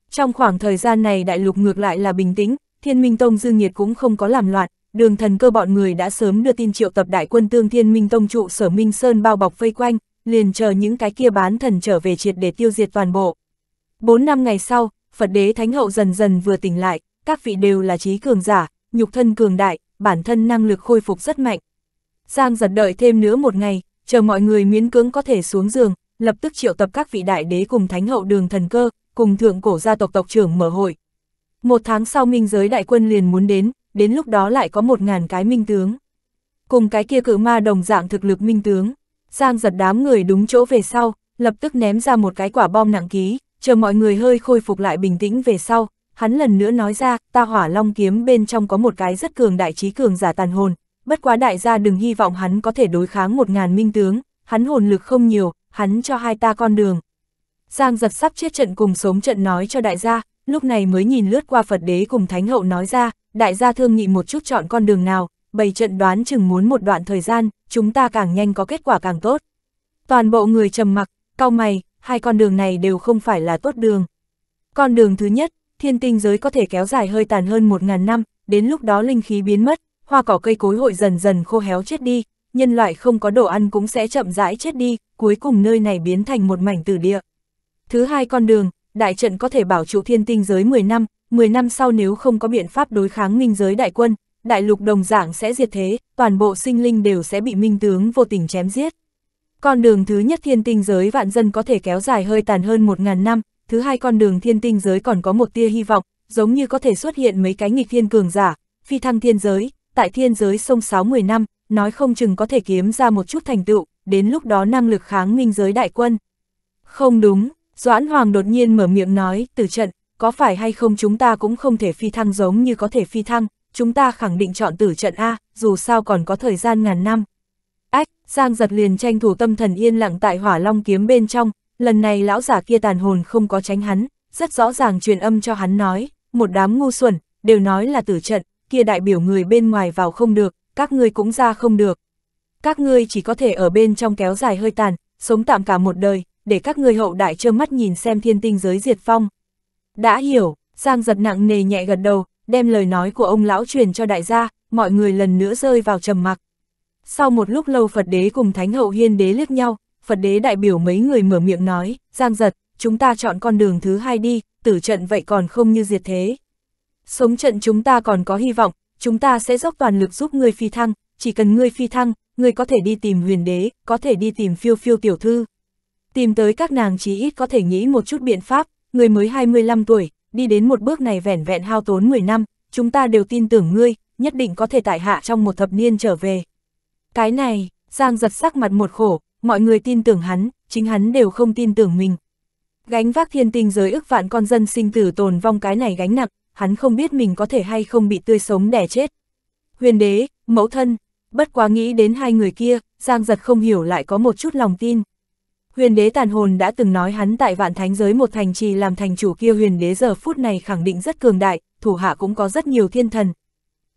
Trong khoảng thời gian này đại lục ngược lại là bình tĩnh, thiên minh tông dương nhiệt cũng không có làm loạn, đường thần cơ bọn người đã sớm đưa tin triệu tập đại quân tương thiên minh tông trụ sở Minh Sơn bao bọc vây quanh, liền chờ những cái kia bán thần trở về triệt để tiêu diệt toàn bộ. Bốn năm ngày sau, Phật đế Thánh Hậu dần dần vừa tỉnh lại, các vị đều là trí cường giả, nhục thân cường đại, bản thân năng lực khôi phục rất mạnh. Giang giật đợi thêm nữa một ngày, chờ mọi người miễn cưỡng có thể xuống giường, lập tức triệu tập các vị đại đế cùng Thánh Hậu đường thần cơ, cùng thượng cổ gia tộc tộc trưởng mở hội. Một tháng sau minh giới đại quân liền muốn đến, đến lúc đó lại có một ngàn cái minh tướng. Cùng cái kia cự ma đồng dạng thực lực minh tướng, Giang giật đám người đúng chỗ về sau, lập tức ném ra một cái quả bom nặng ký, chờ mọi người hơi khôi phục lại bình tĩnh về sau, hắn lần nữa nói ra, ta hỏa long kiếm bên trong có một cái rất cường đại trí cường giả tàn hồn, bất quá đại gia đừng hy vọng hắn có thể đối kháng một ngàn minh tướng, hắn hồn lực không nhiều, hắn cho hai ta con đường. Giang giật sắp chết trận cùng sống trận nói cho đại gia, lúc này mới nhìn lướt qua Phật đế cùng Thánh hậu nói ra, đại gia thương nghị một chút chọn con đường nào, bày trận đoán chừng muốn một đoạn thời gian, chúng ta càng nhanh có kết quả càng tốt. Toàn bộ người trầm mặc, cau mày, hai con đường này đều không phải là tốt đường. Con đường thứ nhất, thiên tinh giới có thể kéo dài hơi tàn hơn 1.000 năm, đến lúc đó linh khí biến mất, hoa cỏ cây cối hội dần dần khô héo chết đi, nhân loại không có đồ ăn cũng sẽ chậm rãi chết đi, cuối cùng nơi này biến thành một mảnh tử địa. Thứ hai con đường, đại trận có thể bảo trụ thiên tinh giới 10 năm, 10 năm sau nếu không có biện pháp đối kháng minh giới đại quân, đại lục đồng dạng sẽ diệt thế, toàn bộ sinh linh đều sẽ bị minh tướng vô tình chém giết. Con đường thứ nhất thiên tinh giới vạn dân có thể kéo dài hơi tàn hơn 1.000 năm, thứ hai con đường thiên tinh giới còn có một tia hy vọng, giống như có thể xuất hiện mấy cái nghịch thiên cường giả, phi thăng thiên giới, tại thiên giới sông 6-10 năm, nói không chừng có thể kiếm ra một chút thành tựu, đến lúc đó năng lực kháng minh giới đại quân. Không đúng, Doãn Hoàng đột nhiên mở miệng nói, từ trận, có phải hay không chúng ta cũng không thể phi thăng giống như có thể phi thăng, chúng ta khẳng định chọn tử trận A, dù sao còn có thời gian ngàn năm. Ách, Giang giật liền tranh thủ tâm thần yên lặng tại hỏa long kiếm bên trong, lần này lão giả kia tàn hồn không có tránh hắn, rất rõ ràng truyền âm cho hắn nói, một đám ngu xuẩn, đều nói là tử trận, kia đại biểu người bên ngoài vào không được, các ngươi cũng ra không được. Các ngươi chỉ có thể ở bên trong kéo dài hơi tàn, sống tạm cả một đời, để các ngươi hậu đại trơ mắt nhìn xem thiên tinh giới diệt phong. Đã hiểu, Giang giật nặng nề nhẹ gật đầu, đem lời nói của ông lão truyền cho đại gia, mọi người lần nữa rơi vào trầm mặc. Sau một lúc lâu Phật đế cùng Thánh hậu hiên đế liếc nhau, Phật đế đại biểu mấy người mở miệng nói, Giang giật, chúng ta chọn con đường thứ hai đi, tử trận vậy còn không như diệt thế. Sống trận chúng ta còn có hy vọng, chúng ta sẽ dốc toàn lực giúp ngươi phi thăng, chỉ cần ngươi phi thăng, ngươi có thể đi tìm huyền đế, có thể đi tìm phiêu phiêu tiểu thư. Tìm tới các nàng chí ít có thể nghĩ một chút biện pháp, người mới 25 tuổi, đi đến một bước này vẻn vẹn hao tốn 10 năm, chúng ta đều tin tưởng ngươi, nhất định có thể tại hạ trong một thập niên trở về. Cái này, Giang giật sắc mặt một khổ, mọi người tin tưởng hắn, chính hắn đều không tin tưởng mình. Gánh vác thiên tinh giới ức vạn con dân sinh tử tồn vong cái này gánh nặng, hắn không biết mình có thể hay không bị tươi sống đẻ chết. Huyền đế, mẫu thân, bất quá nghĩ đến hai người kia, Giang giật không hiểu lại có một chút lòng tin, huyền đế tàn hồn đã từng nói hắn tại vạn thánh giới một thành trì làm thành chủ kia huyền đế giờ phút này khẳng định rất cường đại, thủ hạ cũng có rất nhiều thiên thần.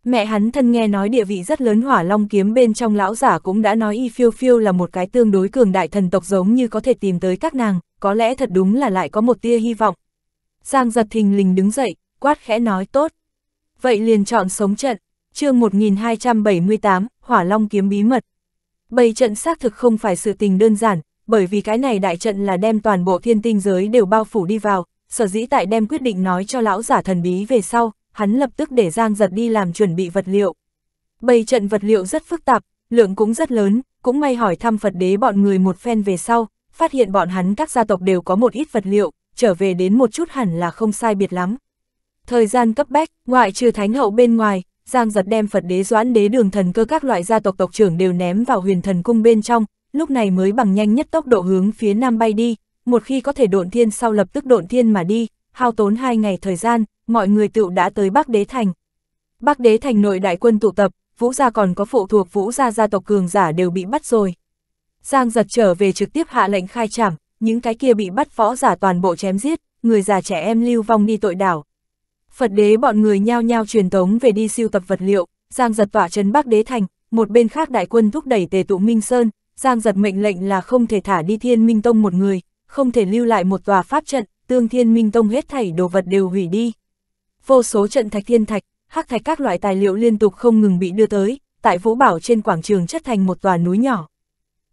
Mẹ hắn thân nghe nói địa vị rất lớn hỏa long kiếm bên trong lão giả cũng đã nói y phiêu phiêu là một cái tương đối cường đại thần tộc giống như có thể tìm tới các nàng, có lẽ thật đúng là lại có một tia hy vọng. Giang giật thình lình đứng dậy, quát khẽ nói tốt. Vậy liền chọn sống trận, chương 1278, hỏa long kiếm bí mật. Bày trận xác thực không phải sự tình đơn giản, bởi vì cái này đại trận là đem toàn bộ thiên tinh giới đều bao phủ đi vào, sở dĩ tại đem quyết định nói cho lão giả thần bí về sau, hắn lập tức để Giang giật đi làm chuẩn bị vật liệu. Bày trận vật liệu rất phức tạp, lượng cũng rất lớn, cũng may hỏi thăm Phật đế bọn người một phen về sau, phát hiện bọn hắn các gia tộc đều có một ít vật liệu, trở về đến một chút hẳn là không sai biệt lắm. Thời gian cấp bách, ngoại trừ thánh hậu bên ngoài, Giang giật đem Phật đế doãn đế đường thần cơ các loại gia tộc tộc trưởng đều ném vào huyền thần cung bên trong, lúc này mới bằng nhanh nhất tốc độ hướng phía nam bay đi, một khi có thể độn thiên sau lập tức độn thiên mà đi, hao tốn hai ngày thời gian, mọi người tựu đã tới Bắc Đế Thành. Bắc Đế Thành nội đại quân tụ tập, Vũ Gia còn có phụ thuộc Vũ Gia gia tộc cường giả đều bị bắt rồi. Giang giật trở về trực tiếp hạ lệnh khai trảm, những cái kia bị bắt võ giả toàn bộ chém giết, người già trẻ em lưu vong đi tội đảo. Phật đế bọn người nhao nhao truyền tống về đi siêu tập vật liệu, Giang giật tỏa chân Bắc Đế Thành, một bên khác đại quân thúc đẩy tề tụ Minh Sơn, Giang giật mệnh lệnh là không thể thả đi Thiên Minh Tông một người, không thể lưu lại một tòa pháp trận, tương Thiên Minh Tông hết thảy đồ vật đều hủy đi. Vô số trận thạch thiên thạch, hắc thạch các loại tài liệu liên tục không ngừng bị đưa tới, tại Vũ Bảo trên quảng trường chất thành một tòa núi nhỏ.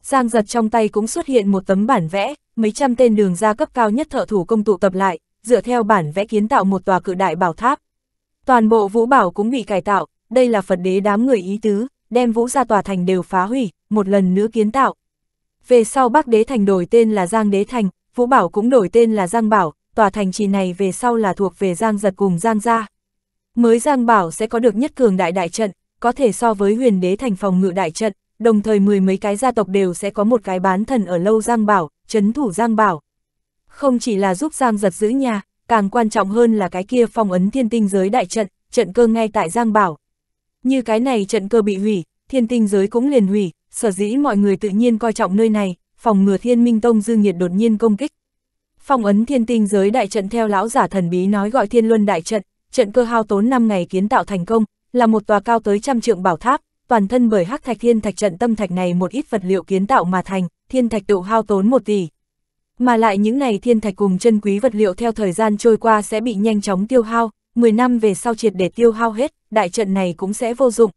Giang giật trong tay cũng xuất hiện một tấm bản vẽ, mấy trăm tên đường ra cấp cao nhất thợ thủ công tụ tập lại, dựa theo bản vẽ kiến tạo một tòa cự đại bảo tháp. Toàn bộ Vũ Bảo cũng bị cải tạo, đây là Phật đế đám người ý tứ, đem vũ gia tòa thành đều phá hủy, một lần nữa kiến tạo. Về sau Bắc Đế Thành đổi tên là Giang Đế Thành, Vũ Bảo cũng đổi tên là Giang Bảo, tòa thành trì này về sau là thuộc về Giang Giật cùng Giang Gia. Mới Giang Bảo sẽ có được nhất cường đại đại trận, có thể so với huyền đế thành phòng ngự đại trận, đồng thời mười mấy cái gia tộc đều sẽ có một cái bán thần ở lâu Giang Bảo, chấn thủ Giang Bảo. Không chỉ là giúp Giang Giật giữ nhà, càng quan trọng hơn là cái kia phong ấn thiên tinh giới đại trận, trận cơ ngay tại Giang Bảo. Như cái này trận cơ bị hủy, thiên tinh giới cũng liền hủy, sở dĩ mọi người tự nhiên coi trọng nơi này, phòng ngừa thiên minh tông dư nhiệt đột nhiên công kích. Phong ấn thiên tinh giới đại trận theo lão giả thần bí nói gọi thiên luân đại trận, trận cơ hao tốn 5 ngày kiến tạo thành công, là một tòa cao tới trăm trượng bảo tháp, toàn thân bởi hắc thạch thiên thạch trận tâm thạch này một ít vật liệu kiến tạo mà thành, thiên thạch tụ hao tốn 1 tỷ. Mà lại những này thiên thạch cùng chân quý vật liệu theo thời gian trôi qua sẽ bị nhanh chóng tiêu hao, 10 năm về sau triệt để tiêu hao hết, đại trận này cũng sẽ vô dụng.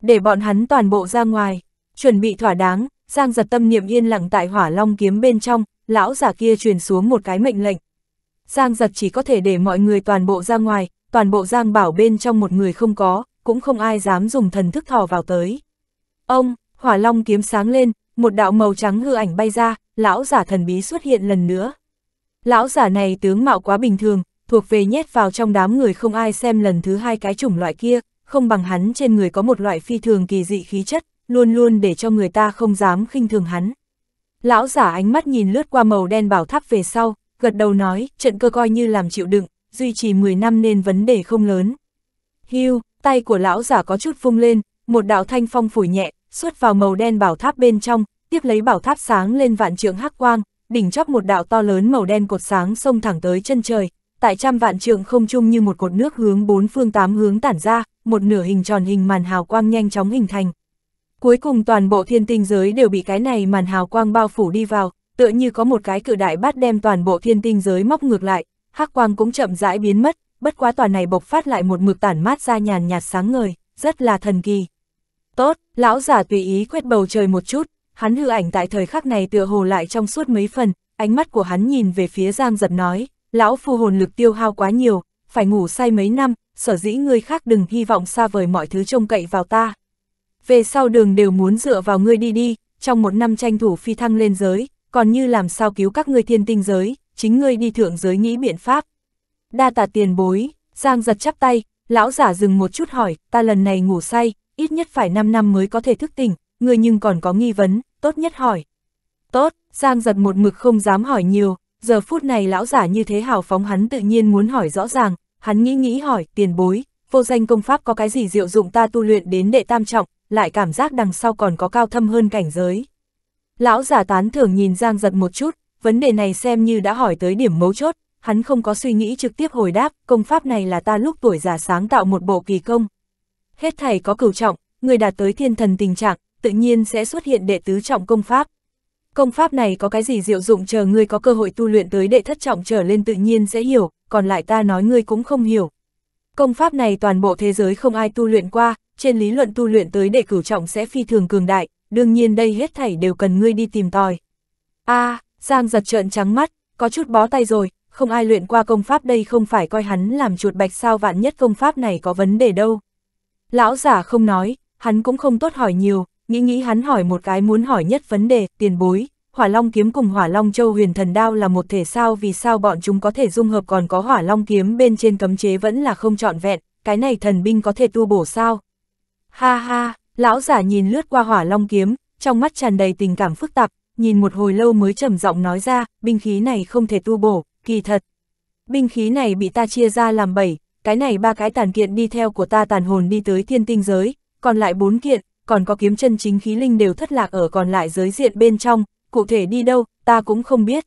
Để bọn hắn toàn bộ ra ngoài, chuẩn bị thỏa đáng, Giang giật tâm niệm yên lặng tại hỏa long kiếm bên trong, lão giả kia truyền xuống một cái mệnh lệnh. Giang giật chỉ có thể để mọi người toàn bộ ra ngoài, toàn bộ giang bảo bên trong một người không có, cũng không ai dám dùng thần thức thò vào tới. Ông, hỏa long kiếm sáng lên, một đạo màu trắng hư ảnh bay ra, lão giả thần bí xuất hiện lần nữa. Lão giả này tướng mạo quá bình thường, thuộc về nhét vào trong đám người không ai xem lần thứ hai cái chủng loại kia, không bằng hắn trên người có một loại phi thường kỳ dị khí chất, luôn luôn để cho người ta không dám khinh thường hắn. Lão giả ánh mắt nhìn lướt qua màu đen bảo tháp về sau, gật đầu nói, trận cơ coi như làm chịu đựng, duy trì 10 năm nên vấn đề không lớn. Hưu, tay của lão giả có chút vung lên, một đạo thanh phong phủi nhẹ, xuất vào màu đen bảo tháp bên trong, tiếp lấy bảo tháp sáng lên vạn trượng hắc quang, đỉnh chóp một đạo to lớn màu đen cột sáng xông thẳng tới chân trời, tại trăm vạn trường không trung như một cột nước hướng bốn phương tám hướng tản ra, một nửa hình tròn hình màn hào quang nhanh chóng hình thành. Cuối cùng toàn bộ thiên tinh giới đều bị cái này màn hào quang bao phủ đi vào, tựa như có một cái cự đại bát đem toàn bộ thiên tinh giới móc ngược lại, hắc quang cũng chậm rãi biến mất, bất quá toàn này bộc phát lại một mực tản mát ra nhàn nhạt sáng ngời, rất là thần kỳ. Tốt, lão giả tùy ý quét bầu trời một chút, hắn hư ảnh tại thời khắc này tựa hồ lại trong suốt mấy phần, ánh mắt của hắn nhìn về phía Giang Giật nói, lão phu hồn lực tiêu hao quá nhiều, phải ngủ say mấy năm, sở dĩ người khác đừng hy vọng xa vời mọi thứ trông cậy vào ta. Về sau đường đều muốn dựa vào ngươi đi đi, trong một năm tranh thủ phi thăng lên giới, còn như làm sao cứu các ngươi thiên tinh giới, chính ngươi đi thượng giới nghĩ biện pháp. Đa tạ tiền bối, Giang giật chắp tay, lão giả dừng một chút hỏi, ta lần này ngủ say, ít nhất phải 5 năm mới có thể thức tỉnh, ngươi nhưng còn có nghi vấn, tốt nhất hỏi. Tốt, Giang giật một mực không dám hỏi nhiều, giờ phút này lão giả như thế hào phóng hắn tự nhiên muốn hỏi rõ ràng, hắn nghĩ nghĩ hỏi, tiền bối, vô danh công pháp có cái gì diệu dụng ta tu luyện đến đệ tam trọng, lại cảm giác đằng sau còn có cao thâm hơn cảnh giới. Lão giả tán thưởng nhìn Giang giật một chút, vấn đề này xem như đã hỏi tới điểm mấu chốt, hắn không có suy nghĩ trực tiếp hồi đáp, công pháp này là ta lúc tuổi già sáng tạo một bộ kỳ công. Hết thầy có cửu trọng, người đạt tới thiên thần tình trạng, tự nhiên sẽ xuất hiện đệ tứ trọng công pháp. Công pháp này có cái gì diệu dụng chờ ngươi có cơ hội tu luyện tới đệ thất trọng trở lên tự nhiên sẽ hiểu, còn lại ta nói ngươi cũng không hiểu. Công pháp này toàn bộ thế giới không ai tu luyện qua, trên lý luận tu luyện tới đệ cửu trọng sẽ phi thường cường đại, đương nhiên đây hết thảy đều cần ngươi đi tìm tòi. a à, Giang giật trợn trắng mắt, có chút bó tay rồi, không ai luyện qua công pháp đây không phải coi hắn làm chuột bạch sao vạn nhất công pháp này có vấn đề đâu. Lão giả không nói, hắn cũng không tốt hỏi nhiều, nghĩ nghĩ hắn hỏi một cái muốn hỏi nhất vấn đề, tiền bối, hỏa long kiếm cùng hỏa long châu huyền thần đao là một thể sao vì sao bọn chúng có thể dung hợp còn có hỏa long kiếm bên trên cấm chế vẫn là không trọn vẹn, cái này thần binh có thể tu bổ sao? Ha ha, lão giả nhìn lướt qua hỏa long kiếm, trong mắt tràn đầy tình cảm phức tạp, nhìn một hồi lâu mới trầm giọng nói ra, binh khí này không thể tu bổ, kỳ thật. Binh khí này bị ta chia ra làm bảy, cái này ba cái tàn kiện đi theo của ta tàn hồn đi tới thiên tinh giới, còn lại bốn kiện, còn có kiếm chân chính khí linh đều thất lạc ở còn lại giới diện bên trong, cụ thể đi đâu, ta cũng không biết.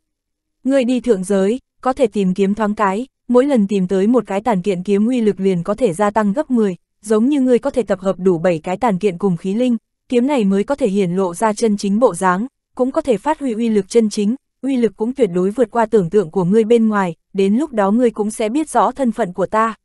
Người đi thượng giới, có thể tìm kiếm thoáng cái, mỗi lần tìm tới một cái tàn kiện kiếm uy lực liền có thể gia tăng gấp 10, giống như người có thể tập hợp đủ 7 cái tàn kiện cùng khí linh, kiếm này mới có thể hiển lộ ra chân chính bộ dáng, cũng có thể phát huy uy lực chân chính, uy lực cũng tuyệt đối vượt qua tưởng tượng của ngươi bên ngoài, đến lúc đó ngươi cũng sẽ biết rõ thân phận của ta.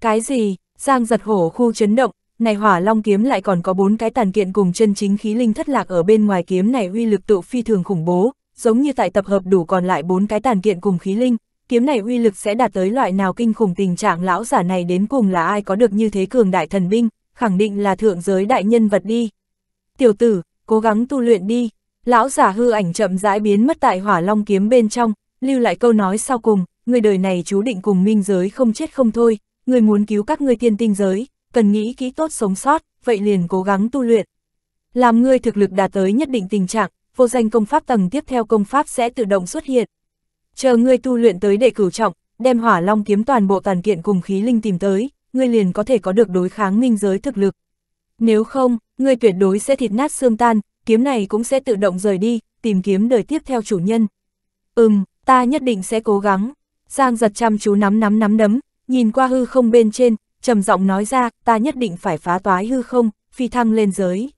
Cái gì? Giang giật hổ khu chấn động, này hỏa long kiếm lại còn có bốn cái tàn kiện cùng chân chính khí linh thất lạc ở bên ngoài kiếm này uy lực tự phi thường khủng bố, giống như tại tập hợp đủ còn lại bốn cái tàn kiện cùng khí linh, kiếm này uy lực sẽ đạt tới loại nào kinh khủng tình trạng lão giả này đến cùng là ai có được như thế cường đại thần binh, khẳng định là thượng giới đại nhân vật đi. Tiểu tử, cố gắng tu luyện đi. Lão giả hư ảnh chậm rãi biến mất tại hỏa long kiếm bên trong, lưu lại câu nói sau cùng, người đời này chú định cùng minh giới không chết không thôi, người muốn cứu các ngươi tiên tinh giới, cần nghĩ kỹ tốt sống sót, vậy liền cố gắng tu luyện. Làm ngươi thực lực đạt tới nhất định tình trạng, vô danh công pháp tầng tiếp theo công pháp sẽ tự động xuất hiện. Chờ ngươi tu luyện tới đệ cửu trọng, đem hỏa long kiếm toàn bộ tàn kiện cùng khí linh tìm tới, ngươi liền có thể có được đối kháng minh giới thực lực. Nếu không, ngươi tuyệt đối sẽ thịt nát xương tan, kiếm này cũng sẽ tự động rời đi, tìm kiếm đời tiếp theo chủ nhân. Ừm, ta nhất định sẽ cố gắng. Giang giật chăm chú nắm nắm nắm đấm, nhìn qua hư không bên trên, trầm giọng nói ra, ta nhất định phải phá toái hư không, phi thăng lên giới.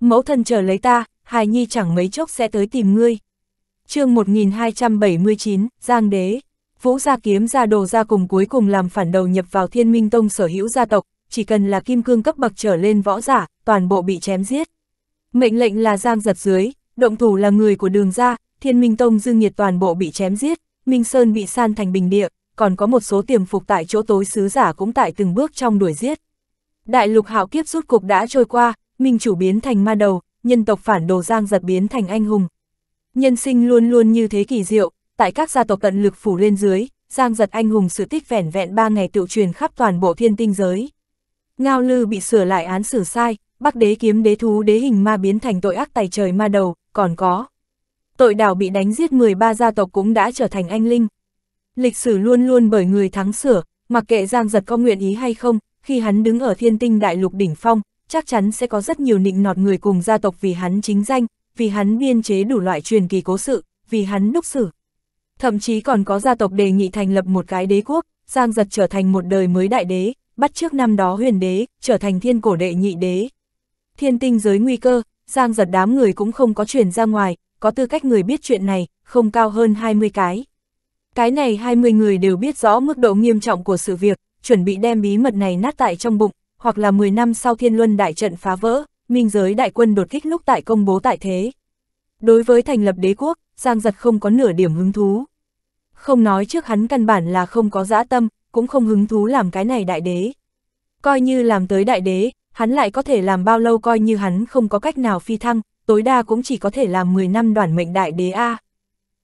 Mẫu thân chờ lấy ta, hài nhi chẳng mấy chốc sẽ tới tìm ngươi. chương 1279, Giang Đế, Vũ Gia Kiếm ra đồ ra cùng cuối cùng làm phản đầu nhập vào thiên minh tông sở hữu gia tộc, chỉ cần là kim cương cấp bậc trở lên võ giả, toàn bộ bị chém giết. Mệnh lệnh là Giang giật dưới, động thủ là người của đường gia, thiên minh tông dương nhiệt toàn bộ bị chém giết, Minh Sơn bị san thành bình địa, còn có một số tiềm phục tại chỗ tối sứ giả cũng tại từng bước trong đuổi giết. Đại lục hạo kiếp rút cục đã trôi qua, minh chủ biến thành ma đầu, nhân tộc phản đồ giang giật biến thành anh hùng. Nhân sinh luôn luôn như thế kỳ diệu, tại các gia tộc tận lực phủ lên dưới, giang giật anh hùng sự tích vẻn vẹn ba ngày tự truyền khắp toàn bộ thiên tinh giới. Ngao lư bị sửa lại án xử sai, bắc đế kiếm đế thú đế hình ma biến thành tội ác tài trời ma đầu, còn có. Tội đảo bị đánh giết 13 gia tộc cũng đã trở thành anh linh, lịch sử luôn luôn bởi người thắng sửa, mặc kệ Giang Giật có nguyện ý hay không, khi hắn đứng ở thiên tinh đại lục đỉnh phong, chắc chắn sẽ có rất nhiều nịnh nọt người cùng gia tộc vì hắn chính danh, vì hắn biên chế đủ loại truyền kỳ cố sự, vì hắn đúc sử. Thậm chí còn có gia tộc đề nghị thành lập một cái đế quốc, Giang Giật trở thành một đời mới đại đế, bắt trước năm đó huyền đế, trở thành thiên cổ đệ nhị đế. Thiên tinh giới nguy cơ, Giang Giật đám người cũng không có truyền ra ngoài, có tư cách người biết chuyện này, không cao hơn 20 cái. Cái này 20 người đều biết rõ mức độ nghiêm trọng của sự việc, chuẩn bị đem bí mật này nát tại trong bụng, hoặc là 10 năm sau thiên luân đại trận phá vỡ, minh giới đại quân đột kích lúc tại công bố tại thế. Đối với thành lập đế quốc, Giang Giật không có nửa điểm hứng thú. Không nói trước hắn căn bản là không có dã tâm, cũng không hứng thú làm cái này đại đế. Coi như làm tới đại đế, hắn lại có thể làm bao lâu coi như hắn không có cách nào phi thăng, tối đa cũng chỉ có thể làm 10 năm đoàn mệnh đại đế A. À.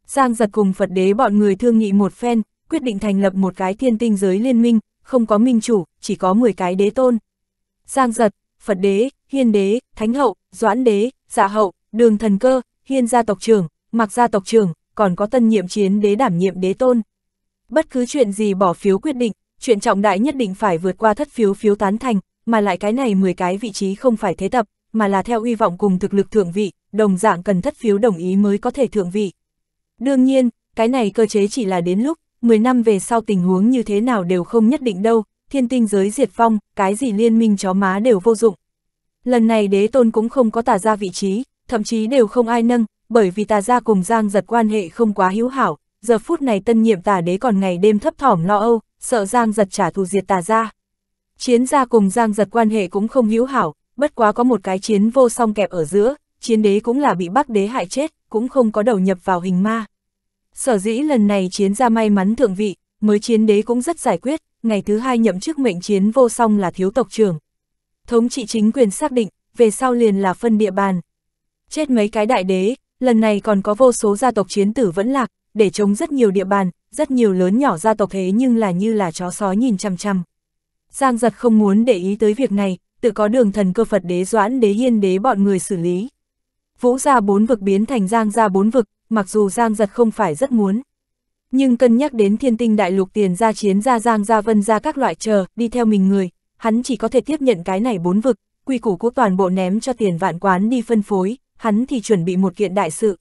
Giang giật cùng Phật đế bọn người thương nghị một phen, quyết định thành lập một cái thiên tinh giới liên minh, không có minh chủ, chỉ có 10 cái đế tôn. Giang giật, Phật đế, Hiên đế, Thánh hậu, Doãn đế, Dạ hậu, Đường thần cơ, Hiên gia tộc trưởng, Mạc gia tộc trưởng, còn có tân nhiệm chiến đế đảm nhiệm đế tôn. Bất cứ chuyện gì bỏ phiếu quyết định, chuyện trọng đại nhất định phải vượt qua thất phiếu phiếu tán thành, mà lại cái này 10 cái vị trí không phải thế tập, mà là theo uy vọng cùng thực lực thượng vị, đồng dạng cần thất phiếu đồng ý mới có thể thượng vị. Đương nhiên, cái này cơ chế chỉ là đến lúc, 10 năm về sau tình huống như thế nào đều không nhất định đâu, thiên tinh giới diệt phong, cái gì liên minh chó má đều vô dụng. Lần này đế tôn cũng không có tà ra vị trí, thậm chí đều không ai nâng, bởi vì tà gia cùng Giang giật quan hệ không quá hữu hảo, giờ phút này tân nhiệm tà đế còn ngày đêm thấp thỏm lo âu, sợ Giang giật trả thù diệt tà gia. Chiến gia cùng Giang giật quan hệ cũng không hữu hảo, bất quá có một cái chiến vô song kẹp ở giữa, chiến đế cũng là bị bắc đế hại chết, cũng không có đầu nhập vào hình ma. Sở dĩ lần này chiến ra may mắn thượng vị, mới chiến đế cũng rất giải quyết, ngày thứ hai nhậm chức mệnh chiến vô song là thiếu tộc trưởng. Thống trị chính quyền xác định, về sau liền là phân địa bàn. Chết mấy cái đại đế, lần này còn có vô số gia tộc chiến tử vẫn lạc, để chống rất nhiều địa bàn, rất nhiều lớn nhỏ gia tộc thế nhưng là như là chó sói nhìn chằm chằm. Giang giật không muốn để ý tới việc này, tự có đường thần cơ Phật đế doãn đế hiên đế bọn người xử lý. Vũ gia bốn vực biến thành Giang gia bốn vực, mặc dù Giang giật không phải rất muốn. Nhưng cân nhắc đến thiên tinh đại lục tiền gia chiến gia Giang gia vân gia các loại chờ, đi theo mình người, hắn chỉ có thể tiếp nhận cái này bốn vực, quy củ của toàn bộ ném cho tiền vạn quán đi phân phối, hắn thì chuẩn bị một kiện đại sự.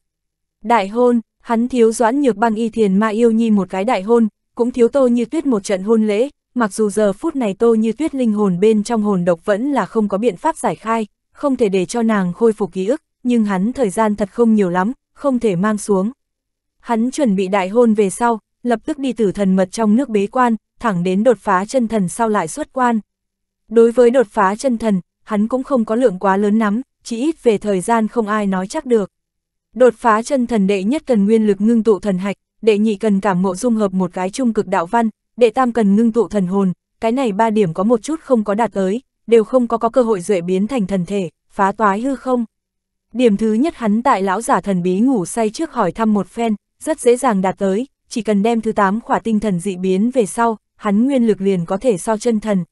Đại hôn, hắn thiếu doãn nhược băng y thiền ma yêu nhi một cái đại hôn, cũng thiếu tô như tuyết một trận hôn lễ, mặc dù giờ phút này tô như tuyết linh hồn bên trong hồn độc vẫn là không có biện pháp giải khai, không thể để cho nàng khôi phục ký ức, nhưng hắn thời gian thật không nhiều lắm, không thể mang xuống. Hắn chuẩn bị đại hôn về sau, lập tức đi tử thần mật trong nước bế quan, thẳng đến đột phá chân thần sau lại xuất quan. Đối với đột phá chân thần, hắn cũng không có lượng quá lớn lắm, chỉ ít về thời gian không ai nói chắc được. Đột phá chân thần đệ nhất cần nguyên lực ngưng tụ thần hạch, đệ nhị cần cảm ngộ dung hợp một cái trung cực đạo văn, đệ tam cần ngưng tụ thần hồn, cái này ba điểm có một chút không có đạt tới, đều không có có cơ hội duệ biến thành thần thể, phá toái hư không. Điểm thứ nhất hắn tại lão giả thần bí ngủ say trước hỏi thăm một phen, rất dễ dàng đạt tới, chỉ cần đem thứ tám khỏa tinh thần dị biến về sau, hắn nguyên lực liền có thể so chân thần.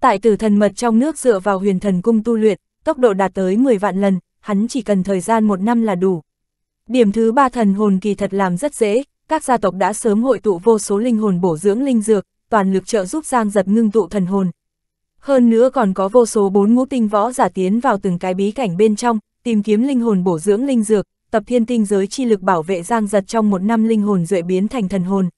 Tại tử thần mật trong nước dựa vào huyền thần cung tu luyện, tốc độ đạt tới 10 vạn lần, hắn chỉ cần thời gian một năm là đủ. Điểm thứ ba thần hồn kỳ thật làm rất dễ, các gia tộc đã sớm hội tụ vô số linh hồn bổ dưỡng linh dược, toàn lực trợ giúp Giang giật ngưng tụ thần hồn. Hơn nữa còn có vô số bốn ngũ tinh võ giả tiến vào từng cái bí cảnh bên trong, tìm kiếm linh hồn bổ dưỡng linh dược, tập thiên tinh giới chi lực bảo vệ giang giật trong một năm linh hồn duệ biến thành thần hồn.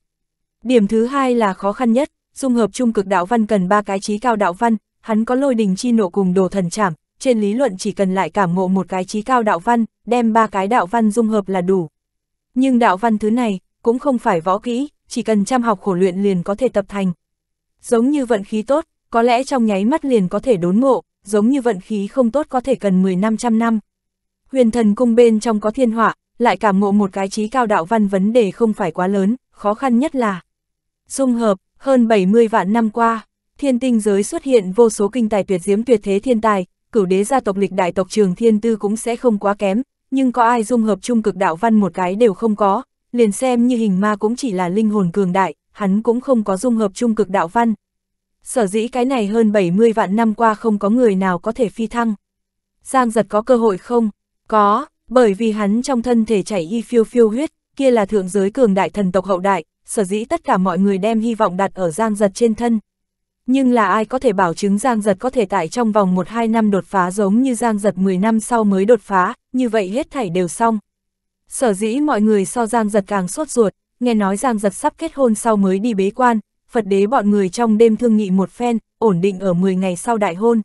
Điểm thứ hai là khó khăn nhất, dung hợp trung cực đạo văn cần ba cái trí cao đạo văn, hắn có lôi đình chi nộ cùng đồ thần trảm, trên lý luận chỉ cần lại cảm ngộ một cái trí cao đạo văn, đem ba cái đạo văn dung hợp là đủ. Nhưng đạo văn thứ này, cũng không phải võ kỹ, chỉ cần chăm học khổ luyện liền có thể tập thành. Giống như vận khí tốt, có lẽ trong nháy mắt liền có thể đốn ngộ, giống như vận khí không tốt có thể cần 10 năm trăm năm. Huyền thần cung bên trong có thiên họa, lại cảm ngộ một cái trí cao đạo văn vấn đề không phải quá lớn, khó khăn nhất là dung hợp, hơn 70 vạn năm qua, thiên tinh giới xuất hiện vô số kinh tài tuyệt diễm tuyệt thế thiên tài, cửu đế gia tộc lịch đại tộc trường thiên tư cũng sẽ không quá kém, nhưng có ai dung hợp trung cực đạo văn một cái đều không có, liền xem như hình ma cũng chỉ là linh hồn cường đại, hắn cũng không có dung hợp trung cực đạo văn. Sở dĩ cái này hơn 70 vạn năm qua không có người nào có thể phi thăng. Giang giật có cơ hội không? Có, bởi vì hắn trong thân thể chảy y phiêu phiêu huyết, kia là thượng giới cường đại thần tộc hậu đại, sở dĩ tất cả mọi người đem hy vọng đặt ở Giang Giật trên thân. Nhưng là ai có thể bảo chứng Giang Giật có thể tại trong vòng 1-2 năm đột phá giống như Giang Giật 10 năm sau mới đột phá, như vậy hết thảy đều xong. Sở dĩ mọi người so Giang Giật càng sốt ruột, nghe nói Giang Giật sắp kết hôn sau mới đi bế quan, Phật đế bọn người trong đêm thương nghị một phen, ổn định ở 10 ngày sau đại hôn.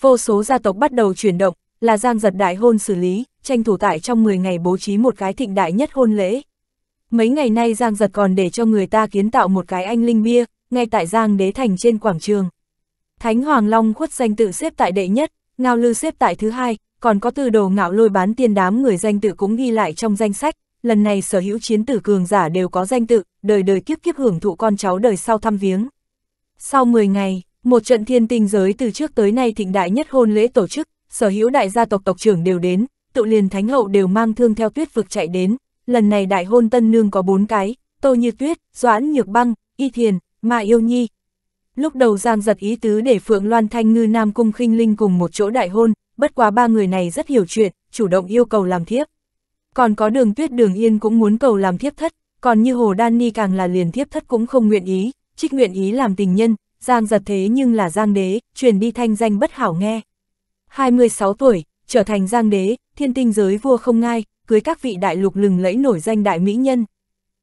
Vô số gia tộc bắt đầu chuyển động, là Giang giật đại hôn xử lý, tranh thủ tại trong 10 ngày bố trí một cái thịnh đại nhất hôn lễ. Mấy ngày nay Giang giật còn để cho người ta kiến tạo một cái anh linh bia, ngay tại Giang đế thành trên quảng trường. Thánh Hoàng Long khuất danh tự xếp tại đệ nhất, Ngao Lư xếp tại thứ hai, còn có từ đồ ngạo lôi bán tiên đám người danh tự cũng ghi lại trong danh sách, lần này sở hữu chiến tử cường giả đều có danh tự, đời đời kiếp kiếp hưởng thụ con cháu đời sau thăm viếng. Sau 10 ngày, một trận thiên tinh giới từ trước tới nay thịnh đại nhất hôn lễ tổ chức, sở hữu đại gia tộc tộc trưởng đều đến, tự liền thánh hậu đều mang thương theo tuyết vực chạy đến, lần này đại hôn tân nương có bốn cái, tô như tuyết, doãn nhược băng, y thiền, mà yêu nhi. Lúc đầu Giang giật ý tứ để Phượng Loan Thanh Ngư Nam Cung khinh Linh cùng một chỗ đại hôn, bất quá ba người này rất hiểu chuyện, chủ động yêu cầu làm thiếp. Còn có đường tuyết đường yên cũng muốn cầu làm thiếp thất, còn như Hồ Đan Ni càng là liền thiếp thất cũng không nguyện ý, trích nguyện ý làm tình nhân, Giang giật thế nhưng là Giang đế, truyền đi thanh danh bất hảo nghe. 26 tuổi, trở thành giang đế, thiên tinh giới vua không ngai, cưới các vị đại lục lừng lẫy nổi danh đại mỹ nhân.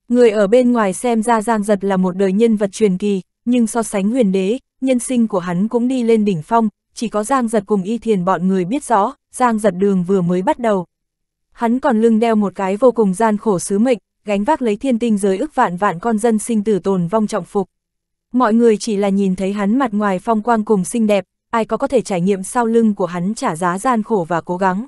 Người ở bên ngoài xem ra Giang Giật là một đời nhân vật truyền kỳ, nhưng so sánh huyền đế, nhân sinh của hắn cũng đi lên đỉnh phong, chỉ có Giang Giật cùng y thiền bọn người biết rõ, Giang Giật đường vừa mới bắt đầu. Hắn còn lưng đeo một cái vô cùng gian khổ sứ mệnh, gánh vác lấy thiên tinh giới ức vạn vạn con dân sinh tử tồn vong trọng phục. Mọi người chỉ là nhìn thấy hắn mặt ngoài phong quang cùng xinh đẹp, ai có có thể trải nghiệm sau lưng của hắn trả giá gian khổ và cố gắng.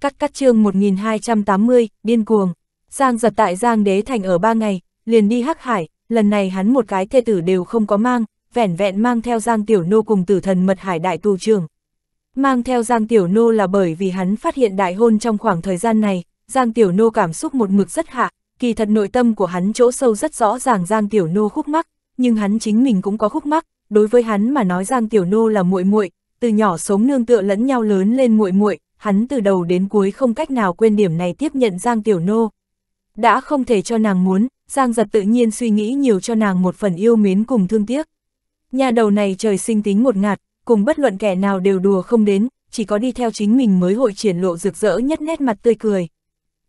Cắt cắt chương 1280, điên cuồng. Giang giật tại Giang Đế Thành ở ba ngày, liền đi hắc hải, lần này hắn một cái thê tử đều không có mang, vẻn vẹn mang theo Giang Tiểu Nô cùng tử thần mật hải đại Tu trường. Mang theo Giang Tiểu Nô là bởi vì hắn phát hiện đại hôn trong khoảng thời gian này, Giang Tiểu Nô cảm xúc một mực rất hạ, kỳ thật nội tâm của hắn chỗ sâu rất rõ ràng Giang Tiểu Nô khúc mắc, nhưng hắn chính mình cũng có khúc mắc, đối với hắn mà nói Giang Tiểu Nô là muội muội, từ nhỏ sống nương tựa lẫn nhau lớn lên muội muội, hắn từ đầu đến cuối không cách nào quên điểm này tiếp nhận Giang Tiểu Nô. Đã không thể cho nàng muốn, Giang giật tự nhiên suy nghĩ nhiều cho nàng một phần yêu mến cùng thương tiếc. Nhà đầu này trời sinh tính một ngạt, cùng bất luận kẻ nào đều đùa không đến, chỉ có đi theo chính mình mới hội triển lộ rực rỡ nhất nét mặt tươi cười.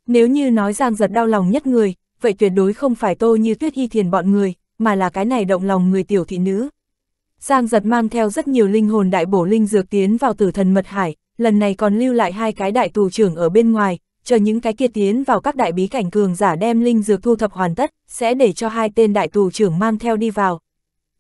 Nếu như nói Giang giật đau lòng nhất người, vậy tuyệt đối không phải tô như tuyết y thiền bọn người, mà là cái này động lòng người tiểu thị nữ. Giang giật mang theo rất nhiều linh hồn đại bổ linh dược tiến vào tử thần mật hải, lần này còn lưu lại hai cái đại tù trưởng ở bên ngoài, chờ những cái kia tiến vào các đại bí cảnh cường giả đem linh dược thu thập hoàn tất, sẽ để cho hai tên đại tù trưởng mang theo đi vào.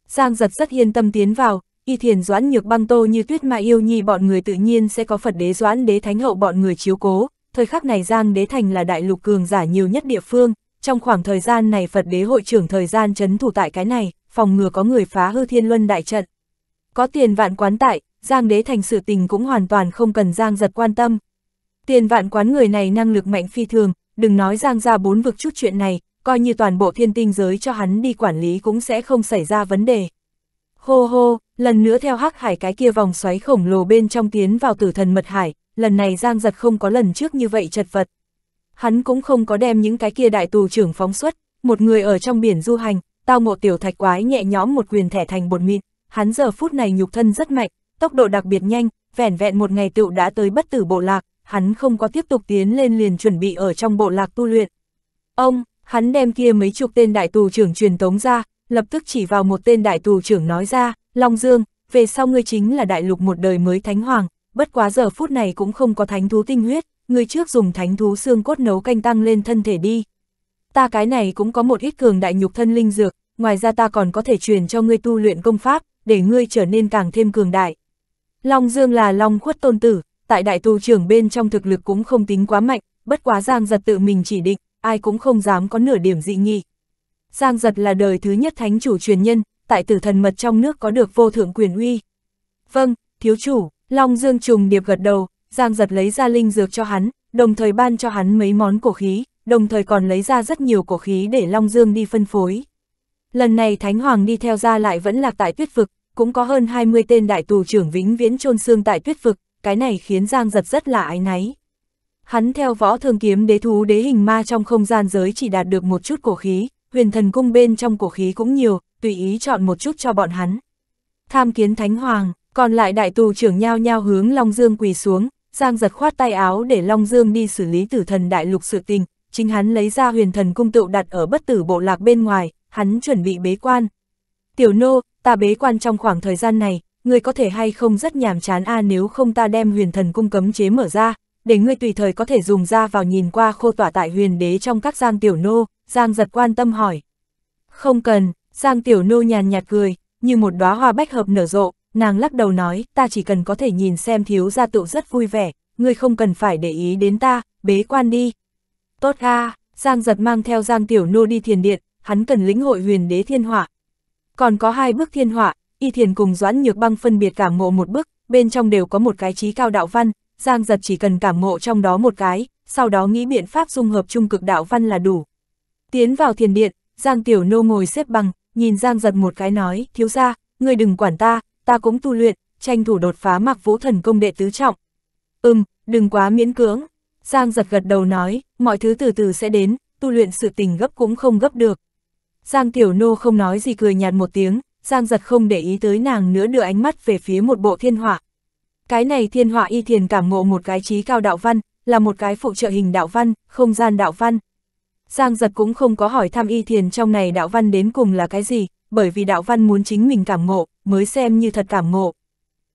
Giang giật rất yên tâm tiến vào, y thiền doãn nhược băng tô như tuyết mà yêu nhi bọn người tự nhiên sẽ có Phật đế doãn đế thánh hậu bọn người chiếu cố, thời khắc này Giang đế thành là đại lục cường giả nhiều nhất địa phương, trong khoảng thời gian này Phật đế hội trưởng thời gian chấn thủ tại cái này phòng ngừa có người phá hư thiên luân đại trận. Có tiền vạn quán tại, Giang đế thành sự tình cũng hoàn toàn không cần Giang giật quan tâm. Tiền vạn quán người này năng lực mạnh phi thường, đừng nói Giang ra bốn vực chút chuyện này, coi như toàn bộ thiên tinh giới cho hắn đi quản lý cũng sẽ không xảy ra vấn đề. Hô hô, lần nữa theo hắc hải cái kia vòng xoáy khổng lồ bên trong tiến vào tử thần mật hải, lần này Giang giật không có lần trước như vậy chật vật. Hắn cũng không có đem những cái kia đại tù trưởng phóng xuất, một người ở trong biển du hành, tao ngộ tiểu thạch quái nhẹ nhõm một quyền thẻ thành bột mịn, hắn giờ phút này nhục thân rất mạnh, tốc độ đặc biệt nhanh, vẻn vẹn một ngày tựu đã tới bất tử bộ lạc, hắn không có tiếp tục tiến lên liền chuẩn bị ở trong bộ lạc tu luyện. Ông, hắn đem kia mấy chục tên đại tù trưởng truyền tống ra, lập tức chỉ vào một tên đại tù trưởng nói ra, Long Dương, về sau ngươi chính là đại lục một đời mới thánh hoàng, bất quá giờ phút này cũng không có thánh thú tinh huyết, ngươi trước dùng thánh thú xương cốt nấu canh tăng lên thân thể đi, ta cái này cũng có một ít cường đại nhục thân linh dược, ngoài ra ta còn có thể truyền cho ngươi tu luyện công pháp, để ngươi trở nên càng thêm cường đại. Long Dương là Long khuất tôn tử, tại đại tu trưởng bên trong thực lực cũng không tính quá mạnh, bất quá Giang Giật tự mình chỉ định, ai cũng không dám có nửa điểm dị nghị. Giang Giật là đời thứ nhất thánh chủ truyền nhân, tại tử thần mật trong nước có được vô thượng quyền uy. Vâng, thiếu chủ, Long Dương trùng điệp gật đầu, Giang Giật lấy ra linh dược cho hắn, đồng thời ban cho hắn mấy món cổ khí đồng thời còn lấy ra rất nhiều cổ khí để Long Dương đi phân phối. Lần này Thánh Hoàng đi theo ra lại vẫn là tại tuyết vực, cũng có hơn 20 tên đại tù trưởng vĩnh viễn chôn xương tại tuyết vực, cái này khiến Giang giật rất là ái náy. Hắn theo võ thường kiếm đế thú đế hình ma trong không gian giới chỉ đạt được một chút cổ khí, huyền thần cung bên trong cổ khí cũng nhiều, tùy ý chọn một chút cho bọn hắn. Tham kiến Thánh Hoàng, còn lại đại tù trưởng nhao nhao hướng Long Dương quỳ xuống, Giang giật khoát tay áo để Long Dương đi xử lý tử thần đại lục sự tình, chính hắn lấy ra huyền thần cung tựu đặt ở bất tử bộ lạc bên ngoài, hắn chuẩn bị bế quan. Tiểu nô, ta bế quan trong khoảng thời gian này, ngươi có thể hay không rất nhàm chán a à nếu không ta đem huyền thần cung cấm chế mở ra, để ngươi tùy thời có thể dùng ra vào nhìn qua khô tỏa tại huyền đế trong các giang tiểu nô, giang giật quan tâm hỏi. Không cần, giang tiểu nô nhàn nhạt cười, như một đóa hoa bách hợp nở rộ, nàng lắc đầu nói, ta chỉ cần có thể nhìn xem thiếu gia tựu rất vui vẻ, ngươi không cần phải để ý đến ta, bế quan đi, Tốt a Giang giật mang theo Giang Tiểu Nô đi thiền điện, hắn cần lĩnh hội huyền đế thiên hỏa. Còn có hai bước thiên hỏa, y thiền cùng Doãn Nhược Băng phân biệt cảm ngộ một bước, bên trong đều có một cái trí cao đạo văn, Giang giật chỉ cần cảm ngộ trong đó một cái, sau đó nghĩ biện pháp dung hợp trung cực đạo văn là đủ. Tiến vào thiền điện, Giang Tiểu Nô ngồi xếp bằng, nhìn Giang giật một cái nói, thiếu ra, người đừng quản ta, ta cũng tu luyện, tranh thủ đột phá mặc vũ thần công đệ tứ trọng. Ừm, đừng quá miễn cưỡng, Giang giật gật đầu nói, mọi thứ từ từ sẽ đến, tu luyện sự tình gấp cũng không gấp được. Giang Tiểu Nô không nói gì cười nhạt một tiếng, Giang giật không để ý tới nàng nữa đưa ánh mắt về phía một bộ thiên họa. Cái này thiên họa y thiền cảm ngộ một cái trí cao đạo văn, là một cái phụ trợ hình đạo văn, không gian đạo văn. Giang giật cũng không có hỏi thăm y thiền trong này đạo văn đến cùng là cái gì, bởi vì đạo văn muốn chính mình cảm ngộ, mới xem như thật cảm ngộ.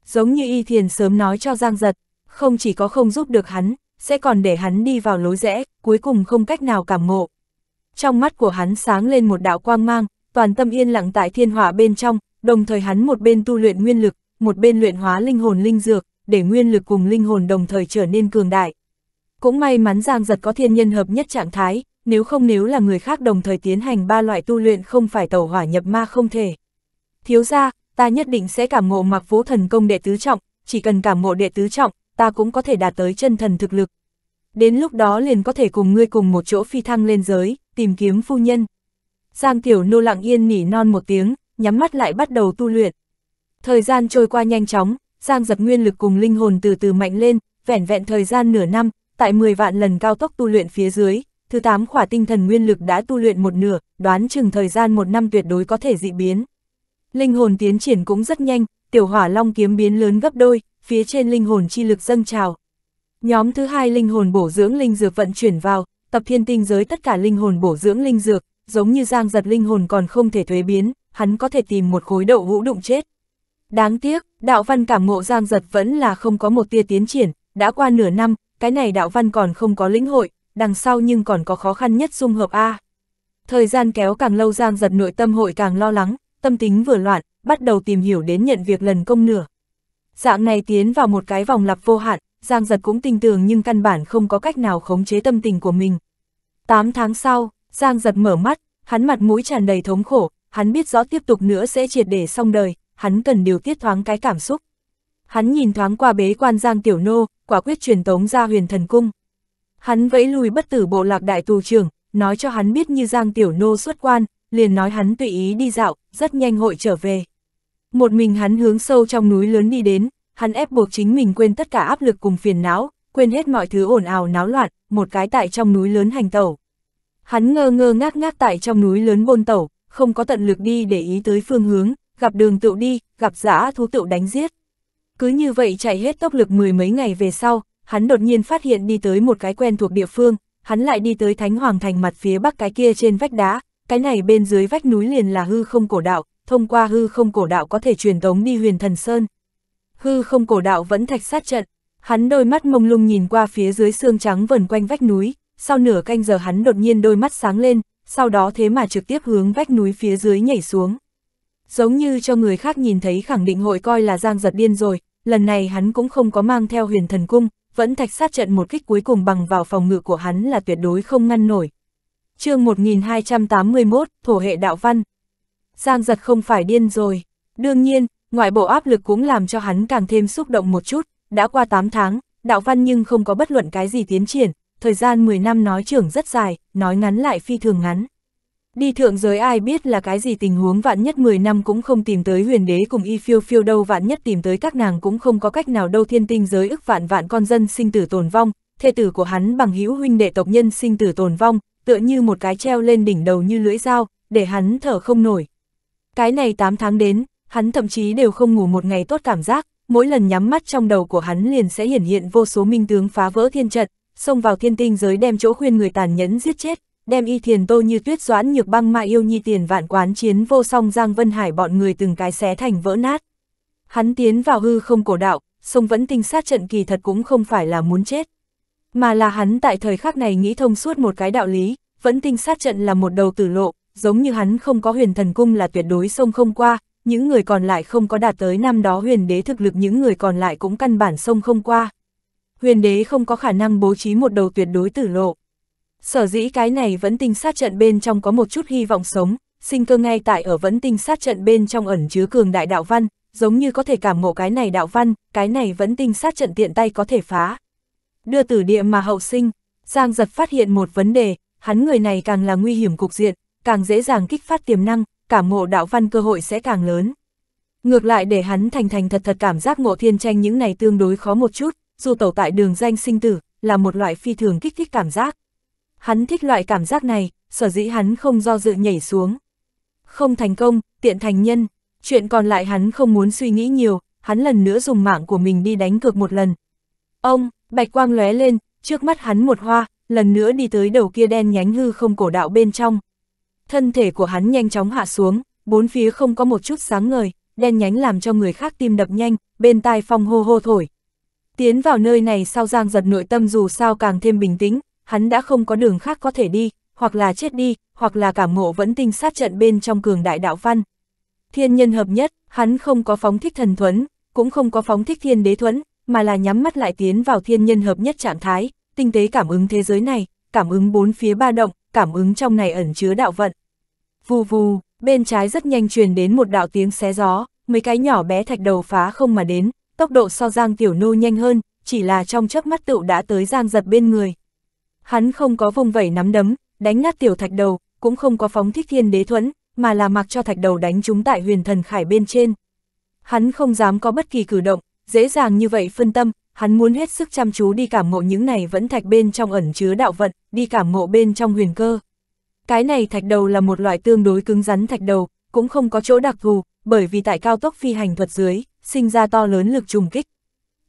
Giống như y thiền sớm nói cho Giang giật, không chỉ có không giúp được hắn, sẽ còn để hắn đi vào lối rẽ, cuối cùng không cách nào cảm ngộ. Trong mắt của hắn sáng lên một đạo quang mang, toàn tâm yên lặng tại thiên hỏa bên trong, đồng thời hắn một bên tu luyện nguyên lực, một bên luyện hóa linh hồn linh dược, để nguyên lực cùng linh hồn đồng thời trở nên cường đại. Cũng may mắn Giang Giật có thiên nhân hợp nhất trạng thái, nếu không nếu là người khác đồng thời tiến hành ba loại tu luyện không phải tẩu hỏa nhập ma không thể. Thiếu ra, ta nhất định sẽ cảm ngộ mặc vũ thần công đệ tứ trọng, chỉ cần cảm ngộ đệ tứ trọng, ta cũng có thể đạt tới chân thần thực lực. Đến lúc đó liền có thể cùng ngươi cùng một chỗ phi thăng lên giới, tìm kiếm phu nhân. Giang Tiểu Nô lặng yên nỉ non một tiếng, nhắm mắt lại bắt đầu tu luyện. Thời gian trôi qua nhanh chóng, Giang Dập nguyên lực cùng linh hồn từ từ mạnh lên, vẻn vẹn thời gian nửa năm, tại 10 vạn lần cao tốc tu luyện phía dưới, thứ 8 khỏa tinh thần nguyên lực đã tu luyện một nửa, đoán chừng thời gian một năm tuyệt đối có thể dị biến. Linh hồn tiến triển cũng rất nhanh, tiểu hỏa long kiếm biến lớn gấp đôi, phía trên linh hồn chi lực dâng trào. Nhóm thứ hai linh hồn bổ dưỡng linh dược vận chuyển vào, tập thiên tinh giới tất cả linh hồn bổ dưỡng linh dược, giống như giang giật linh hồn còn không thể thuế biến, hắn có thể tìm một khối đậu hũ đụng chết. Đáng tiếc, đạo văn cảm ngộ giang giật vẫn là không có một tia tiến triển, đã qua nửa năm, cái này đạo văn còn không có lĩnh hội, đằng sau nhưng còn có khó khăn nhất dung hợp A. Thời gian kéo càng lâu giang giật nội tâm hội càng lo lắng, tâm tính vừa loạn, bắt đầu tìm hiểu đến nhận việc lần công nửa dạng này tiến vào một cái vòng lặp vô hạn, Giang Giật cũng tin tưởng nhưng căn bản không có cách nào khống chế tâm tình của mình. 8 tháng sau, Giang Giật mở mắt, hắn mặt mũi tràn đầy thống khổ, hắn biết rõ tiếp tục nữa sẽ triệt để xong đời, hắn cần điều tiết thoáng cái cảm xúc. Hắn nhìn thoáng qua bế quan Giang Tiểu Nô, quả quyết truyền tống ra huyền thần cung. Hắn vẫy lùi bất tử bộ lạc đại tù trưởng, nói cho hắn biết như Giang Tiểu Nô xuất quan, liền nói hắn tùy ý đi dạo, rất nhanh hội trở về. Một mình hắn hướng sâu trong núi lớn đi đến, hắn ép buộc chính mình quên tất cả áp lực cùng phiền não, quên hết mọi thứ ồn ào náo loạn, một cái tại trong núi lớn hành tẩu. Hắn ngơ ngơ ngác ngác tại trong núi lớn bôn tẩu, không có tận lực đi để ý tới phương hướng, gặp đường tựu đi, gặp giã thú tựu đánh giết. Cứ như vậy chạy hết tốc lực mười mấy ngày về sau, hắn đột nhiên phát hiện đi tới một cái quen thuộc địa phương, hắn lại đi tới Thánh Hoàng Thành mặt phía bắc cái kia trên vách đá, cái này bên dưới vách núi liền là hư không cổ đạo, thông qua hư không cổ đạo có thể truyền tống đi huyền thần sơn. Hư không cổ đạo vẫn thạch sát trận, hắn đôi mắt mông lung nhìn qua phía dưới xương trắng vần quanh vách núi, sau nửa canh giờ hắn đột nhiên đôi mắt sáng lên, sau đó thế mà trực tiếp hướng vách núi phía dưới nhảy xuống. Giống như cho người khác nhìn thấy khẳng định hội coi là giang giật điên rồi, lần này hắn cũng không có mang theo huyền thần cung, vẫn thạch sát trận một kích cuối cùng bằng vào phòng ngự của hắn là tuyệt đối không ngăn nổi. chương 1281, Thổ hệ đạo văn, Giang giật không phải điên rồi. Đương nhiên, ngoại bộ áp lực cũng làm cho hắn càng thêm xúc động một chút, đã qua 8 tháng, đạo văn nhưng không có bất luận cái gì tiến triển, thời gian 10 năm nói trưởng rất dài, nói ngắn lại phi thường ngắn. Đi thượng giới ai biết là cái gì tình huống vạn nhất 10 năm cũng không tìm tới huyền đế cùng y phiêu phiêu đâu vạn nhất tìm tới các nàng cũng không có cách nào đâu thiên tinh giới ức vạn vạn con dân sinh tử tồn vong, thê tử của hắn bằng hữu huynh đệ tộc nhân sinh tử tồn vong, tựa như một cái treo lên đỉnh đầu như lưỡi dao, để hắn thở không nổi, cái này 8 tháng đến, hắn thậm chí đều không ngủ một ngày tốt cảm giác, mỗi lần nhắm mắt trong đầu của hắn liền sẽ hiển hiện vô số minh tướng phá vỡ thiên trận, xông vào thiên tinh giới đem chỗ khuyên người tàn nhẫn giết chết, đem y thiền tô như tuyết doãn nhược băng mà yêu nhi tiền vạn quán chiến vô song Giang Vân Hải bọn người từng cái xé thành vỡ nát. Hắn tiến vào hư không cổ đạo, xông vẫn tinh sát trận kỳ thật cũng không phải là muốn chết. Mà là hắn tại thời khắc này nghĩ thông suốt một cái đạo lý, vẫn tinh sát trận là một đầu tử lộ, giống như hắn không có huyền thần cung là tuyệt đối sông không qua, những người còn lại không có đạt tới năm đó huyền đế thực lực những người còn lại cũng căn bản sông không qua. Huyền đế không có khả năng bố trí một đầu tuyệt đối tử lộ. Sở dĩ cái này vẫn tinh sát trận bên trong có một chút hy vọng sống, sinh cơ ngay tại ở vẫn tinh sát trận bên trong ẩn chứa cường đại đạo văn, giống như có thể cảm ngộ cái này đạo văn, cái này vẫn tinh sát trận tiện tay có thể phá. Đưa tử địa mà hậu sinh, Giang giật phát hiện một vấn đề, hắn người này càng là nguy hiểm cục diện, càng dễ dàng kích phát tiềm năng, cảm ngộ đạo văn cơ hội sẽ càng lớn. Ngược lại để hắn thành thành thật thật cảm giác ngộ thiên tranh những này tương đối khó một chút, dù tẩu tại đường danh sinh tử, là một loại phi thường kích thích cảm giác. Hắn thích loại cảm giác này, sở dĩ hắn không do dự nhảy xuống. Không thành công, tiện thành nhân, chuyện còn lại hắn không muốn suy nghĩ nhiều, hắn lần nữa dùng mạng của mình đi đánh cược một lần. Ông, bạch quang lóe lên, trước mắt hắn một hoa, lần nữa đi tới đầu kia đen nhánh hư không cổ đạo bên trong, thân thể của hắn nhanh chóng hạ xuống, bốn phía không có một chút sáng ngời, đen nhánh làm cho người khác tim đập nhanh, bên tai phong hô hô thổi. Tiến vào nơi này sau Giang giật nội tâm dù sao càng thêm bình tĩnh, hắn đã không có đường khác có thể đi, hoặc là chết đi, hoặc là cảm ngộ vẫn tinh sát trận bên trong cường đại đạo văn. Thiên nhân hợp nhất, hắn không có phóng thích thần thuẫn, cũng không có phóng thích thiên đế thuẫn, mà là nhắm mắt lại tiến vào thiên nhân hợp nhất trạng thái, tinh tế cảm ứng thế giới này, cảm ứng bốn phía ba động, cảm ứng trong này ẩn chứa đạo vận. Vù vù, bên trái rất nhanh truyền đến một đạo tiếng xé gió, mấy cái nhỏ bé thạch đầu phá không mà đến, tốc độ so Giang Tiểu Nô nhanh hơn, chỉ là trong chớp mắt tựu đã tới Giang giật bên người. Hắn không có vùng vẩy nắm đấm, đánh nát tiểu thạch đầu, cũng không có phóng thích thiên đế thuẫn, mà là mặc cho thạch đầu đánh chúng tại huyền thần khải bên trên. Hắn không dám có bất kỳ cử động, dễ dàng như vậy phân tâm, hắn muốn hết sức chăm chú đi cảm ngộ những này vẫn thạch bên trong ẩn chứa đạo vận, đi cảm ngộ bên trong huyền cơ. Cái này thạch đầu là một loại tương đối cứng rắn thạch đầu, cũng không có chỗ đặc thù, bởi vì tại cao tốc phi hành thuật dưới, sinh ra to lớn lực trùng kích.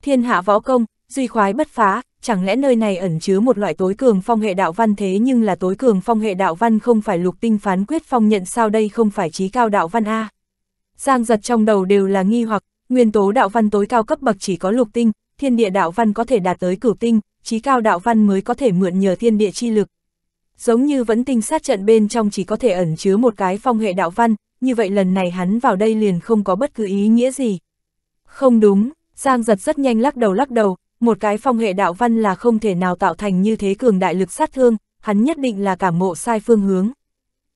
Thiên hạ võ công, duy khoái bất phá, chẳng lẽ nơi này ẩn chứa một loại tối cường phong hệ đạo văn thế nhưng là tối cường phong hệ đạo văn không phải lục tinh phán quyết phong nhận sao đây không phải trí cao đạo văn A. Giang giật trong đầu đều là nghi hoặc, nguyên tố đạo văn tối cao cấp bậc chỉ có lục tinh, thiên địa đạo văn có thể đạt tới cửu tinh, trí cao đạo văn mới có thể mượn nhờ thiên địa chi lực. Giống như vẫn tinh sát trận bên trong chỉ có thể ẩn chứa một cái phong hệ đạo văn, như vậy lần này hắn vào đây liền không có bất cứ ý nghĩa gì. Không đúng, Giang giật rất nhanh lắc đầu lắc đầu, một cái phong hệ đạo văn là không thể nào tạo thành như thế cường đại lực sát thương, hắn nhất định là cảm mộ sai phương hướng.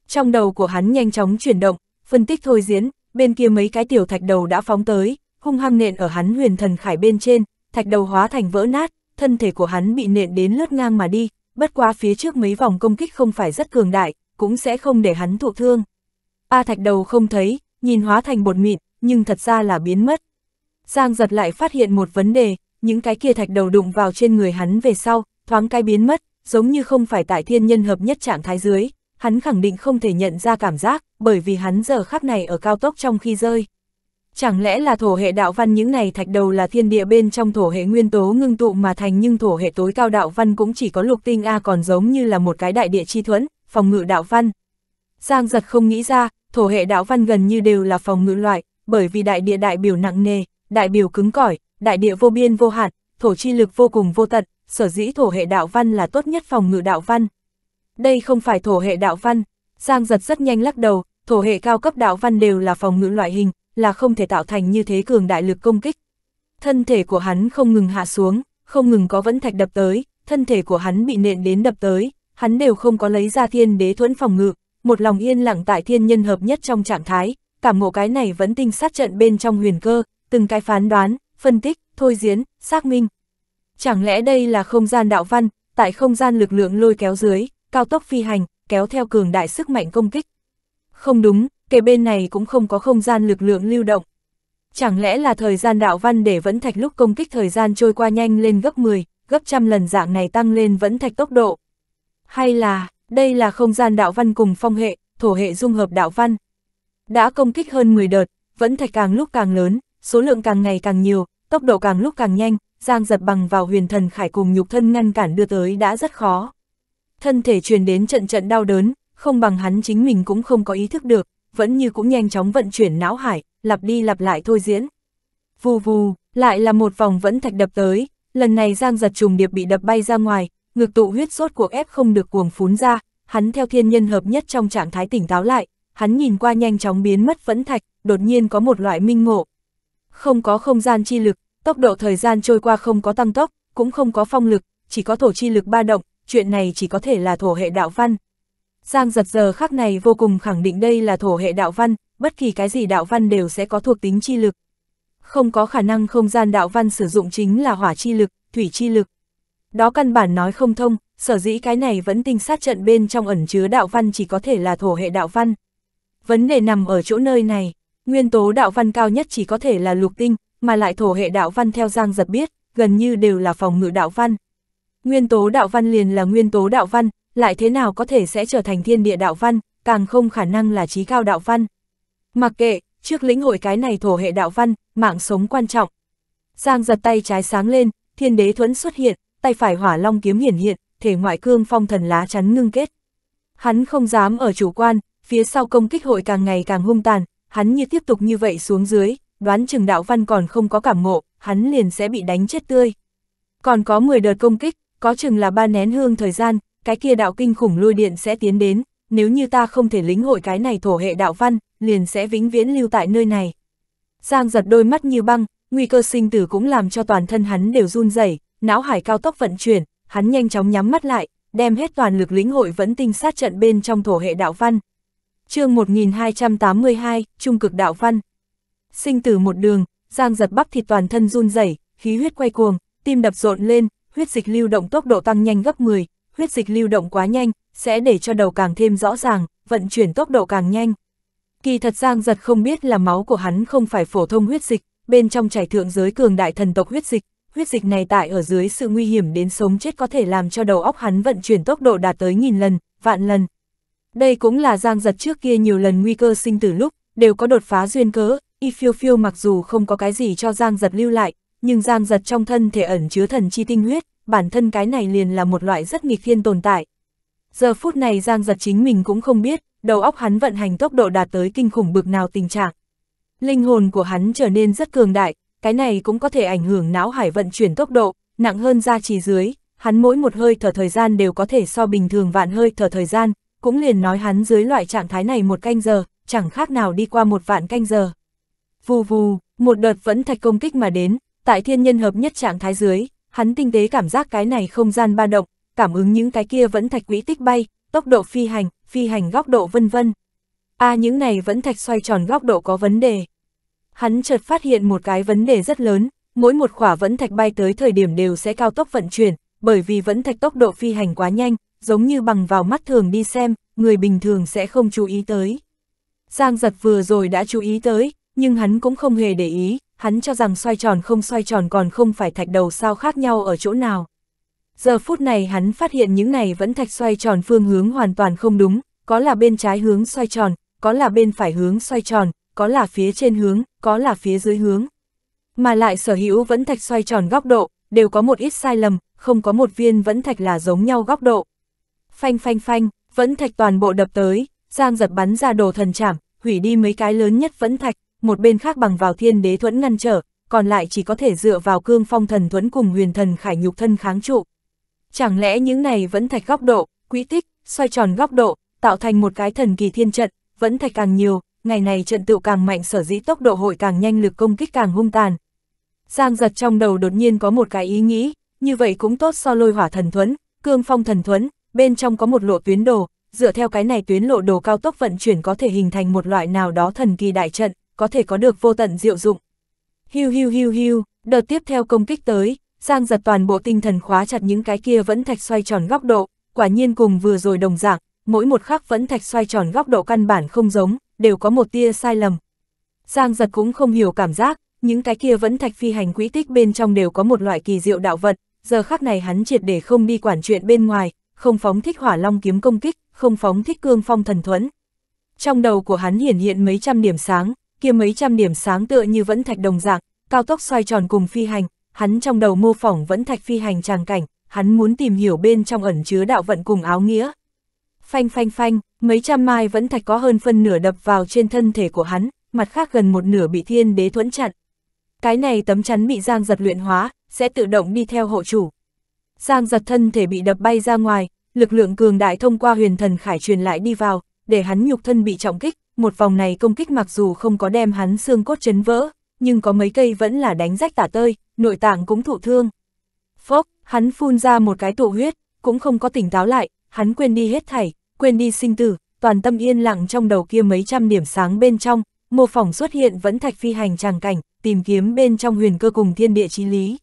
Trong đầu của hắn nhanh chóng chuyển động, phân tích thôi diễn, bên kia mấy cái tiểu thạch đầu đã phóng tới, hung hăng nện ở hắn huyền thần khải bên trên, thạch đầu hóa thành vỡ nát, thân thể của hắn bị nện đến lướt ngang mà đi, bất quá phía trước mấy vòng công kích không phải rất cường đại, cũng sẽ không để hắn thụ thương. A thạch đầu không thấy, nhìn hóa thành bột mịn, nhưng thật ra là biến mất. Giang giật lại phát hiện một vấn đề, những cái kia thạch đầu đụng vào trên người hắn về sau, thoáng cái biến mất, giống như không phải tại thiên nhân hợp nhất trạng thái dưới, hắn khẳng định không thể nhận ra cảm giác, bởi vì hắn giờ khắc này ở cao tốc trong khi rơi. Chẳng lẽ là thổ hệ đạo văn những này thạch đầu là thiên địa bên trong thổ hệ nguyên tố ngưng tụ mà thành nhưng thổ hệ tối cao đạo văn cũng chỉ có lục tinh A còn giống như là một cái đại địa chi thuẫn, phòng ngự đạo văn. Giang giật không nghĩ ra, thổ hệ đạo văn gần như đều là phòng ngự loại, bởi vì đại địa đại biểu nặng nề, đại biểu cứng cỏi, đại địa vô biên vô hạn, thổ chi lực vô cùng vô tận, sở dĩ thổ hệ đạo văn là tốt nhất phòng ngự đạo văn. Đây không phải thổ hệ đạo văn, Giang giật rất nhanh lắc đầu, thổ hệ cao cấp đạo văn đều là phòng ngự loại hình, là không thể tạo thành như thế cường đại lực công kích. Thân thể của hắn không ngừng hạ xuống, không ngừng có vẫn thạch đập tới, thân thể của hắn bị nện đến đập tới, hắn đều không có lấy ra thiên đế thuẫn phòng ngự, một lòng yên lặng tại thiên nhân hợp nhất trong trạng thái, cảm ngộ cái này vẫn tinh sát trận bên trong huyền cơ, từng cái phán đoán, phân tích, thôi diễn, xác minh. Chẳng lẽ đây là không gian đạo văn, tại không gian lực lượng lôi kéo dưới, cao tốc phi hành, kéo theo cường đại sức mạnh công kích. Không đúng, kề bên này cũng không có không gian lực lượng lưu động. Chẳng lẽ là thời gian đạo văn để vẫn thạch lúc công kích thời gian trôi qua nhanh lên gấp 10, gấp trăm lần dạng này tăng lên vẫn thạch tốc độ? Hay là, đây là không gian đạo văn cùng phong hệ, thổ hệ dung hợp đạo văn? Đã công kích hơn 10 đợt, vẫn thạch càng lúc càng lớn, số lượng càng ngày càng nhiều, tốc độ càng lúc càng nhanh, giang giật bằng vào huyền thần khải cùng nhục thân ngăn cản đưa tới đã rất khó. Thân thể truyền đến trận trận đau đớn, không bằng hắn chính mình cũng không có ý thức được, vẫn như cũng nhanh chóng vận chuyển não hải, lặp đi lặp lại thôi diễn. Vù vù, lại là một vòng vẫn thạch đập tới, lần này Giang giật trùng điệp bị đập bay ra ngoài, ngược tụ huyết sốt cuộc ép không được cuồng phún ra, hắn theo thiên nhân hợp nhất trong trạng thái tỉnh táo lại, hắn nhìn qua nhanh chóng biến mất vẫn thạch, đột nhiên có một loại minh ngộ. Không có không gian chi lực, tốc độ thời gian trôi qua không có tăng tốc, cũng không có phong lực, chỉ có thổ chi lực ba động, chuyện này chỉ có thể là thổ hệ đạo văn, Giang giật giờ khác này vô cùng khẳng định đây là thổ hệ đạo văn, bất kỳ cái gì đạo văn đều sẽ có thuộc tính chi lực. Không có khả năng không gian đạo văn sử dụng chính là hỏa chi lực, thủy chi lực. Đó căn bản nói không thông, sở dĩ cái này vẫn tinh sát trận bên trong ẩn chứa đạo văn chỉ có thể là thổ hệ đạo văn. Vấn đề nằm ở chỗ nơi này, nguyên tố đạo văn cao nhất chỉ có thể là lục tinh, mà lại thổ hệ đạo văn theo Giang giật biết, gần như đều là phòng ngự đạo văn. Nguyên tố đạo văn liền là nguyên tố đạo văn, lại thế nào có thể sẽ trở thành thiên địa đạo văn, càng không khả năng là trí cao đạo văn. Mặc kệ, trước lĩnh hội cái này thổ hệ đạo văn, mạng sống quan trọng. Giang giật tay trái sáng lên, thiên đế thuẫn xuất hiện, tay phải hỏa long kiếm hiển hiện, thể ngoại cương phong thần lá chắn ngưng kết. Hắn không dám ở chủ quan, phía sau công kích hội càng ngày càng hung tàn, hắn như tiếp tục như vậy xuống dưới, đoán chừng đạo văn còn không có cảm ngộ, hắn liền sẽ bị đánh chết tươi. Còn có 10 đợt công kích, có chừng là ba nén hương thời gian, cái kia đạo kinh khủng lôi điện sẽ tiến đến, nếu như ta không thể lĩnh hội cái này thổ hệ đạo văn, liền sẽ vĩnh viễn lưu tại nơi này. Giang giật đôi mắt như băng, nguy cơ sinh tử cũng làm cho toàn thân hắn đều run rẩy, não hải cao tốc vận chuyển, hắn nhanh chóng nhắm mắt lại, đem hết toàn lực lĩnh hội vẫn tinh sát trận bên trong thổ hệ đạo văn. chương 1282, Trung cực đạo văn. Sinh tử một đường, Giang giật bắp thịt toàn thân run rẩy, khí huyết quay cuồng, tim đập rộn lên, huyết dịch lưu động tốc độ tăng nhanh gấp 10, huyết dịch lưu động quá nhanh, sẽ để cho đầu càng thêm rõ ràng, vận chuyển tốc độ càng nhanh. Kỳ thật Giang giật không biết là máu của hắn không phải phổ thông huyết dịch, bên trong chảy thượng giới cường đại thần tộc huyết dịch, huyết dịch này tại ở dưới sự nguy hiểm đến sống chết có thể làm cho đầu óc hắn vận chuyển tốc độ đạt tới nghìn lần, vạn lần. Đây cũng là Giang giật trước kia nhiều lần nguy cơ sinh tử lúc, đều có đột phá duyên cớ, y phiêu phiêu mặc dù không có cái gì cho Giang giật lưu lại, nhưng Giang giật trong thân thể ẩn chứa thần chi tinh huyết, bản thân cái này liền là một loại rất nghịch thiên tồn tại. Giờ phút này Giang giật chính mình cũng không biết, đầu óc hắn vận hành tốc độ đạt tới kinh khủng bực nào tình trạng. Linh hồn của hắn trở nên rất cường đại, cái này cũng có thể ảnh hưởng não hải vận chuyển tốc độ, nặng hơn ra trì dưới, hắn mỗi một hơi thở thời gian đều có thể so bình thường vạn hơi thở thời gian, cũng liền nói hắn dưới loại trạng thái này một canh giờ, chẳng khác nào đi qua một vạn canh giờ. Vù vù, một đợt vẫn thạch công kích mà đến, tại thiên nhân hợp nhất trạng thái dưới, hắn tinh tế cảm giác cái này không gian ba động, cảm ứng những cái kia vẫn thạch quỹ tích bay, tốc độ phi hành, phi hành góc độ vân vân. A à, những này vẫn thạch xoay tròn góc độ có vấn đề. Hắn chợt phát hiện một cái vấn đề rất lớn, mỗi một khỏa vẫn thạch bay tới thời điểm đều sẽ cao tốc vận chuyển, bởi vì vẫn thạch tốc độ phi hành quá nhanh, giống như bằng vào mắt thường đi xem, người bình thường sẽ không chú ý tới. Giang giật vừa rồi đã chú ý tới, nhưng hắn cũng không hề để ý, hắn cho rằng xoay tròn không xoay tròn còn không phải thạch đầu sao khác nhau ở chỗ nào. Giờ phút này hắn phát hiện những này vẫn thạch xoay tròn phương hướng hoàn toàn không đúng, có là bên trái hướng xoay tròn, có là bên phải hướng xoay tròn, có là phía trên hướng, có là phía dưới hướng. Mà lại sở hữu vẫn thạch xoay tròn góc độ, đều có một ít sai lầm, không có một viên vẫn thạch là giống nhau góc độ. Phanh phanh phanh, vẫn thạch toàn bộ đập tới, Giang giật bắn ra đồ thần chảm, hủy đi mấy cái lớn nhất vẫn thạch, một bên khác bằng vào thiên đế thuẫn ngăn trở, còn lại chỉ có thể dựa vào cương phong thần thuẫn cùng huyền thần khải nhục thân kháng trụ. Chẳng lẽ những này vẫn thạch góc độ, quỹ tích, xoay tròn góc độ, tạo thành một cái thần kỳ thiên trận, vẫn thạch càng nhiều, ngày này trận tựu càng mạnh sở dĩ tốc độ hội càng nhanh lực công kích càng hung tàn. Giang giật trong đầu đột nhiên có một cái ý nghĩ, như vậy cũng tốt so lôi hỏa thần thuẫn, cương phong thần thuẫn, bên trong có một lộ tuyến đồ, dựa theo cái này tuyến lộ đồ cao tốc vận chuyển có thể hình thành một loại nào đó thần kỳ đại trận có thể có được vô tận diệu dụng. Hiu hiu hiu hiu, đợt tiếp theo công kích tới, Giang giật toàn bộ tinh thần khóa chặt những cái kia vẫn thạch xoay tròn góc độ, quả nhiên cùng vừa rồi đồng dạng, mỗi một khắc vẫn thạch xoay tròn góc độ căn bản không giống, đều có một tia sai lầm. Giang giật cũng không hiểu cảm giác, những cái kia vẫn thạch phi hành quỹ tích bên trong đều có một loại kỳ diệu đạo vật, giờ khắc này hắn triệt để không đi quản chuyện bên ngoài, không phóng thích hỏa long kiếm công kích, không phóng thích cương phong thần thuẫn. Trong đầu của hắn hiển hiện mấy trăm điểm sáng, kia mấy trăm điểm sáng tựa như vẫn thạch đồng dạng, cao tốc xoay tròn cùng phi hành, hắn trong đầu mô phỏng vẫn thạch phi hành tràng cảnh, hắn muốn tìm hiểu bên trong ẩn chứa đạo vận cùng áo nghĩa. Phanh phanh phanh, mấy trăm mai vẫn thạch có hơn phân nửa đập vào trên thân thể của hắn, mặt khác gần một nửa bị thiên đế thuẫn chặn. Cái này tấm chắn bị giang giật luyện hóa, sẽ tự động đi theo hộ chủ. Giang giật thân thể bị đập bay ra ngoài, lực lượng cường đại thông qua huyền thần khải truyền lại đi vào, để hắn nhục thân bị trọng kích, một vòng này công kích mặc dù không có đem hắn xương cốt chấn vỡ, nhưng có mấy cây vẫn là đánh rách tả tơi, nội tạng cũng thụ thương. Phốc, hắn phun ra một cái tụ huyết, cũng không có tỉnh táo lại, hắn quên đi hết thảy, quên đi sinh tử, toàn tâm yên lặng trong đầu kia mấy trăm điểm sáng bên trong, mô phỏng xuất hiện vẫn thạch phi hành tràng cảnh, tìm kiếm bên trong huyền cơ cùng thiên địa chí lý.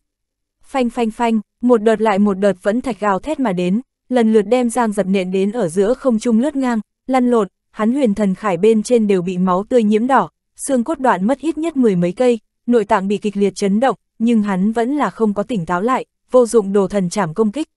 Phanh phanh phanh, một đợt lại một đợt vẫn thạch gào thét mà đến, lần lượt đem giang giật nện đến ở giữa không trung lướt ngang, lăn lộn, hắn huyền thần khải bên trên đều bị máu tươi nhiễm đỏ, xương cốt đoạn mất ít nhất mười mấy cây, nội tạng bị kịch liệt chấn động, nhưng hắn vẫn là không có tỉnh táo lại, vô dụng đồ thần chảm công kích.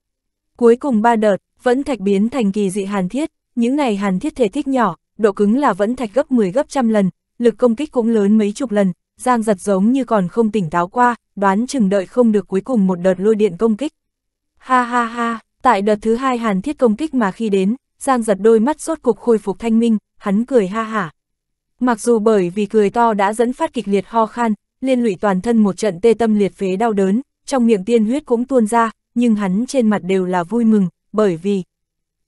Cuối cùng ba đợt, vẫn thạch biến thành kỳ dị hàn thiết, những này hàn thiết thể thích nhỏ, độ cứng là vẫn thạch gấp 10 gấp trăm lần, lực công kích cũng lớn mấy chục lần, Giang giật giống như còn không tỉnh táo qua, đoán chừng đợi không được cuối cùng một đợt lôi điện công kích. Ha ha ha, tại đợt thứ hai hàn thiết công kích mà khi đến, Giang giật đôi mắt rốt cục khôi phục thanh minh, hắn cười ha hả. Mặc dù bởi vì cười to đã dẫn phát kịch liệt ho khan, liên lụy toàn thân một trận tê tâm liệt phế đau đớn, trong miệng tiên huyết cũng tuôn ra, nhưng hắn trên mặt đều là vui mừng, bởi vì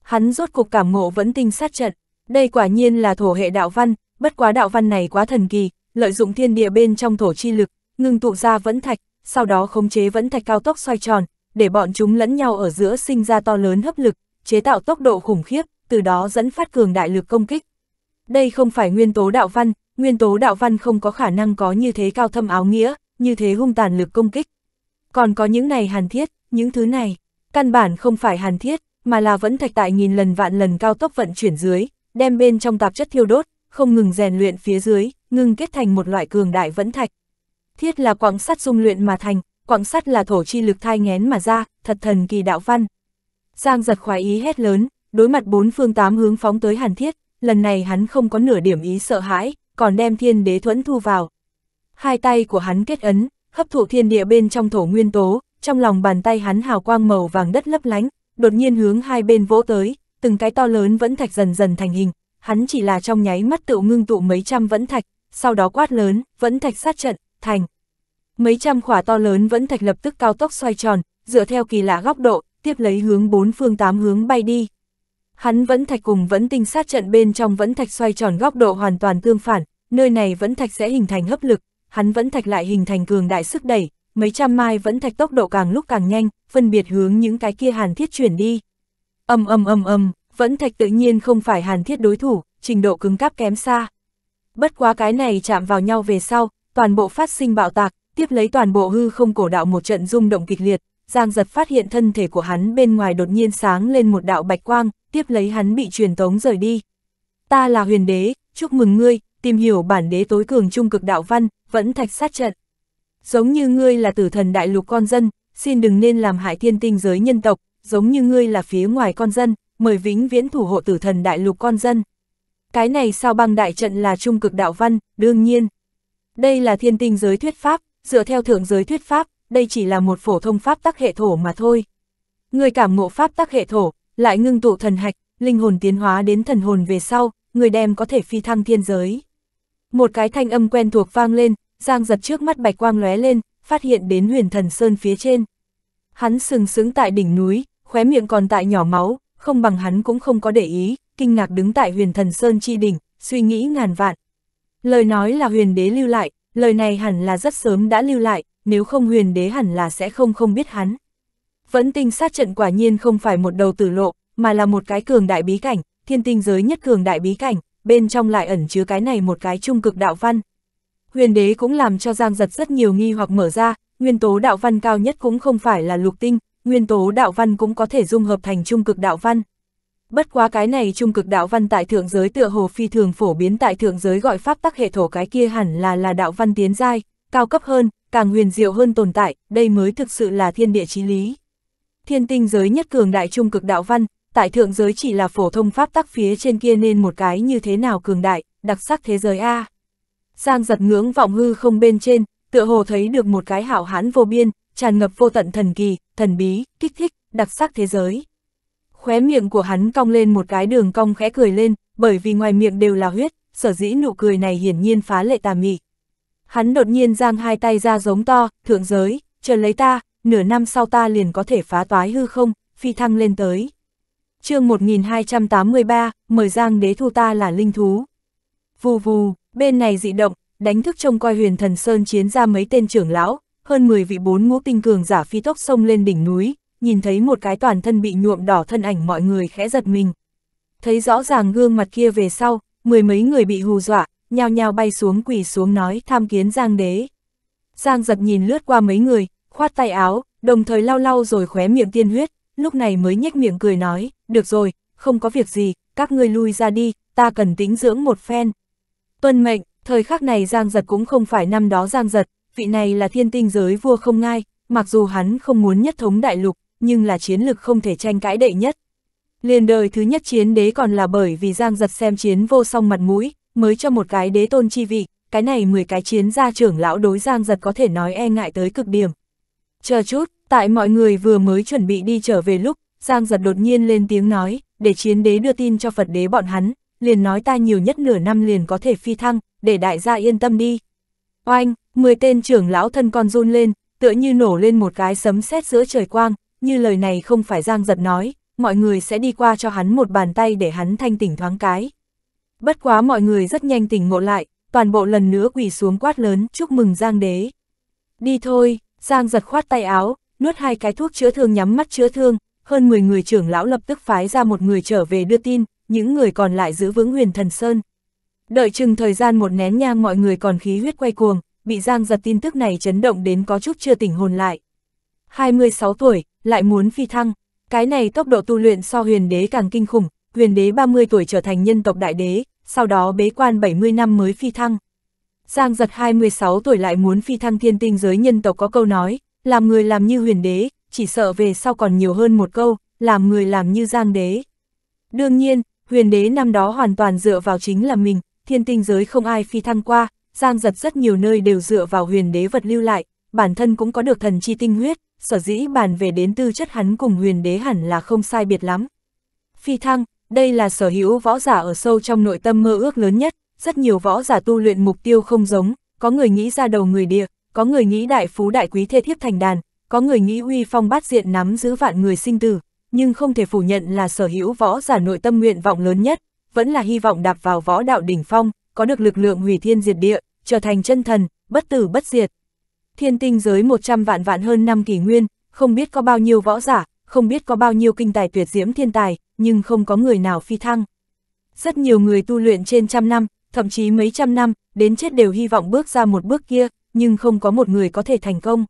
hắn rốt cục cảm ngộ vẫn tinh sát trận. Đây quả nhiên là thổ hệ đạo văn, bất quá đạo văn này quá thần kỳ, lợi dụng thiên địa bên trong thổ chi lực, ngưng tụ ra vẫn thạch, sau đó khống chế vẫn thạch cao tốc xoay tròn, để bọn chúng lẫn nhau ở giữa sinh ra to lớn hấp lực, chế tạo tốc độ khủng khiếp, từ đó dẫn phát cường đại lực công kích. Đây không phải nguyên tố đạo văn, nguyên tố đạo văn không có khả năng có như thế cao thâm áo nghĩa, như thế hung tàn lực công kích. Còn có những này hàn thiết, những thứ này, căn bản không phải hàn thiết, mà là vẫn thạch tại nghìn lần vạn lần cao tốc vận chuyển dưới, đem bên trong tạp chất thiêu đốt, không ngừng rèn luyện phía dưới, ngưng kết thành một loại cường đại vẫn thạch. Thiết là quặng sắt dung luyện mà thành, quặng sắt là thổ chi lực thai ngén mà ra, thật thần kỳ đạo văn. Giang giật khoái ý hét lớn, đối mặt bốn phương tám hướng phóng tới hàn thiết, lần này hắn không có nửa điểm ý sợ hãi, còn đem thiên đế thuẫn thu vào. Hai tay của hắn kết ấn, hấp thụ thiên địa bên trong thổ nguyên tố, trong lòng bàn tay hắn hào quang màu vàng đất lấp lánh, đột nhiên hướng hai bên vỗ tới, từng cái to lớn vẫn thạch dần dần thành hình, hắn chỉ là trong nháy mắt tự ngưng tụ mấy trăm vẫn thạch, sau đó quát lớn, vẫn thạch sát trận, thành. Mấy trăm khỏa to lớn vẫn thạch lập tức cao tốc xoay tròn, dựa theo kỳ lạ góc độ, tiếp lấy hướng bốn phương tám hướng bay đi. Hắn vẫn thạch cùng vẫn tinh sát trận bên trong vẫn thạch xoay tròn góc độ hoàn toàn tương phản, nơi này vẫn thạch sẽ hình thành hấp lực, hắn vẫn thạch lại hình thành cường đại sức đẩy, mấy trăm mai vẫn thạch tốc độ càng lúc càng nhanh, phân biệt hướng những cái kia hàn thiết chuyển đi. Âm âm âm âm, vẫn thạch tự nhiên không phải hàn thiết đối thủ, trình độ cứng cáp kém xa. Bất quá cái này chạm vào nhau về sau, toàn bộ phát sinh bạo tạc, tiếp lấy toàn bộ hư không cổ đạo một trận rung động kịch liệt, Giang giật phát hiện thân thể của hắn bên ngoài đột nhiên sáng lên một đạo bạch quang, tiếp lấy hắn bị truyền tống rời đi. Ta là huyền đế, chúc mừng ngươi, tìm hiểu bản đế tối cường trung cực đạo văn, vẫn thạch sát trận. Giống như ngươi là tử thần đại lục con dân, xin đừng nên làm hại thiên tinh giới nhân tộc, giống như ngươi là phía ngoài con dân, mời vĩnh viễn thủ hộ tử thần đại lục con dân. Cái này sao băng đại trận là trung cực đạo văn, đương nhiên. Đây là thiên tinh giới thuyết pháp, dựa theo thượng giới thuyết pháp, đây chỉ là một phổ thông pháp tắc hệ thổ mà thôi. Người cảm ngộ pháp tắc hệ thổ, lại ngưng tụ thần hạch, linh hồn tiến hóa đến thần hồn về sau, người đem có thể phi thăng thiên giới. Một cái thanh âm quen thuộc vang lên, Giang giật trước mắt bạch quang lóe lên, phát hiện đến huyền thần sơn phía trên. Hắn sừng sững tại đỉnh núi, khóe miệng còn tại nhỏ máu, không bằng hắn cũng không có để ý, kinh ngạc đứng tại huyền thần sơn chi đỉnh, suy nghĩ ngàn vạn. Lời nói là huyền đế lưu lại, lời này hẳn là rất sớm đã lưu lại, nếu không huyền đế hẳn là sẽ không không biết hắn. Vẫn tinh sát trận quả nhiên không phải một đầu tử lộ, mà là một cái cường đại bí cảnh, thiên tinh giới nhất cường đại bí cảnh, bên trong lại ẩn chứa cái này một cái trung cực đạo văn. Huyền đế cũng làm cho Giang Giật rất nhiều nghi hoặc mở ra, nguyên tố đạo văn cao nhất cũng không phải là lục tinh, nguyên tố đạo văn cũng có thể dung hợp thành trung cực đạo văn. Bất quá cái này trung cực đạo văn tại thượng giới tựa hồ phi thường phổ biến tại thượng giới gọi pháp tắc hệ thổ cái kia hẳn là là đạo văn tiến giai, cao cấp hơn, càng huyền diệu hơn tồn tại, đây mới thực sự là thiên địa chí lý. Thiên tinh giới nhất cường đại trung cực đạo văn, tại thượng giới chỉ là phổ thông pháp tắc phía trên kia nên một cái như thế nào cường đại, đặc sắc thế giới A. Giang giật ngưỡng vọng hư không bên trên, tựa hồ thấy được một cái hảo hán vô biên, tràn ngập vô tận thần kỳ, thần bí, kích thích, đặc sắc thế giới. Khóe miệng của hắn cong lên một cái đường cong khẽ cười lên, bởi vì ngoài miệng đều là huyết, sở dĩ nụ cười này hiển nhiên phá lệ tà mị. Hắn đột nhiên giang hai tay ra giống to, thượng giới, chờ lấy ta, nửa năm sau ta liền có thể phá toái hư không, phi thăng lên tới. chương 1283, mời giang đế thu ta là linh thú. Vù vù, bên này dị động, đánh thức trông coi huyền thần Sơn chiến ra mấy tên trưởng lão, hơn 10 vị bốn ngũ tinh cường giả phi tốc sông lên đỉnh núi, nhìn thấy một cái toàn thân bị nhuộm đỏ thân ảnh mọi người khẽ giật mình. Thấy rõ ràng gương mặt kia về sau, mười mấy người bị hù dọa, nhao nhao bay xuống quỳ xuống nói tham kiến Giang đế. Giang giật nhìn lướt qua mấy người, khoát tay áo, đồng thời lau lau rồi khóe miệng tiên huyết, lúc này mới nhếch miệng cười nói, được rồi, không có việc gì, các ngươi lui ra đi, ta cần tính dưỡng một phen. Tuân mệnh, thời khắc này Giang giật cũng không phải năm đó Giang giật, vị này là thiên tinh giới vua không ngai, mặc dù hắn không muốn nhất thống đại lục, nhưng là chiến lực không thể tranh cãi đệ nhất. Liền đời thứ nhất chiến đế còn là bởi vì Giang giật xem chiến vô song mặt mũi, mới cho một cái đế tôn chi vị, cái này 10 cái chiến gia trưởng lão đối giang giật có thể nói e ngại tới cực điểm. Chờ chút, tại mọi người vừa mới chuẩn bị đi trở về lúc, giang giật đột nhiên lên tiếng nói, để chiến đế đưa tin cho Phật đế bọn hắn, liền nói ta nhiều nhất nửa năm liền có thể phi thăng, để đại gia yên tâm đi. Oanh, 10 tên trưởng lão thân con run lên, tựa như nổ lên một cái sấm sét giữa trời quang, như lời này không phải giang giật nói, mọi người sẽ đi qua cho hắn một bàn tay để hắn thanh tỉnh thoáng cái. Bất quá mọi người rất nhanh tỉnh ngộ lại, toàn bộ lần nữa quỳ xuống quát lớn chúc mừng Giang đế. Đi thôi, Giang giật khoát tay áo, nuốt hai cái thuốc chữa thương nhắm mắt chữa thương, hơn 10 người trưởng lão lập tức phái ra một người trở về đưa tin, những người còn lại giữ vững huyền thần sơn. Đợi chừng thời gian một nén nhang mọi người còn khí huyết quay cuồng, bị Giang giật tin tức này chấn động đến có chút chưa tỉnh hồn lại. 26 tuổi, lại muốn phi thăng, cái này tốc độ tu luyện so huyền đế càng kinh khủng, huyền đế 30 tuổi trở thành nhân tộc đại đế, sau đó bế quan 70 năm mới phi thăng. Giang giật 26 tuổi lại muốn phi thăng thiên tinh giới nhân tộc có câu nói, làm người làm như huyền đế, chỉ sợ về sau còn nhiều hơn một câu, làm người làm như giang đế. Đương nhiên, huyền đế năm đó hoàn toàn dựa vào chính là mình, thiên tinh giới không ai phi thăng qua, giang giật rất nhiều nơi đều dựa vào huyền đế vật lưu lại, bản thân cũng có được thần chi tinh huyết, sở dĩ bàn về đến tư chất hắn cùng huyền đế hẳn là không sai biệt lắm. Phi thăng, đây là sở hữu võ giả ở sâu trong nội tâm mơ ước lớn nhất, rất nhiều võ giả tu luyện mục tiêu không giống, có người nghĩ ra đầu người địa, có người nghĩ đại phú đại quý thê thiếp thành đàn, có người nghĩ uy phong bát diện nắm giữ vạn người sinh tử, nhưng không thể phủ nhận là sở hữu võ giả nội tâm nguyện vọng lớn nhất, vẫn là hy vọng đạp vào võ đạo đỉnh phong, có được lực lượng hủy thiên diệt địa, trở thành chân thần, bất tử bất diệt. Thiên tinh giới 100 vạn vạn hơn năm kỷ nguyên, không biết có bao nhiêu võ giả, không biết có bao nhiêu kinh tài tuyệt diễm thiên tài, nhưng không có người nào phi thăng. Rất nhiều người tu luyện trên trăm năm, thậm chí mấy trăm năm, đến chết đều hy vọng bước ra một bước kia, nhưng không có một người có thể thành công.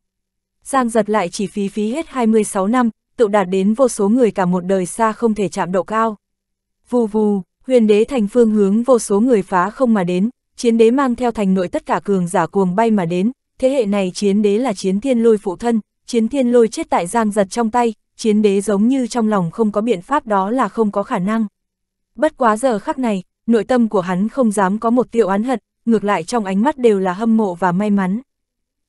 Giang giật lại chỉ phí phí hết 26 năm, tự đạt đến vô số người cả một đời xa không thể chạm độ cao. Vù vù, huyền đế thành phương hướng vô số người phá không mà đến, chiến đế mang theo thành nội tất cả cường giả cuồng bay mà đến, thế hệ này chiến đế là chiến thiên lôi phụ thân, chiến thiên lôi chết tại giang giật trong tay, chiến đế giống như trong lòng không có biện pháp đó là không có khả năng. Bất quá giờ khắc này, nội tâm của hắn không dám có một tiêu án hận, ngược lại trong ánh mắt đều là hâm mộ và may mắn.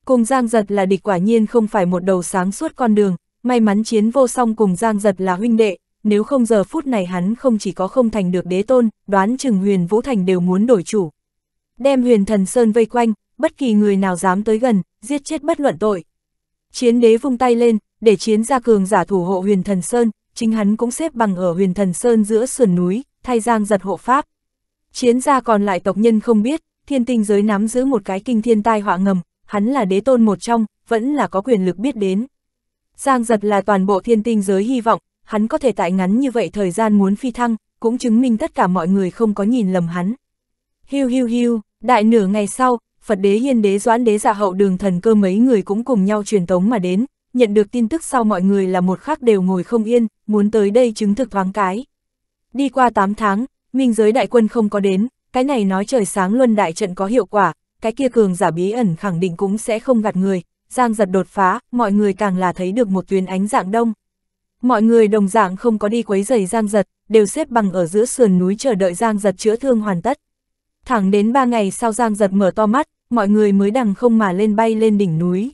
Cùng Giang Giật là địch quả nhiên không phải một đầu sáng suốt con đường, may mắn chiến vô song cùng Giang Giật là huynh đệ, nếu không giờ phút này hắn không chỉ có không thành được đế tôn, đoán chừng huyền Vũ Thành đều muốn đổi chủ. Đem huyền thần Sơn vây quanh, bất kỳ người nào dám tới gần, giết chết bất luận tội. Chiến đế vung tay lên, để chiến gia cường giả thủ hộ huyền thần Sơn, chính hắn cũng xếp bằng ở huyền thần Sơn giữa sườn núi, thay giang giật hộ pháp. Chiến gia còn lại tộc nhân không biết, thiên tinh giới nắm giữ một cái kinh thiên tai họa ngầm, hắn là đế tôn một trong, vẫn là có quyền lực biết đến. Giang giật là toàn bộ thiên tinh giới hy vọng, hắn có thể tại ngắn như vậy thời gian muốn phi thăng, cũng chứng minh tất cả mọi người không có nhìn lầm hắn. Hiu hiu hiu, đại nửa ngày sau, Phật đế hiên đế doãn đế dạ hậu đường thần cơ mấy người cũng cùng nhau truyền tống mà đến, nhận được tin tức sau mọi người là một khắc đều ngồi không yên, muốn tới đây chứng thực thoáng cái. Đi qua 8 tháng, minh giới đại quân không có đến, cái này nói trời sáng luân đại trận có hiệu quả, cái kia cường giả bí ẩn khẳng định cũng sẽ không gạt người, giang giật đột phá, mọi người càng là thấy được một tuyến ánh dạng đông. Mọi người đồng dạng không có đi quấy giày giang giật, đều xếp bằng ở giữa sườn núi chờ đợi giang giật chữa thương hoàn tất. Thẳng đến 3 ngày sau giang giật mở to mắt, mọi người mới đằng không mà lên bay lên đỉnh núi.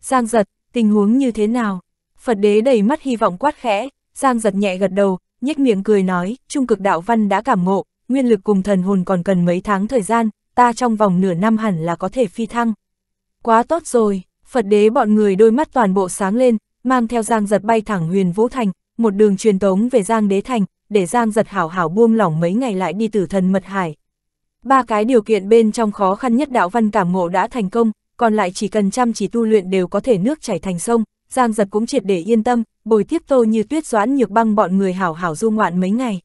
Giang giật, tình huống như thế nào? Phật đế đầy mắt hy vọng quát khẽ, Giang giật nhẹ gật đầu, nhếch miệng cười nói, trung cực đạo văn đã cảm ngộ, nguyên lực cùng thần hồn còn cần mấy tháng thời gian, ta trong vòng nửa năm hẳn là có thể phi thăng. Quá tốt rồi, Phật đế bọn người đôi mắt toàn bộ sáng lên, mang theo Giang giật bay thẳng huyền Vũ Thành, một đường truyền tống về Giang Đế Thành, để Giang giật hảo hảo buông lỏng mấy ngày lại đi tử thần mật hải. Ba cái điều kiện bên trong khó khăn nhất đạo văn cảm ngộ đã thành công, còn lại chỉ cần chăm chỉ tu luyện đều có thể nước chảy thành sông, Giang Giật cũng triệt để yên tâm, bồi tiếp Tô Như Tuyết doãn nhược băng bọn người hảo hảo du ngoạn mấy ngày.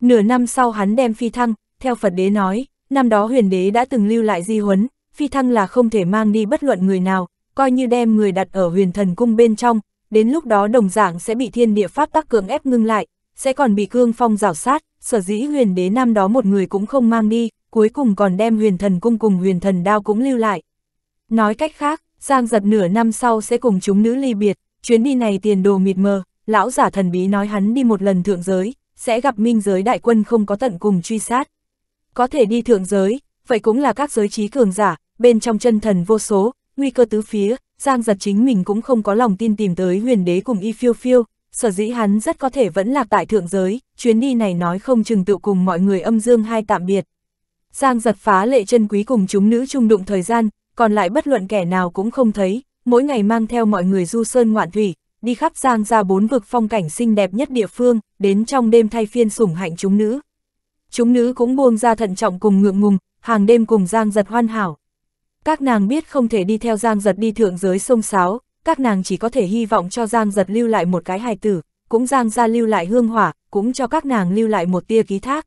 Nửa năm sau hắn đem phi thăng, theo Phật đế nói, năm đó huyền đế đã từng lưu lại di huấn, phi thăng là không thể mang đi bất luận người nào, coi như đem người đặt ở huyền thần cung bên trong, đến lúc đó đồng dạng sẽ bị thiên địa pháp tắc cưỡng ép ngưng lại, sẽ còn bị cương phong rào sát, sở dĩ huyền đế năm đó một người cũng không mang đi, cuối cùng còn đem huyền thần cung cùng huyền thần đao cũng lưu lại, Nói cách khác, Giang giật nửa năm sau sẽ cùng chúng nữ ly biệt, chuyến đi này tiền đồ mịt mờ, lão giả thần bí nói hắn đi một lần thượng giới, sẽ gặp minh giới đại quân không có tận cùng truy sát. Có thể đi thượng giới, vậy cũng là các giới trí cường giả, bên trong chân thần vô số, nguy cơ tứ phía, Giang giật chính mình cũng không có lòng tin tìm tới huyền đế cùng y phiêu phiêu, sở dĩ hắn rất có thể vẫn lạc tại thượng giới, chuyến đi này nói không chừng tự cùng mọi người âm dương hay tạm biệt. Giang giật phá lệ chân quý cùng chúng nữ chung đụng thời gian, còn lại bất luận kẻ nào cũng không thấy, mỗi ngày mang theo mọi người du sơn ngoạn thủy, đi khắp giang ra bốn vực phong cảnh xinh đẹp nhất địa phương, đến trong đêm thay phiên sủng hạnh chúng nữ. Chúng nữ cũng buông ra thận trọng cùng ngượng ngùng, hàng đêm cùng giang giật hoan hảo. Các nàng biết không thể đi theo giang giật đi thượng giới sông Sáo, các nàng chỉ có thể hy vọng cho giang giật lưu lại một cái hài tử, cũng giang ra lưu lại hương hỏa, cũng cho các nàng lưu lại một tia ký thác.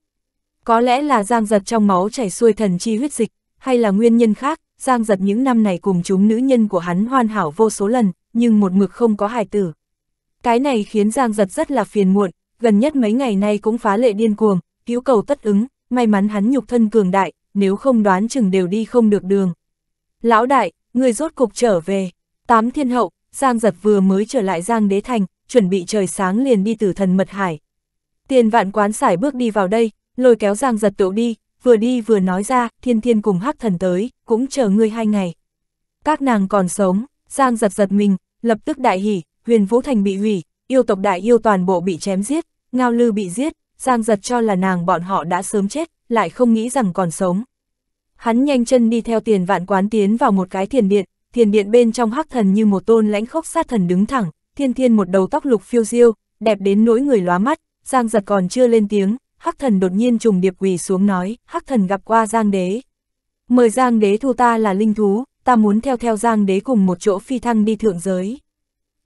Có lẽ là giang giật trong máu chảy xuôi thần chi huyết dịch, hay là nguyên nhân khác, Giang giật những năm này cùng chúng nữ nhân của hắn hoàn hảo vô số lần, nhưng một mực không có hài tử. Cái này khiến Giang giật rất là phiền muộn, gần nhất mấy ngày nay cũng phá lệ điên cuồng, cứu cầu tất ứng, may mắn hắn nhục thân cường đại, nếu không đoán chừng đều đi không được đường. Lão đại, người rốt cục trở về, tám thiên hậu, Giang giật vừa mới trở lại Giang đế thành, chuẩn bị trời sáng liền đi tử thần mật hải. Tiền vạn quán xải bước đi vào đây, lôi kéo Giang giật tựu đi, vừa đi vừa nói ra, thiên thiên cùng hắc thần tới, cũng chờ ngươi hai ngày. Các nàng còn sống, Giang giật giật mình, lập tức đại hỉ, huyền Vũ Thành bị hủy, yêu tộc đại yêu toàn bộ bị chém giết, ngao lư bị giết, Giang giật cho là nàng bọn họ đã sớm chết, lại không nghĩ rằng còn sống. Hắn nhanh chân đi theo tiền vạn quán tiến vào một cái thiền điện, thiền điện bên trong hắc thần như một tôn lãnh khốc sát thần đứng thẳng, thiên thiên một đầu tóc lục phiêu diêu, đẹp đến nỗi người lóa mắt, Giang giật còn chưa lên tiếng, Hắc thần đột nhiên trùng điệp quỳ xuống nói, Hắc thần gặp qua Giang đế. Mời Giang đế thu ta là linh thú, ta muốn theo theo Giang đế cùng một chỗ phi thăng đi thượng giới.